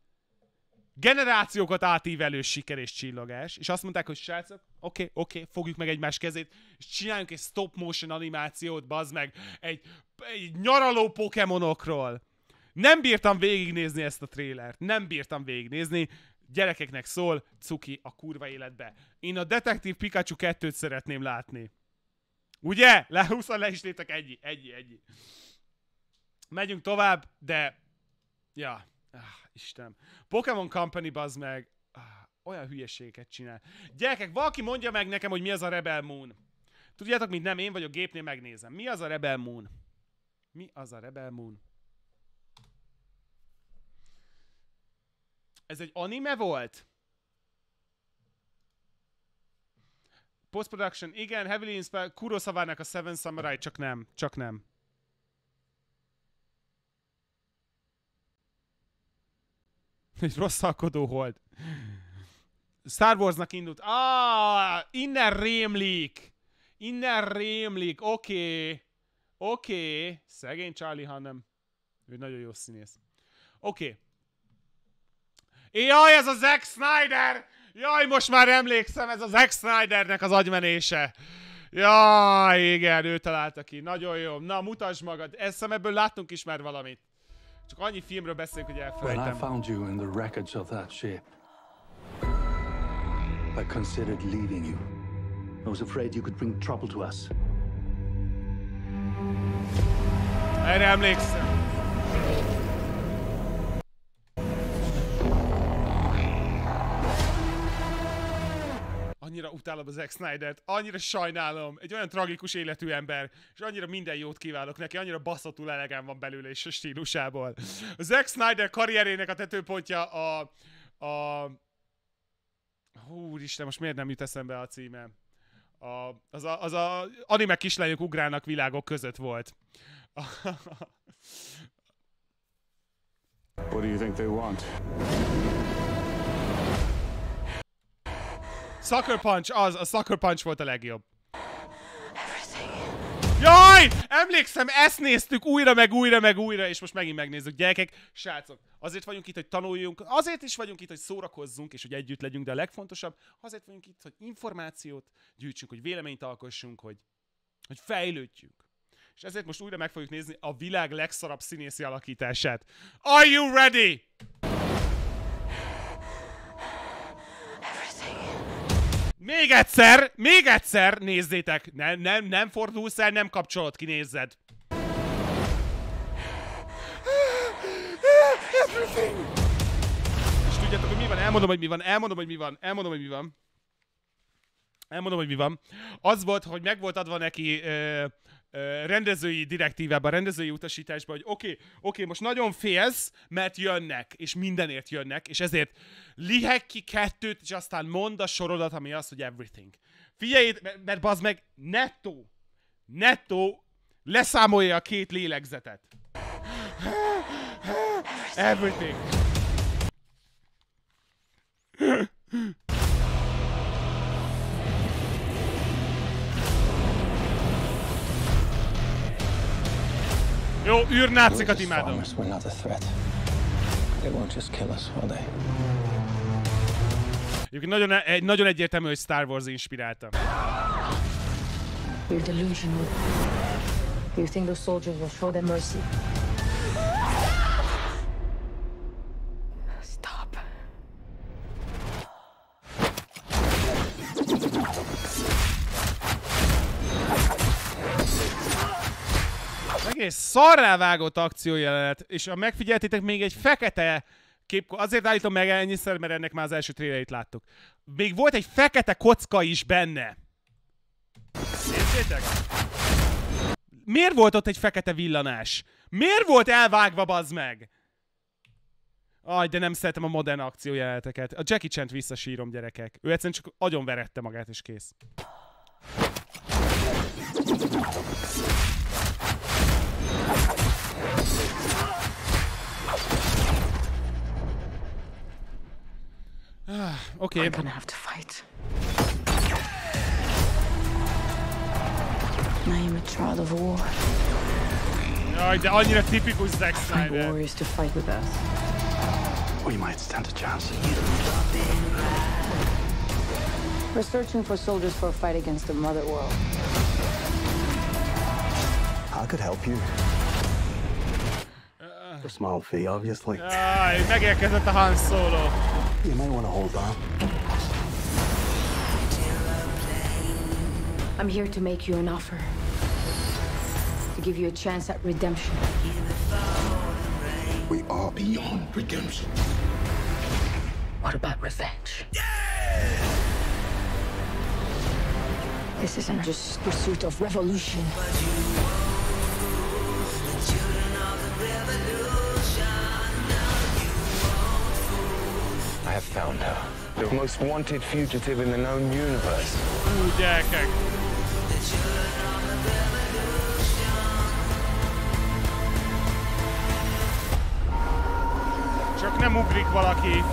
generációkat átívelő siker és csillogás, és azt mondták, hogy srácok, oké, okay, oké, okay, fogjuk meg egymás kezét, és csináljunk egy stop motion animációt, bazd meg, egy, egy nyaraló Pokémonokról. Nem bírtam végignézni ezt a trélert, nem bírtam végignézni, gyerekeknek szól, cuki a kurva életbe. Én a Detektív Pikachu 2-t szeretném látni. Ugye? Le le is létek, egy, egy, egy. Megyünk tovább, de... Ja. Ah, Istenem. Pokémon Company, bazd meg. Ah, olyan hülyeségeket csinál. Gyerekek, valaki mondja meg nekem, hogy mi az a Rebel Moon. Tudjátok, mint nem én vagyok, gépnél megnézem. Mi az a Rebel Moon? Mi az a Rebel Moon? Ez egy anime volt? Post-production, igen, heavily inspired, Kurosavának a Seven Samurai, csak nem, csak nem. Egy rosszalkodó hold. Star Warsnak indult. Ah, innen rémlik. Innen rémlik. Oké. Okay. Oké. Okay. Szegény Charlie Hanem, Ő nagyon jó színész. Oké. Okay. Jaj, ez a Zack Snyder! Jaj, most már emlékszem, ez a Zack Snydernek az agymenése. Jaj, igen, ő találta ki. Nagyon jó. Na, mutasd magad. Ezt ebből láttunk is már valamit. Csak annyi filmről beszélünk, hogy elfelejtem. When I found you in the wreckage of that ship, I considered leaving you. I was afraid you could bring trouble to us. Erre emlékszem. annyira utálom az Zack Snyder-t, annyira sajnálom, egy olyan tragikus életű ember, és annyira minden jót kívánok neki, annyira baszatul elegem van belőle és a stílusából. A Zack Snyder karrierének a tetőpontja a... a... Úristen, most miért nem jut eszembe a címe? A, az, a, az a anime kislányok ugrának világok között volt. What do you think they want? Sucker Punch, az, a Sucker Punch volt a legjobb. Jaj! Emlékszem, ezt néztük újra, meg újra, meg újra, és most megint megnézzük. Gyerekek, srácok, azért vagyunk itt, hogy tanuljunk, azért is vagyunk itt, hogy szórakozzunk, és hogy együtt legyünk, de a legfontosabb, azért vagyunk itt, hogy információt gyűjtsünk, hogy véleményt alkossunk, hogy, hogy fejlődjünk. És ezért most újra meg fogjuk nézni a világ legszarabb színészi alakítását. Are you ready? Még egyszer, még egyszer nézzétek! Nem, nem, nem fordulsz el, nem kapcsolod ki, nézzed. És tudjátok, hogy mi van? Elmondom, hogy mi van. Elmondom, hogy mi van. Elmondom, hogy mi van. Elmondom, hogy mi van. Az volt, hogy meg volt adva neki rendezői direktívában, rendezői utasításban, hogy oké, okay, oké, okay, most nagyon félsz, mert jönnek, és mindenért jönnek, és ezért lihek ki kettőt, és aztán mond a sorodat, ami az, hogy everything. Figyelj, mert, mert bazd meg, nettó, nettó leszámolja a két lélegzetet. Everything. Jó, űrnácikat imádom. Egyébként nagyon, e, egy, nagyon egyértelmű, hogy Star Wars inspirálta. You're delusional. You think those soldiers will show them mercy? egész szarrávágott jelenet, és a megfigyeltétek még egy fekete kép, azért állítom meg ennyiszer, mert ennek már az első trailerét láttuk. Még volt egy fekete kocka is benne. Nézzétek! Miért volt ott egy fekete villanás? Miért volt elvágva, bazd meg? Aj, de nem szeretem a modern jeleneteket. A Jackie Chan-t visszasírom, gyerekek. Ő egyszerűen csak verette magát, és kész. Ah, okay. I'm gonna have to fight. I am a child of war. No, a oh, typical Zack Snyder. I warriors to fight with us. We might stand a chance. We're searching for soldiers for a fight against the Mother World. I could help you a small fee, obviously. Jaj, megérkezett a Han Solo. You might want to hold on. I'm here to make you an offer. To give you a chance at redemption. We are beyond redemption. What about revenge? Yeah! This isn't just pursuit of revolution. I have found her. The most wanted fugitive in the known universe. Ooh, Jack. Csak nem ugrik valaki.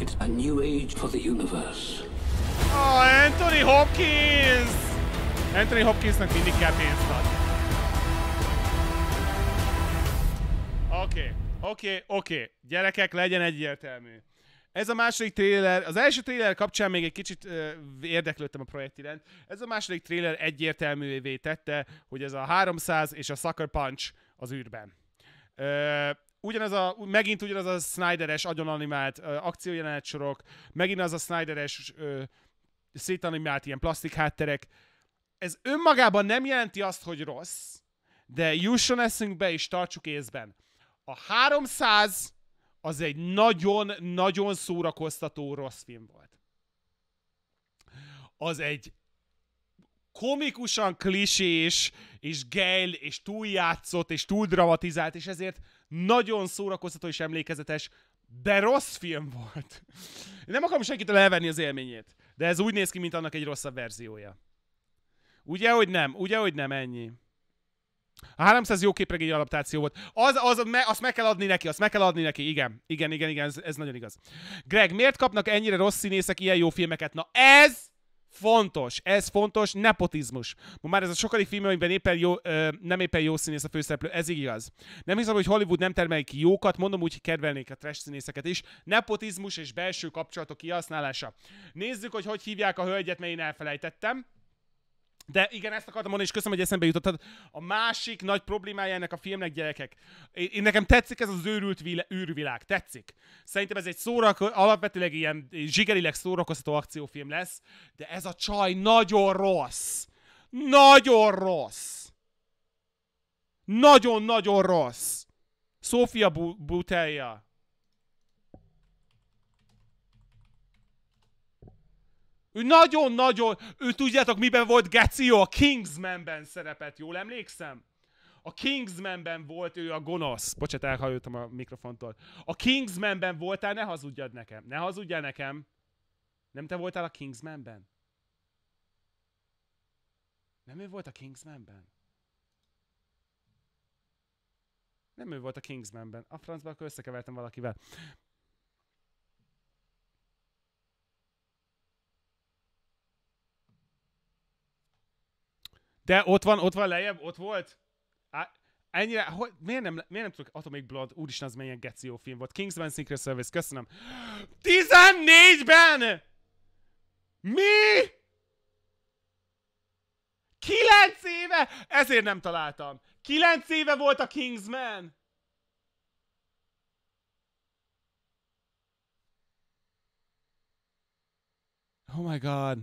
It's a new age for the universe. Oh, Anthony Hopkins! Anthony Hopkinsnak mindig kell pénzt adni. Oké, okay, oké, okay, oké. Okay. Gyerekek, legyen egyértelmű. Ez a második trailer, az első trailer kapcsán még egy kicsit ö, érdeklődtem a projekt iránt. Ez a második trailer egyértelművé tette, hogy ez a 300 és a Sucker Punch az űrben. Ö, ugyanaz a, megint ugyanaz a Snyderes agyonanimált akciójelenet sorok, megint az a Snyderes szétanimált ilyen plastik hátterek, ez önmagában nem jelenti azt, hogy rossz, de jusson be és tartsuk észben. A 300 az egy nagyon-nagyon szórakoztató rossz film volt. Az egy komikusan klisés, és gejl, és túljátszott, és túl dramatizált, és ezért nagyon szórakoztató és emlékezetes, de rossz film volt. Nem akarom senkitől elvenni az élményét, de ez úgy néz ki, mint annak egy rosszabb verziója. Ugye, hogy nem? Ugye, hogy nem? Ennyi. A 300 jó képregény adaptáció volt. Az, az, me, azt meg kell adni neki, azt meg kell adni neki. Igen, igen, igen, igen, ez, ez nagyon igaz. Greg, miért kapnak ennyire rossz színészek ilyen jó filmeket? Na ez fontos, ez fontos, nepotizmus. Ma már ez a sokadik film, amiben éppen jó, ö, nem éppen jó színész a főszereplő, ez igaz. Nem hiszem, hogy Hollywood nem termel ki jókat, mondom úgy, hogy kedvelnék a trash színészeket is. Nepotizmus és belső kapcsolatok kihasználása. Nézzük, hogy hogy hívják a hölgyet, mert én elfelejtettem. De igen, ezt akartam mondani, és köszönöm, hogy eszembe jutottad a másik nagy problémája ennek a filmnek, gyerekek, én, én nekem tetszik ez az őrült vile, űrvilág, tetszik. Szerintem ez egy szórako, alapvetőleg ilyen zsigerileg szórakoztató akciófilm lesz, de ez a csaj nagyon rossz. Nagyon rossz. Nagyon-nagyon rossz. Sofia Bu- Butelja. Ő nagyon-nagyon, ő tudjátok miben volt Gecio? A Kingsmanben szerepet, jól emlékszem? A Kingsmanben volt ő a gonosz. Bocsát, elhajoltam a mikrofontól. A Kingsmanben voltál, ne hazudjad nekem. Ne hazudjál nekem. Nem te voltál a Kingsmanben? Nem ő volt a Kingsmanben? Nem ő volt a Kingsmanben. A francba akkor összekevertem valakivel. De ott van, ott van lejjebb, ott volt. Á, ennyire, hogy, miért nem, miért nem tudok, Atomic Blood, úristen, az milyen geci jó film volt. Kingsman Secret Service, köszönöm. 14-ben! Mi? 9 éve? Ezért nem találtam. 9 éve volt a Kingsman! Oh my god.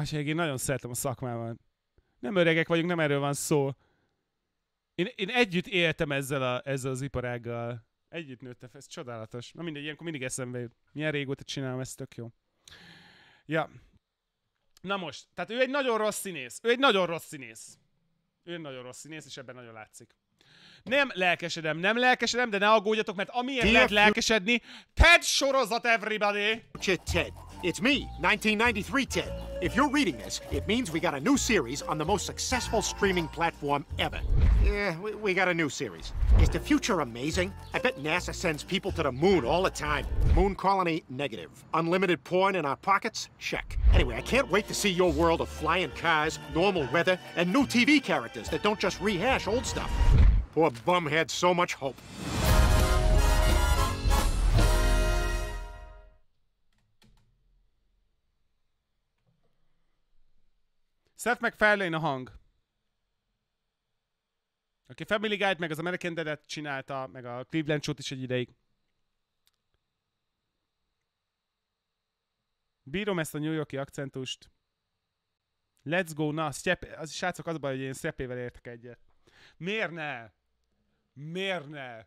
Hát én nagyon szeretem a szakmámat. Nem öregek vagyunk, nem erről van szó. Én, én együtt éltem ezzel, a, ezzel az iparággal. Együtt nőttem ez csodálatos. Na mindegy, ilyenkor mindig eszembe jut. Milyen régóta csinálom, ez tök jó. Ja. Na most, tehát ő egy nagyon rossz színész. Ő egy nagyon rossz színész. Ő egy nagyon rossz színész, és ebben nagyon látszik. Nem lelkesedem, nem lelkesedem, de ne aggódjatok, mert amiért lehet lelkesedni, TED sorozat, everybody! Ted! It's me, 1993 Ted. If you're reading this, it means we got a new series on the most successful streaming platform ever. Yeah, we, we, got a new series. Is the future amazing? I bet NASA sends people to the moon all the time. Moon colony, negative. Unlimited porn in our pockets? Check. Anyway, I can't wait to see your world of flying cars, normal weather, and new TV characters that don't just rehash old stuff. Poor bum had so much hope. Seth MacFarlane a hang. Aki Family Guy-t, meg az American Dad-et csinálta, meg a Cleveland Show-t is egy ideig. Bírom ezt a New Yorki akcentust. Let's go, na, Szép, az, srácok, az baj, hogy én szepével értek egyet. Miért ne? Miért ne?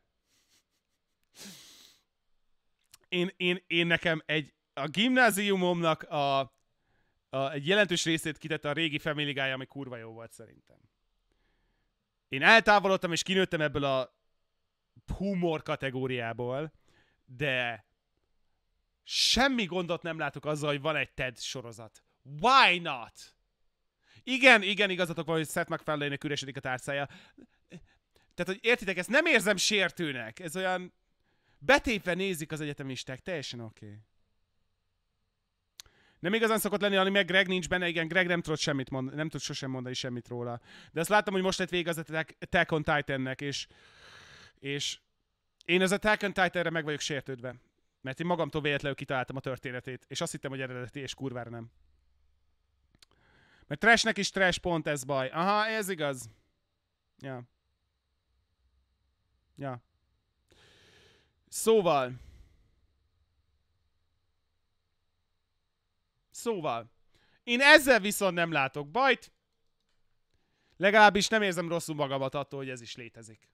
Én, én, én nekem egy, a gimnáziumomnak a a, egy jelentős részét kitette a régi Family Guy, ami kurva jó volt szerintem. Én eltávolodtam és kinőttem ebből a humor kategóriából, de semmi gondot nem látok azzal, hogy van egy TED sorozat. Why not? Igen, igen, igazatok van, hogy Seth macfarlane üresedik a tárcája. Tehát, hogy értitek, ezt nem érzem sértőnek. Ez olyan betépve nézik az egyetemisták, teljesen oké. Okay. Nem igazán szokott lenni, ami meg Greg nincs benne, igen, Greg nem tud semmit mondani, nem tud sosem mondani semmit róla. De azt láttam, hogy most lett vége az Attack on Titannek, és, és én az a Attack on Titanre meg vagyok sértődve. Mert én magamtól véletlenül kitaláltam a történetét, és azt hittem, hogy eredeti, és kurvára nem. Mert trashnek is trash pont ez baj. Aha, ez igaz. Ja. Ja. Szóval... Szóval, én ezzel viszont nem látok bajt. Legalábbis nem érzem rosszul magamat attól, hogy ez is létezik.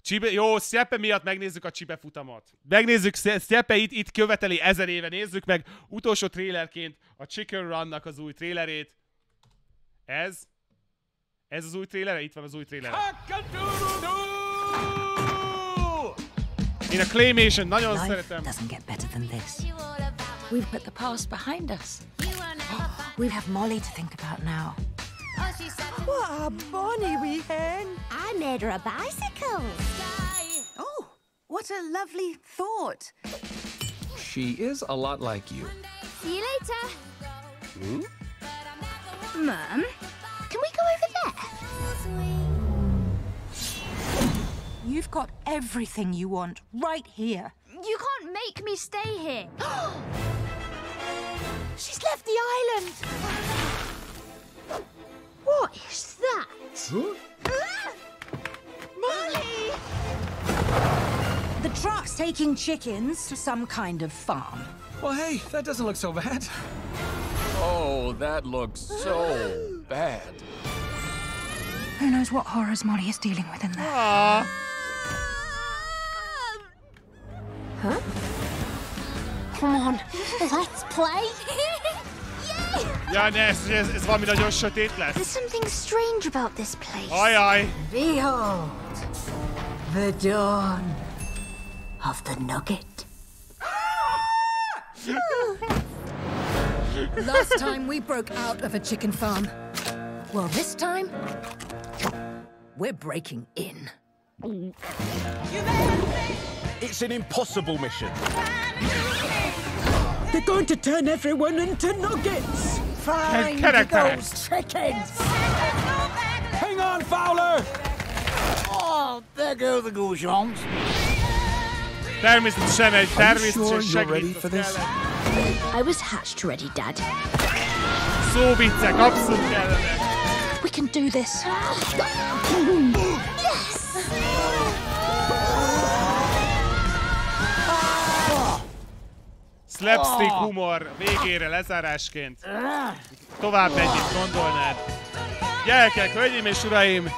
Csibe, jó, Szepe miatt megnézzük a Csibe futamot. Megnézzük Szepe itt követeli ezer éve. Nézzük meg utolsó trélerként a Chicken Run-nak az új trélerét. Ez? Ez az új trélere? Itt van az új trélere. Én a claymation nagyon Life szeretem. doesn't get better than this. We've put the past behind us. Oh, we have Molly to think about now. Oh, what a bonny wee hen. I made her a bicycle. Oh, what a lovely thought. She is a lot like you. See you later. Hmm? Mum, can we go over You've got everything you want right here. You can't make me stay here. She's left the island. What is that? Huh? The truck's taking chickens to some kind of farm. Well, hey, that doesn't look so bad. Oh, that looks so bad. Who knows what horrors Molly is dealing with in there? Aww. Ah. Huh? Come on, let's play. Ja, ne, es, es war mir natürlich schon There's something strange about this place. Aye, aye. Behold, the dawn of the nugget. Last time we broke out of a chicken farm. Well, this time, we're breaking in. It's an impossible mission. They're going to turn everyone into nuggets! Find those chickens! Hang on, Fowler! Oh, there go the goujons. There, Mr. Senate. There, Mr. Sure you're ready for this? I was hatched ready, Dad. So bitte, kommst du We can do this. Slapstick humor végére lezárásként. Tovább egyik gondolnád. Gyerekek, hölgyeim és uraim,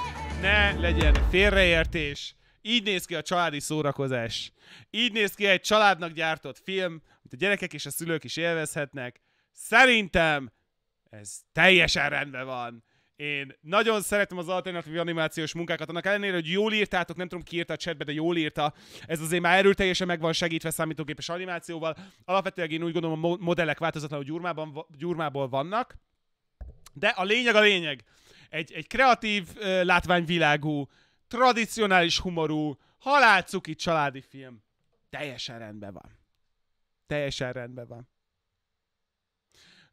ne legyen félreértés. Így néz ki a családi szórakozás. Így néz ki egy családnak gyártott film, amit a gyerekek és a szülők is élvezhetnek. Szerintem ez teljesen rendben van. Én nagyon szeretem az alternatív animációs munkákat, annak ellenére, hogy jól írtátok, nem tudom ki írta a chatbe, de jól írta. Ez azért már erőteljesen meg van segítve számítógépes animációval. Alapvetően én úgy gondolom, a modellek változatlanul gyurmában, gyurmából vannak. De a lényeg a lényeg. Egy, egy kreatív, látványvilágú, tradicionális humorú, halálcuki családi film. Teljesen rendben van. Teljesen rendben van.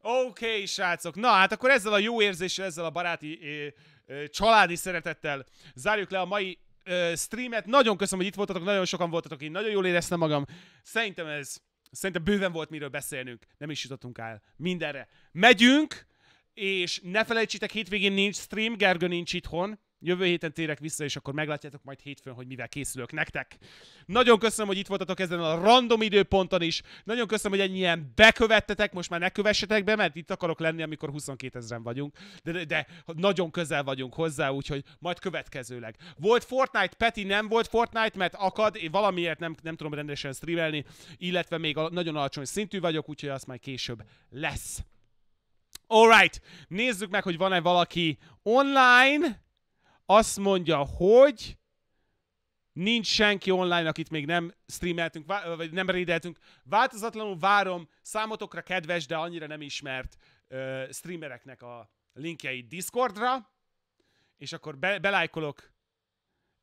Oké, okay, srácok. Na hát akkor ezzel a jó érzéssel, ezzel a baráti, ö, ö, családi szeretettel zárjuk le a mai ö, streamet. Nagyon köszönöm, hogy itt voltatok, nagyon sokan voltatok, én nagyon jól éreztem magam. Szerintem ez, szerintem bőven volt miről beszélnünk. Nem is jutottunk el mindenre. Megyünk, és ne felejtsétek, hétvégén nincs stream, Gergő nincs itthon. Jövő héten térek vissza, és akkor meglátjátok majd hétfőn, hogy mivel készülök nektek. Nagyon köszönöm, hogy itt voltatok ezen a random időponton is. Nagyon köszönöm, hogy ennyien bekövettetek, most már ne kövessetek be, mert itt akarok lenni, amikor 22 ezeren vagyunk. De, de nagyon közel vagyunk hozzá, úgyhogy majd következőleg. Volt Fortnite, Peti nem volt Fortnite, mert akad, én valamiért nem, nem tudom rendesen streamelni, illetve még a, nagyon alacsony szintű vagyok, úgyhogy azt majd később lesz. Alright, nézzük meg, hogy van-e valaki online azt mondja, hogy nincs senki online, akit még nem streameltünk, vagy nem rédeltünk. Változatlanul várom számotokra kedves, de annyira nem ismert ö, streamereknek a linkjeit Discordra, és akkor be, belájkolok,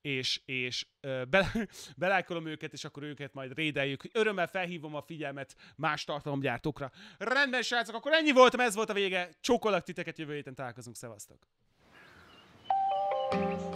és, és ö, be, belájkolom őket, és akkor őket majd rédeljük. Örömmel felhívom a figyelmet más tartalomgyártókra. Rendben, srácok, akkor ennyi volt, ez volt a vége. Csókolak titeket, jövő héten találkozunk, szevasztok! Thank you.